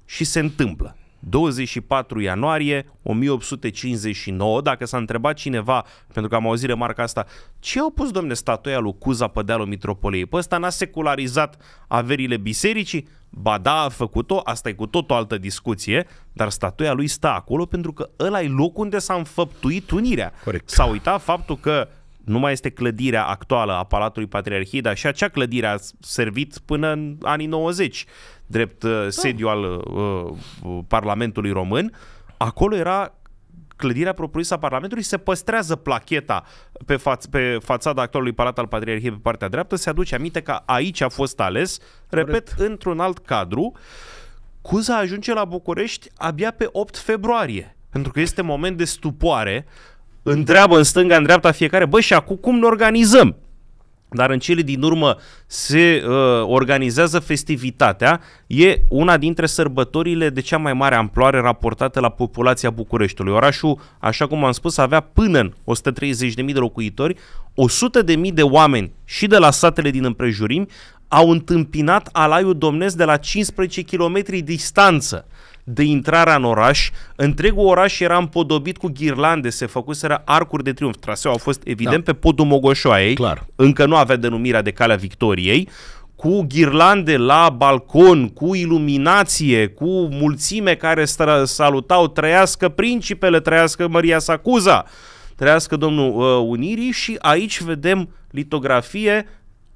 Și se întâmplă. 24 ianuarie 1859, dacă s-a întrebat cineva, pentru că am auzit remarca asta, ce au pus, domne, statuia lui Cuza pe dealul Mitropoliei? Păi ăsta n-a secularizat averile bisericii? Ba da, a făcut-o, asta e cu tot o altă discuție, dar statuia lui stă acolo pentru că ăla e locul unde s-a înfăptuit unirea. Corect. S-a uitat faptul că nu mai este clădirea actuală a Palatului Patriarhiei, dar și acea clădire a servit până în anii 90 drept uh, ah. sediu al uh, uh, Parlamentului Român, acolo era clădirea propriu-zisă a Parlamentului, se păstrează placheta pe, faț- pe fațada actualului Palat al Patriarhiei pe partea dreaptă, se aduce aminte că aici a fost ales, repet, Corect. într-un alt cadru. Cuza ajunge la București abia pe 8 februarie, pentru că este moment de stupoare, întreabă în stânga, în dreapta fiecare, bă, și acum cum ne organizăm? dar în cele din urmă se uh, organizează festivitatea, e una dintre sărbătorile de cea mai mare amploare raportată la populația Bucureștiului. Orașul, așa cum am spus, avea până în 130.000 de locuitori, 100.000 de oameni și de la satele din împrejurimi au întâmpinat alaiul domnesc de la 15 km distanță de intrarea în oraș. Întregul oraș era împodobit cu ghirlande, se făcuseră arcuri de triumf. Traseul a fost evident da. pe podul Mogoșoaiei, Clar. încă nu avea denumirea de Calea Victoriei, cu ghirlande la balcon, cu iluminație, cu mulțime care salutau trăiască principele, trăiască Maria Sacuza, trăiască domnul uh, Unirii și aici vedem litografie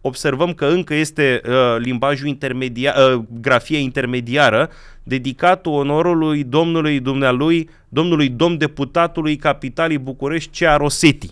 observăm că încă este uh, limbajul intermediar, uh, grafia intermediară dedicat onorului domnului dumnealui, domnului domn deputatului Capitalii București, Cea Rosetti.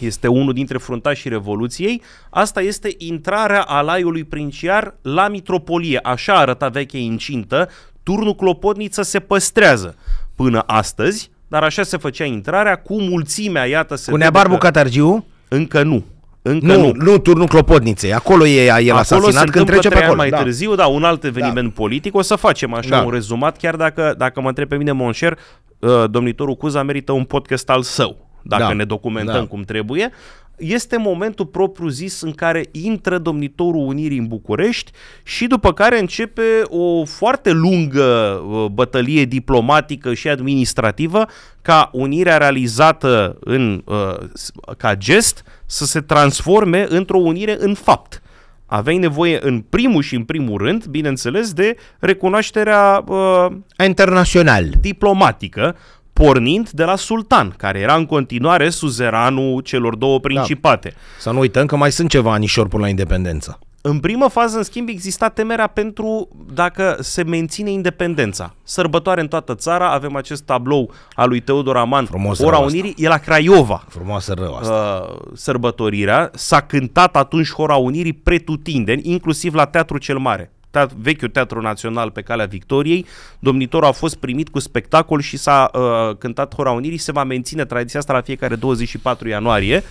Este unul dintre fruntașii Revoluției. Asta este intrarea alaiului princiar la mitropolie. Așa arăta vechea incintă. Turnul Clopotniță se păstrează până astăzi, dar așa se făcea intrarea cu mulțimea, iată se... Punea barbu Catargiu? Încă nu. Încă nu, nu, nu turnul Clopotniței. Acolo e el acolo asasinat când trece pe acolo. mai da. târziu, da, un alt eveniment da. politic. O să facem așa da. un rezumat, chiar dacă, dacă mă întreb pe mine Monșer, uh, domnitorul Cuza merită un podcast al său dacă da. ne documentăm da. cum trebuie este momentul propriu zis în care intră domnitorul Unirii în București și după care începe o foarte lungă uh, bătălie diplomatică și administrativă ca unirea realizată în, uh, ca gest să se transforme într-o unire în fapt aveai nevoie în primul și în primul rând, bineînțeles, de recunoașterea uh, internațională, diplomatică pornind de la sultan, care era în continuare suzeranul celor două da. principate. Da. Să nu uităm că mai sunt ceva anișori până la independență. În primă fază, în schimb, exista temerea pentru dacă se menține independența. Sărbătoare în toată țara, avem acest tablou al lui Teodor Aman, Frumos Ora Unirii, asta. e la Craiova. Frumoasă rău asta. Uh, sărbătorirea s-a cântat atunci Ora Unirii pretutindeni, inclusiv la Teatrul cel Mare teat- vechiul Teatru Național pe calea Victoriei. Domnitorul a fost primit cu spectacol și s-a uh, cântat Hora Unirii. Se va menține tradiția asta la fiecare 24 ianuarie.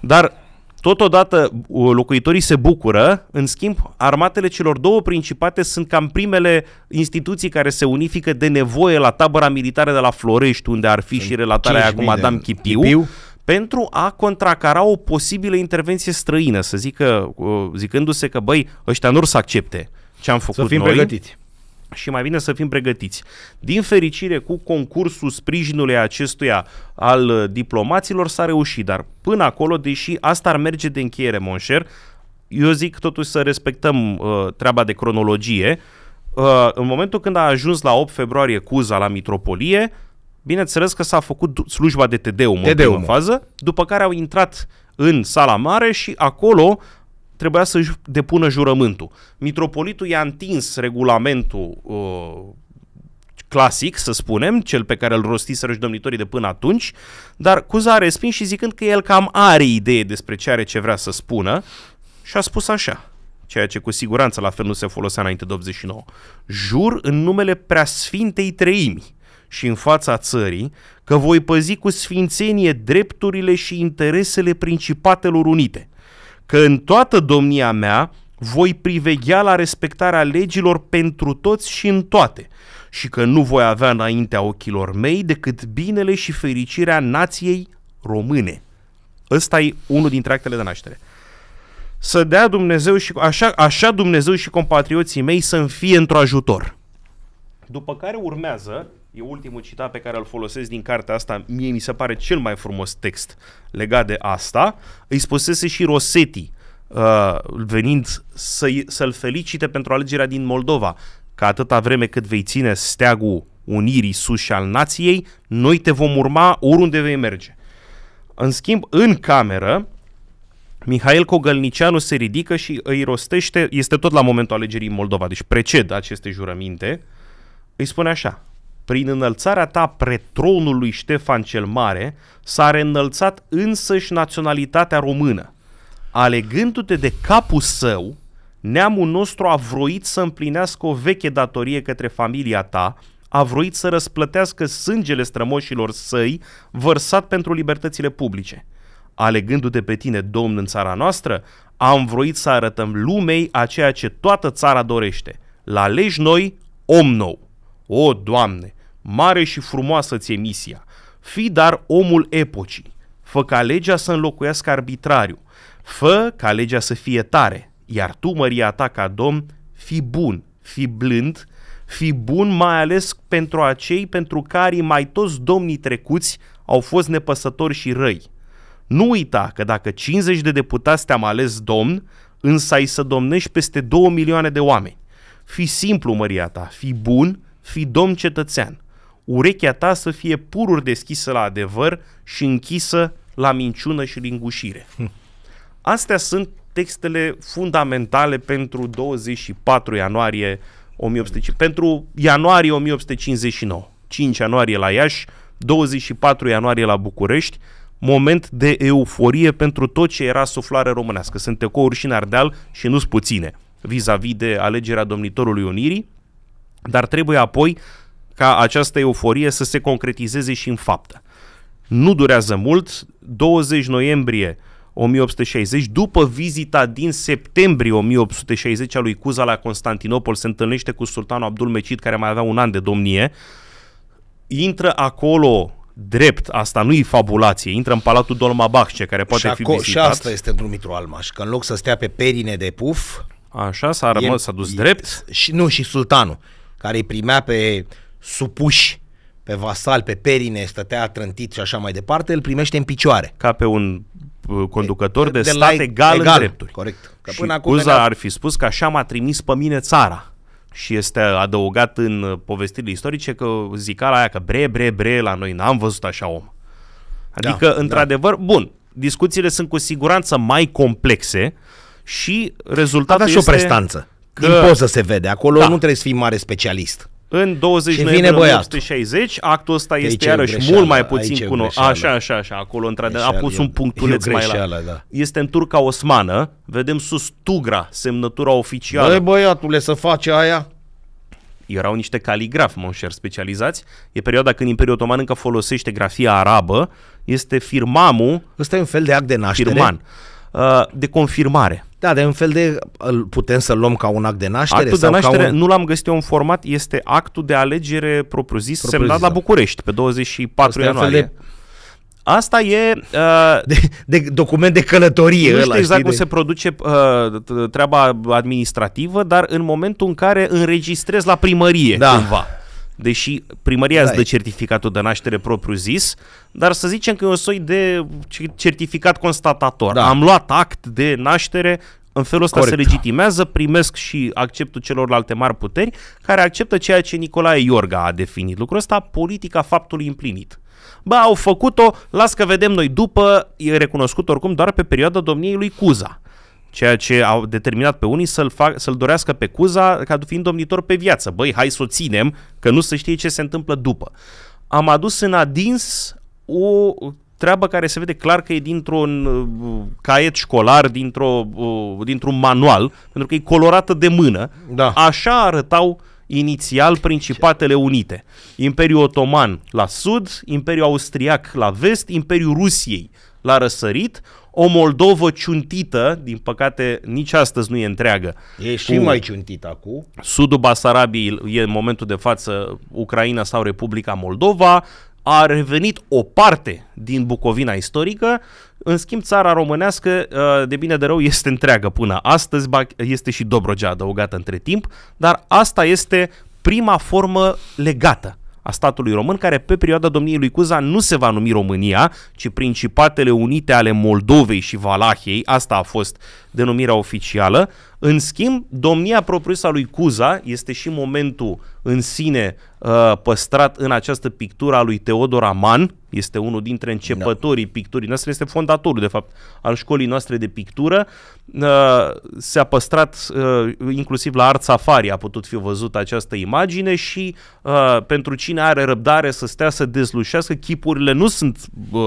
Dar Totodată, uh, locuitorii se bucură, în schimb, armatele celor două principate sunt cam primele instituții care se unifică de nevoie la tabăra militară de la Florești, unde ar fi sunt și relatarea aia cu Madame Chipiu, Chipiu, pentru a contracara o posibilă intervenție străină, să zică, uh, zicându-se că, băi, ăștia nu să accepte ce am făcut noi? să fim noi. pregătiți și mai bine să fim pregătiți. Din fericire, cu concursul sprijinului acestuia al uh, diplomaților s-a reușit, dar până acolo, deși asta ar merge de încheiere, monșer, eu zic totuși să respectăm uh, treaba de cronologie. Uh, în momentul când a ajuns la 8 februarie Cuza la Mitropolie, bineînțeles că s-a făcut slujba de Tedeum, Tedeum. în fază, după care au intrat în sala mare și acolo trebuia să-și depună jurământul. Mitropolitul i-a întins regulamentul uh, clasic, să spunem, cel pe care îl rostiseră și domnitorii de până atunci, dar Cuza a respins și zicând că el cam are idee despre ce are ce vrea să spună și a spus așa, ceea ce cu siguranță la fel nu se folosea înainte de 89. Jur în numele preasfintei treimi și în fața țării că voi păzi cu sfințenie drepturile și interesele Principatelor Unite – că în toată domnia mea voi priveghea la respectarea legilor pentru toți și în toate și că nu voi avea înaintea ochilor mei decât binele și fericirea nației române. Ăsta e unul dintre actele de naștere. Să dea Dumnezeu și așa, așa Dumnezeu și compatrioții mei să-mi fie într-ajutor. După care urmează E ultimul citat pe care îl folosesc din cartea asta, mie mi se pare cel mai frumos text legat de asta. Îi spusese și Rosetti, uh, venind să-i, să-l felicite pentru alegerea din Moldova, că atâta vreme cât vei ține steagul unirii sus și al nației, noi te vom urma oriunde vei merge. În schimb, în cameră, Mihail Cogălnicianu se ridică și îi rostește, este tot la momentul alegerii în Moldova, deci preced aceste jurăminte, îi spune așa, prin înălțarea ta pretronului Ștefan cel Mare, s-a reînălțat însăși naționalitatea română. Alegându-te de capul său, neamul nostru a vroit să împlinească o veche datorie către familia ta, a vroit să răsplătească sângele strămoșilor săi vărsat pentru libertățile publice. Alegându-te pe tine, domn, în țara noastră, am vroit să arătăm lumei a ceea ce toată țara dorește. La legi noi, om nou. O, Doamne, mare și frumoasă ți emisia. Fi dar omul epocii. Fă ca legea să înlocuiască arbitrariu. Fă ca legea să fie tare. Iar tu, măria ta ca domn, fi bun, fi blând, fi bun mai ales pentru acei pentru care mai toți domnii trecuți au fost nepăsători și răi. Nu uita că dacă 50 de deputați te-am ales domn, însă ai să domnești peste 2 milioane de oameni. Fi simplu, măria ta, fi bun, fi domn cetățean urechea ta să fie pururi deschisă la adevăr și închisă la minciună și lingușire. Hm. Astea sunt textele fundamentale pentru 24 ianuarie 18, pentru ianuarie 1859. 5 ianuarie la Iași, 24 ianuarie la București, moment de euforie pentru tot ce era suflare românească. Sunt ecouri și în Ardeal și nu-s puține vis-a-vis de alegerea domnitorului Unirii, dar trebuie apoi ca această euforie să se concretizeze și în faptă. Nu durează mult, 20 noiembrie 1860, după vizita din septembrie 1860 a lui Cuza la Constantinopol, se întâlnește cu sultanul Abdul Mecid, care mai avea un an de domnie, intră acolo drept, asta nu e fabulație, intră în Palatul Dolmabahce, care poate și fi vizitat. Și asta este drumitul Almaș, că în loc să stea pe perine de puf... Așa, s-a, rămas, s-a dus drept. Și, nu, și sultanul, care îi primea pe supuși pe vasal, pe perine, stătea trântit și așa mai departe, îl primește în picioare. Ca pe un uh, conducător de, de, de stat egal, egal în drepturi. Corect. Că și până acum Cuza venea... ar fi spus că așa m-a trimis pe mine țara. Și este adăugat în uh, povestirile istorice că zicala aia că bre, bre, bre, la noi n-am văzut așa om. Adică, da, da. într-adevăr, da. bun, discuțiile sunt cu siguranță mai complexe și rezultatul Avea și este... o prestanță. Că... Din poză se vede. Acolo da. nu trebuie să fii mare specialist. În 20 și noiembrie 1960, actul ăsta este iarăși mult mai puțin cunoscut. Așa, așa, așa, acolo într-adevăr a pus e, un punctuleț mai la. Da. Este în turca osmană, vedem sus Tugra, semnătura oficială. Băi băiatule, să face aia? Erau niște caligraf, monșer, specializați. E perioada când Imperiul Otoman încă folosește grafia arabă. Este firmamul. Ăsta e un fel de act de naștere. Firman. Uh, de confirmare. Da, de un fel de, putem să luăm ca un act de naștere? Actul sau de naștere, ca un... nu l-am găsit eu în format, este actul de alegere propriu-zis, propriu semnat la da. București pe 24 Asta ianuarie. Asta e... Uh, de, de document de călătorie. Nu știu ăla, exact cum de... se produce uh, treaba administrativă, dar în momentul în care înregistrezi la primărie da. cumva deși primăria îți da, dă certificatul de naștere propriu zis, dar să zicem că e o soi de certificat constatator. Da. Am luat act de naștere, în felul ăsta Corect. se legitimează, primesc și acceptul celorlalte mari puteri, care acceptă ceea ce Nicolae Iorga a definit. Lucrul ăsta, politica faptului împlinit. Bă, au făcut-o, las că vedem noi după, e recunoscut oricum doar pe perioada domniei lui Cuza ceea ce au determinat pe unii să-l, fac, să-l dorească pe Cuza ca fiind domnitor pe viață. Băi, hai să o ținem, că nu se știe ce se întâmplă după. Am adus în adins o treabă care se vede clar că e dintr-un uh, caiet școlar, dintr-o, uh, dintr-un manual, pentru că e colorată de mână. Da. Așa arătau inițial Principatele Unite. Imperiul Otoman la sud, Imperiul Austriac la vest, Imperiul Rusiei la răsărit, o Moldovă ciuntită, din păcate nici astăzi nu e întreagă. E și cu mai ciuntită acum. Sudul Basarabiei e în momentul de față Ucraina sau Republica Moldova, a revenit o parte din Bucovina istorică, în schimb țara românească, ă, de bine de rău, este întreagă până astăzi, este și Dobrogea adăugată între timp, dar asta este prima formă legată a statului român, care pe perioada domniei lui Cuza nu se va numi România, ci Principatele Unite ale Moldovei și Valahiei, asta a fost denumirea oficială, în schimb, domnia propriu-zisă a lui Cuza este și momentul în sine uh, păstrat în această pictură a lui Teodor Aman, este unul dintre începătorii da. picturii noastre, este fondatorul, de fapt, al școlii noastre de pictură. Uh, s-a păstrat uh, inclusiv la Art Safari, a putut fi văzută această imagine și uh, pentru cine are răbdare să stea să dezlușească, chipurile nu sunt uh,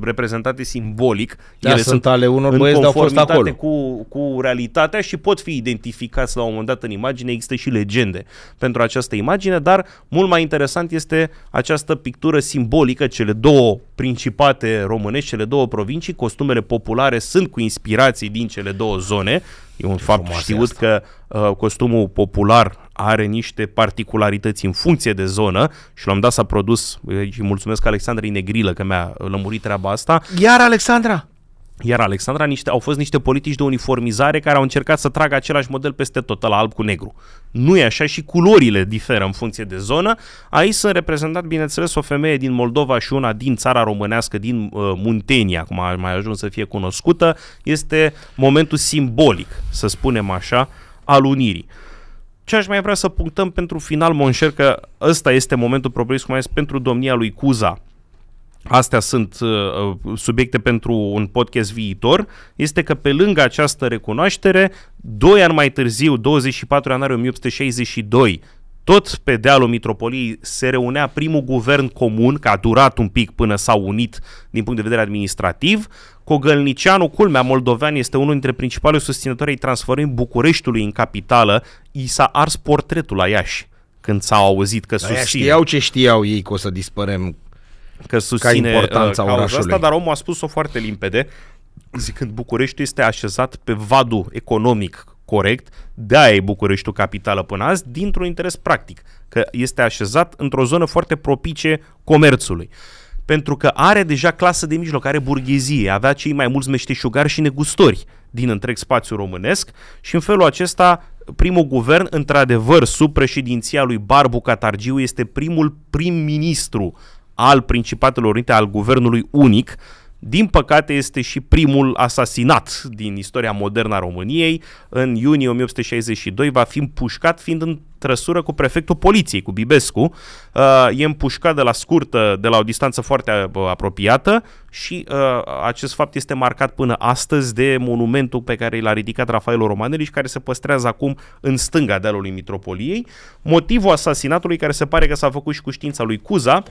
reprezentate simbolic, da, ele sunt, sunt ale unor băieți au fost acolo. Cu, cu realitatea și pot pot fi identificați la un moment dat în imagine, există și legende pentru această imagine, dar mult mai interesant este această pictură simbolică, cele două principate românești, cele două provincii, costumele populare sunt cu inspirații din cele două zone, E un Ce fapt știut asta. că uh, costumul popular are niște particularități în funcție de zonă și l-am dat s-a produs, și mulțumesc Alexandrei Negrilă că mi-a lămurit treaba asta. Iar Alexandra! Iar Alexandra niște, au fost niște politici de uniformizare care au încercat să tragă același model peste tot, la alb cu negru. Nu e așa și culorile diferă în funcție de zonă. Aici sunt reprezentat, bineînțeles, o femeie din Moldova și una din țara românească, din uh, Muntenia, cum a mai ajuns să fie cunoscută. Este momentul simbolic, să spunem așa, al unirii. Ce aș mai vrea să punctăm pentru final, Monșer, că ăsta este momentul propriu, cum mai pentru domnia lui Cuza astea sunt uh, uh, subiecte pentru un podcast viitor, este că pe lângă această recunoaștere, doi ani mai târziu, 24 ianuarie 1862, tot pe dealul Mitropoliei se reunea primul guvern comun, că a durat un pic până s-au unit din punct de vedere administrativ. Cogălnicianu, culmea moldovean, este unul dintre principalii susținători ai transformării Bucureștiului în capitală. I s-a ars portretul la Iași când s-au auzit că Aia susțin. știau ce știau ei că o să dispărem că susține ca importanța uh, orașului. asta, dar omul a spus-o foarte limpede, zicând București este așezat pe vadul economic corect, de-aia e Bucureștiul capitală până azi, dintr-un interes practic, că este așezat într-o zonă foarte propice comerțului. Pentru că are deja clasă de mijloc, are burghezie, avea cei mai mulți meșteșugari și negustori din întreg spațiul românesc și în felul acesta primul guvern, într-adevăr, sub președinția lui Barbu Catargiu, este primul prim-ministru al Principatelor Unite, al Guvernului Unic, din păcate este și primul asasinat din istoria modernă a României. În iunie 1862 va fi împușcat fiind în trăsură cu prefectul poliției, cu Bibescu. Uh, e împușcat de la scurtă, de la o distanță foarte uh, apropiată și uh, acest fapt este marcat până astăzi de monumentul pe care l-a ridicat Rafael Romanelli și care se păstrează acum în stânga dealului Mitropoliei. Motivul asasinatului care se pare că s-a făcut și cu știința lui Cuza,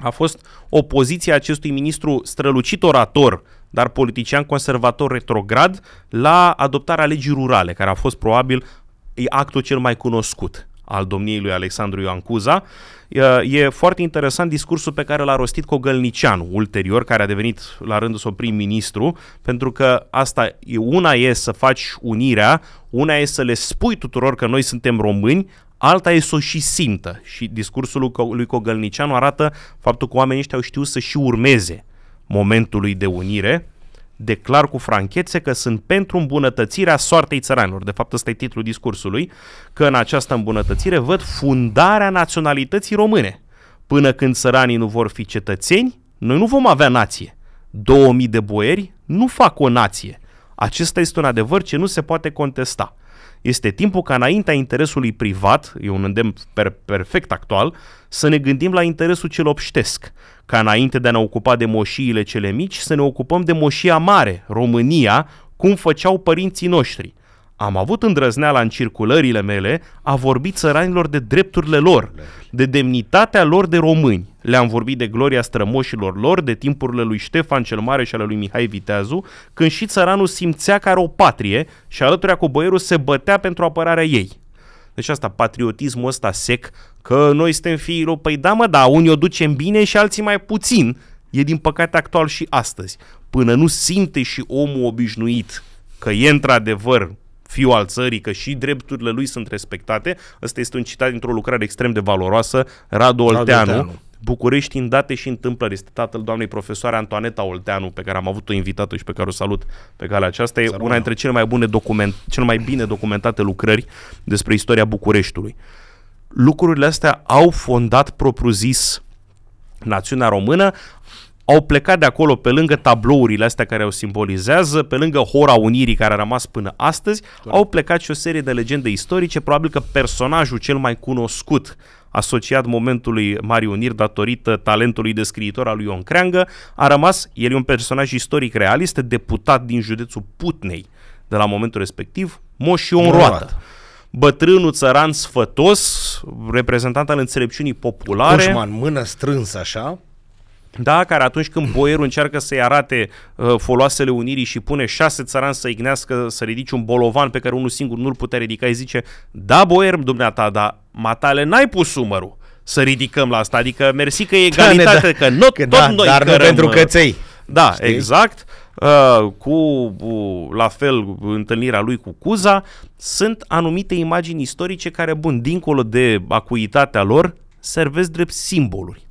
a fost opoziția acestui ministru strălucit orator, dar politician conservator retrograd, la adoptarea legii rurale, care a fost probabil actul cel mai cunoscut al domniei lui Alexandru Ioan Cuza. E foarte interesant discursul pe care l-a rostit Cogălnicianu ulterior, care a devenit la rândul său prim-ministru, pentru că asta una e să faci unirea, una e să le spui tuturor că noi suntem români, alta e să o și simtă. Și discursul lui Cogălnicianu arată faptul că oamenii ăștia au știut să și urmeze momentului de unire, declar cu franchețe că sunt pentru îmbunătățirea soartei țăranilor. De fapt, ăsta e titlul discursului, că în această îmbunătățire văd fundarea naționalității române. Până când țăranii nu vor fi cetățeni, noi nu vom avea nație. 2000 de boieri nu fac o nație. Acesta este un adevăr ce nu se poate contesta. Este timpul ca înaintea interesului privat, e un îndemn per- perfect actual, să ne gândim la interesul cel obștesc, ca înainte de a ne ocupa de moșiile cele mici, să ne ocupăm de moșia mare, România, cum făceau părinții noștri. Am avut îndrăzneala în circulările mele a vorbit țăranilor de drepturile lor, de demnitatea lor de români. Le-am vorbit de gloria strămoșilor lor, de timpurile lui Ștefan cel Mare și ale lui Mihai Viteazu, când și țăranul simțea că are o patrie și alăturea cu boierul se bătea pentru apărarea ei. Deci asta, patriotismul ăsta sec, că noi suntem fiii lor, păi da mă, da, unii o ducem bine și alții mai puțin, e din păcate actual și astăzi. Până nu simte și omul obișnuit că e într-adevăr fiu al țării, că și drepturile lui sunt respectate. Ăsta este un citat dintr-o lucrare extrem de valoroasă, Radu Olteanu. Radu Olteanu. București în date și întâmplări. Este tatăl doamnei profesoare Antoaneta Olteanu, pe care am avut-o invitată și pe care o salut pe calea aceasta. E una dintre cele mai, bune document, cele mai bine documentate lucrări despre istoria Bucureștiului. Lucrurile astea au fondat propriu-zis națiunea română, au plecat de acolo pe lângă tablourile astea care o simbolizează, pe lângă Hora Unirii care a rămas până astăzi, Corect. au plecat și o serie de legende istorice, probabil că personajul cel mai cunoscut asociat momentului Mari Unir datorită talentului de scriitor al lui Ion Creangă, a rămas, el e un personaj istoric realist, deputat din județul Putnei de la momentul respectiv, Moș Ion Roată. bătrânul țăran sfătos, reprezentant al înțelepciunii populare. Cușman, mână strânsă așa da, care atunci când boierul încearcă să-i arate uh, foloasele unirii și pune șase țărani să ignească, să ridice un bolovan pe care unul singur nu-l putea ridica, îi zice, da, boier, dumneata, dar matale n-ai pus umărul să ridicăm la asta, adică mersi că e da, egalitate, da, ne, da. că not, că tot da, noi dar cărăm, nu pentru uh, căței. Da, știi? exact. Uh, cu, uh, la fel, întâlnirea lui cu Cuza, sunt anumite imagini istorice care, bun, dincolo de acuitatea lor, servesc drept simboluri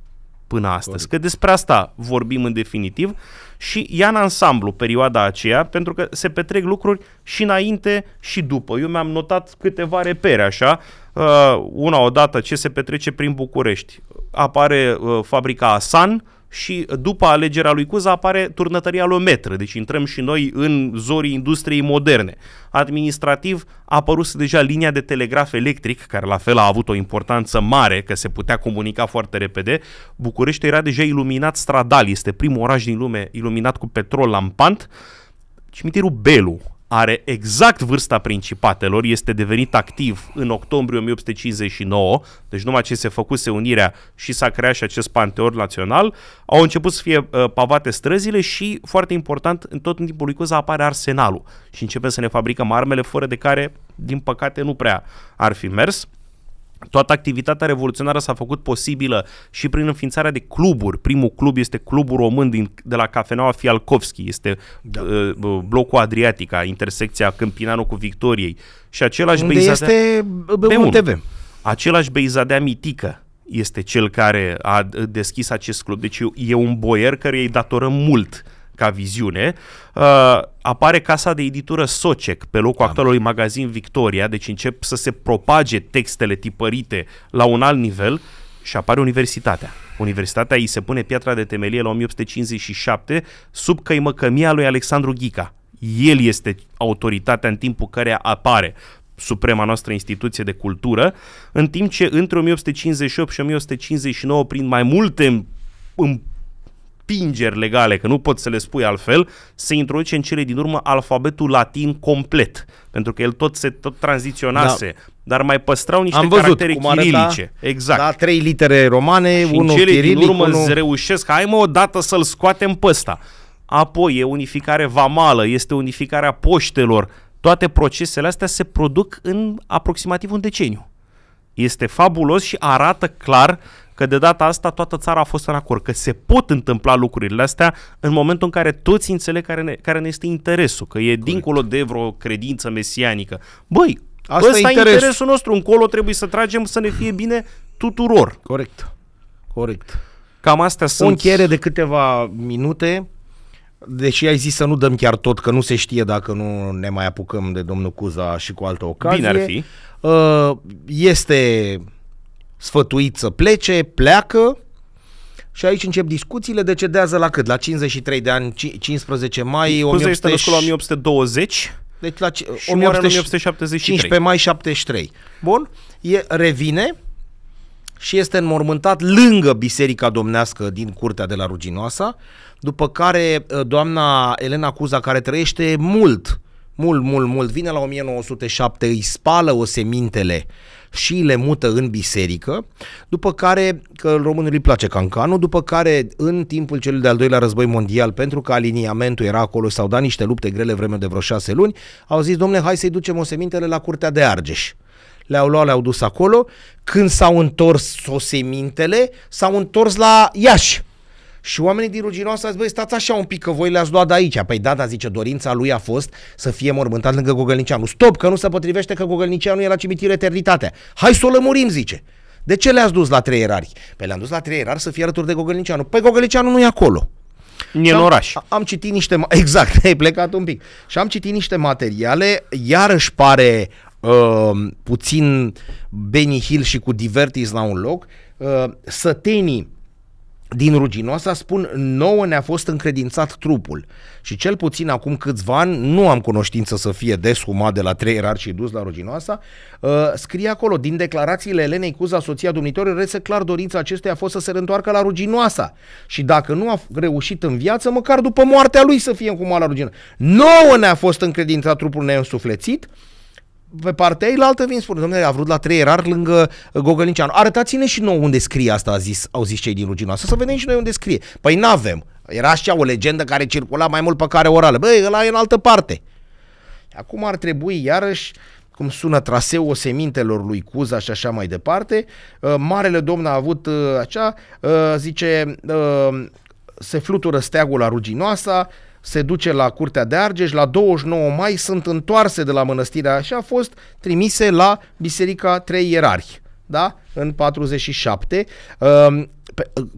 până astăzi. Că despre asta vorbim în definitiv și ia în ansamblu perioada aceea, pentru că se petrec lucruri și înainte și după. Eu mi-am notat câteva repere așa, uh, una odată ce se petrece prin București. Apare uh, fabrica Asan, și după alegerea lui Cuza apare turnătăria Lometră, deci intrăm și noi în zorii industriei moderne. Administrativ a apărut deja linia de telegraf electric, care la fel a avut o importanță mare, că se putea comunica foarte repede. București era deja iluminat stradal, este primul oraș din lume iluminat cu petrol lampant. Cimitirul Belu, are exact vârsta principatelor, este devenit activ în octombrie 1859, deci numai ce se făcuse unirea și s-a creat și acest panteon național, au început să fie uh, pavate străzile și, foarte important, în tot în timpul lui Cuza apare arsenalul și începem să ne fabricăm armele fără de care, din păcate, nu prea ar fi mers. Toată activitatea revoluționară s-a făcut posibilă și prin înființarea de cluburi. Primul club este Clubul Român din, de la Cafeneaua Fialkovski, este da. uh, uh blocul Adriatica, intersecția Câmpinanu cu Victoriei. Și același Unde Beizadea... este B1 TV. Același Beizadea Mitică este cel care a deschis acest club. Deci e un boier care îi datorăm mult. Uh, ca viziune, uh, apare casa de editură Socec pe locul Am. Da. actualului magazin Victoria, deci încep să se propage textele tipărite la un alt nivel și apare universitatea. Universitatea îi se pune piatra de temelie la 1857 sub căimăcămia lui Alexandru Ghica. El este autoritatea în timpul care apare suprema noastră instituție de cultură, în timp ce între 1858 și 1859, prin mai multe respingeri legale, că nu poți să le spui altfel, se introduce în cele din urmă alfabetul latin complet, pentru că el tot se tot tranziționase. Da. Dar mai păstrau niște Am văzut caractere cum arăta, Exact. Da, trei litere romane, și unul în cele chirilic, din urmă unul... reușesc, hai mă, odată să-l scoatem pe ăsta. Apoi e unificare vamală, este unificarea poștelor. Toate procesele astea se produc în aproximativ un deceniu. Este fabulos și arată clar că de data asta toată țara a fost în acord, că se pot întâmpla lucrurile astea în momentul în care toți înțeleg care ne, care ne este interesul, că e Corect. dincolo de vreo credință mesianică. Băi, asta ăsta e interes. interesul nostru, încolo trebuie să tragem să ne fie bine tuturor. Corect, corect. Cam astea o sunt... O încheiere de câteva minute, deși ai zis să nu dăm chiar tot, că nu se știe dacă nu ne mai apucăm de domnul Cuza și cu altă ocazie. Bine ar fi. Uh, este sfătuit să plece, pleacă și aici încep discuțiile, decedează la cât? La 53 de ani, 15 mai... Cuza este la 1820 deci la 1873. 15 mai 73. Bun, e, revine și este înmormântat lângă biserica domnească din curtea de la Ruginoasa, după care uh, doamna Elena Cuza, care trăiește mult, mult, mult, mult, vine la 1907, îi spală o semintele și le mută în biserică, după care, că românului îi place cancanul, după care în timpul celui de-al doilea război mondial, pentru că aliniamentul era acolo, s-au dat niște lupte grele vreme de vreo șase luni, au zis, domnule, hai să-i ducem osemintele la curtea de Argeș le-au luat, le-au dus acolo. Când s-au întors sosemintele, s-au întors la Iași. Și oamenii din Ruginoasa zic, băi, stați așa un pic că voi le-ați luat de aici. Păi da, da, zice, dorința lui a fost să fie mormântat lângă Gogălnicianu. Stop, că nu se potrivește că Gogălnicianu e la cimitirul eternitatea. Hai să o lămurim, zice. De ce le-ați dus la trei erari? Păi le-am dus la trei erari să fie alături de Gogălnicianu. Păi Gogălnicianu nu e acolo. E în oraș. Am, am citit niște... Exact, ai plecat un pic. Și am citit niște materiale, iarăși pare uh, puțin Benny Hill și cu Divertis la un loc. Uh, sătenii din ruginoasa spun, nouă ne-a fost încredințat trupul și cel puțin acum câțiva ani, nu am cunoștință să fie deshumat de la trei erari și dus la ruginoasa, uh, scrie acolo, din declarațiile Elenei Cuza, soția domnitorului, rese clar dorința acesteia a fost să se reîntoarcă la ruginoasa și dacă nu a reușit în viață, măcar după moartea lui să fie înhumat la ruginoasa. Nouă ne-a fost încredințat trupul neînsuflețit, pe partea altă vin spune, domnule, a vrut la rar lângă uh, Gogălinceanu. Arătați-ne și nouă unde scrie asta, a zis, au zis cei din Ruginoasă, să vedem și noi unde scrie. Păi n-avem. Era așa o legendă care circula mai mult pe care orală. Băi, ăla e în altă parte. Acum ar trebui iarăși cum sună traseul semintelor lui Cuza și așa mai departe. Uh, Marele domn a avut uh, acea, zice, se flutură steagul la Ruginoasa, se duce la Curtea de Argeș, la 29 mai sunt întoarse de la mănăstirea și a fost trimise la Biserica Trei Ierarhi, da? în 47, um,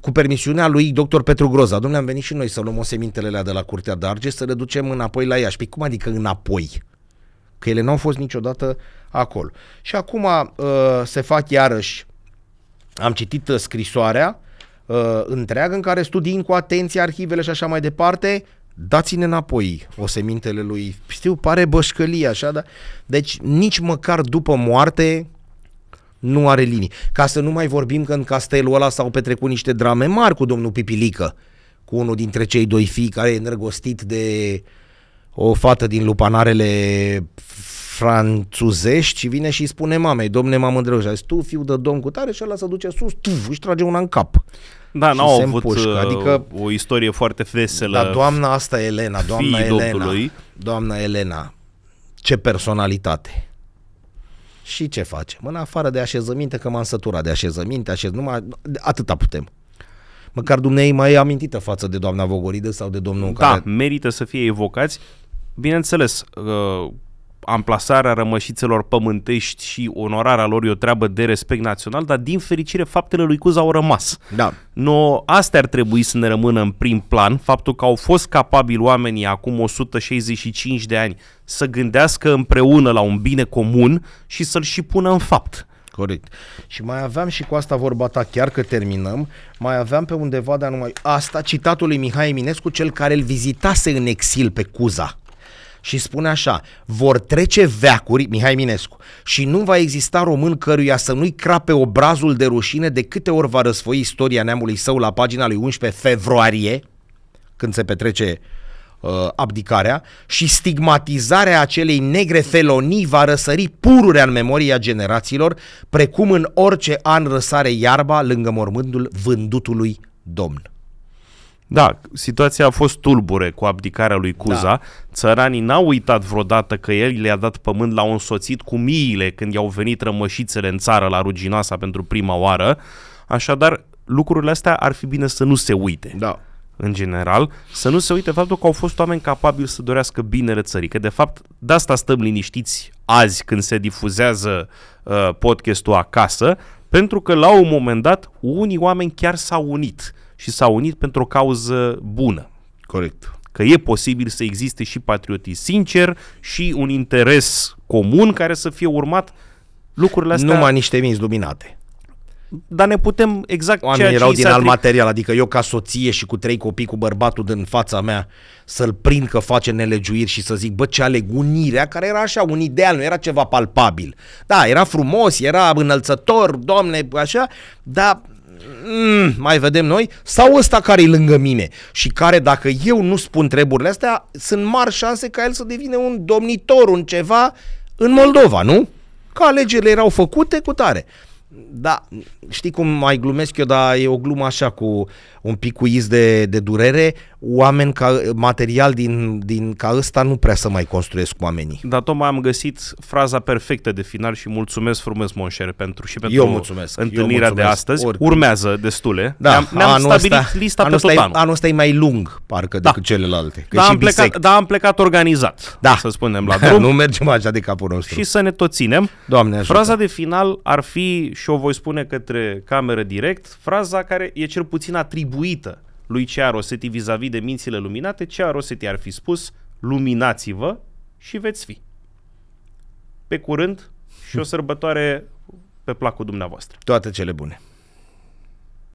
cu permisiunea lui dr. Petru Groza. Domnule, am venit și noi să luăm osemintelele de la Curtea de Argeș, să le ducem înapoi la Iași. Păi cum adică înapoi? Că ele nu au fost niciodată acolo. Și acum uh, se fac iarăși, am citit uh, scrisoarea, uh, întreagă în care studiind cu atenție arhivele și așa mai departe, dați-ne înapoi osemintele lui, știu, pare bășcălie așa, dar... Deci nici măcar după moarte nu are linii. Ca să nu mai vorbim că în castelul ăla s-au petrecut niște drame mari cu domnul Pipilică, cu unul dintre cei doi fii care e îndrăgostit de o fată din lupanarele franțuzești și vine și îi spune mamei, domne, m-am îndrăgostit. A zis, tu, fiu de domn cu tare, și ăla se duce sus, tu, își trage una în cap. Da, n-au avut pușcă. Uh, adică, o istorie foarte veselă. Dar doamna asta, Elena, doamna Elena, domnului. doamna Elena, ce personalitate. Și ce facem? În afară de așezăminte, că m-am săturat de așezăminte, așez, numai, atâta putem. Măcar dumnei mai e amintită față de doamna Vogoridă sau de domnul da, care... merită să fie evocați Bineînțeles, uh, amplasarea rămășițelor pământești și onorarea lor e o treabă de respect național, dar din fericire faptele lui Cuza au rămas. Da. No, astea ar trebui să ne rămână în prim plan, faptul că au fost capabili oamenii acum 165 de ani să gândească împreună la un bine comun și să-l și pună în fapt. Corect. Și mai aveam și cu asta vorba ta, chiar că terminăm, mai aveam pe undeva de anumai. asta citatul lui Mihai Eminescu, cel care îl vizitase în exil pe Cuza și spune așa, vor trece veacuri, Mihai Minescu, și nu va exista român căruia să nu-i crape obrazul de rușine de câte ori va răsfoi istoria neamului său la pagina lui 11 februarie, când se petrece uh, abdicarea, și stigmatizarea acelei negre felonii va răsări pururea în memoria generațiilor, precum în orice an răsare iarba lângă mormântul vândutului domn. Da, situația a fost tulbure cu abdicarea lui Cuza. Da. Țăranii n-au uitat vreodată că el le-a dat pământ, la un soțit cu miile când i-au venit rămășițele în țară la Ruginoasa pentru prima oară. Așadar, lucrurile astea ar fi bine să nu se uite. Da în general, să nu se uite faptul că au fost oameni capabili să dorească binele țării. Că de fapt de asta stăm liniștiți azi când se difuzează uh, podcastul acasă, pentru că la un moment dat unii oameni chiar s-au unit și s-au unit pentru o cauză bună. Corect. Că e posibil să existe și patriotism sincer și un interes comun care să fie urmat lucrurile astea. Numai niște minți luminate dar ne putem exact Oamenii ceea ce erau din alt material, adică eu ca soție și cu trei copii cu bărbatul din fața mea să-l prind că face nelegiuiri și să zic, bă, ce aleg unirea, care era așa un ideal, nu era ceva palpabil. Da, era frumos, era înălțător, domne, așa, dar mm, mai vedem noi, sau ăsta care e lângă mine și care dacă eu nu spun treburile astea, sunt mari șanse ca el să devină un domnitor, un ceva în Moldova, nu? Că alegerile erau făcute cu tare. Da, știi cum mai glumesc eu, dar e o glumă așa cu un pic cu iz de, de durere, oameni ca, material din, din ca ăsta nu prea să mai construiesc oamenii. Dar tocmai am găsit fraza perfectă de final și mulțumesc frumos, Monșer, pentru și pentru eu mulțumesc, întâlnirea eu mulțumesc, de astăzi. Oricum. Urmează destule. Da, ne-am, ne-am anul stabilit asta, lista anul pe tot anul. Anul ăsta e mai lung, parcă, da. decât celelalte. da, am plecat, da, am plecat organizat, da. să spunem, la drum. nu mergem așa de capul nostru. Și să ne tot ținem. Doamne ajută. Fraza de final ar fi, și o voi spune către cameră direct, fraza care e cel puțin atribuită atribuită lui Cea Rosetti vis-a-vis de mințile luminate, Cea Rosetti ar fi spus, luminați-vă și veți fi. Pe curând și o sărbătoare pe placul dumneavoastră. Toate cele bune!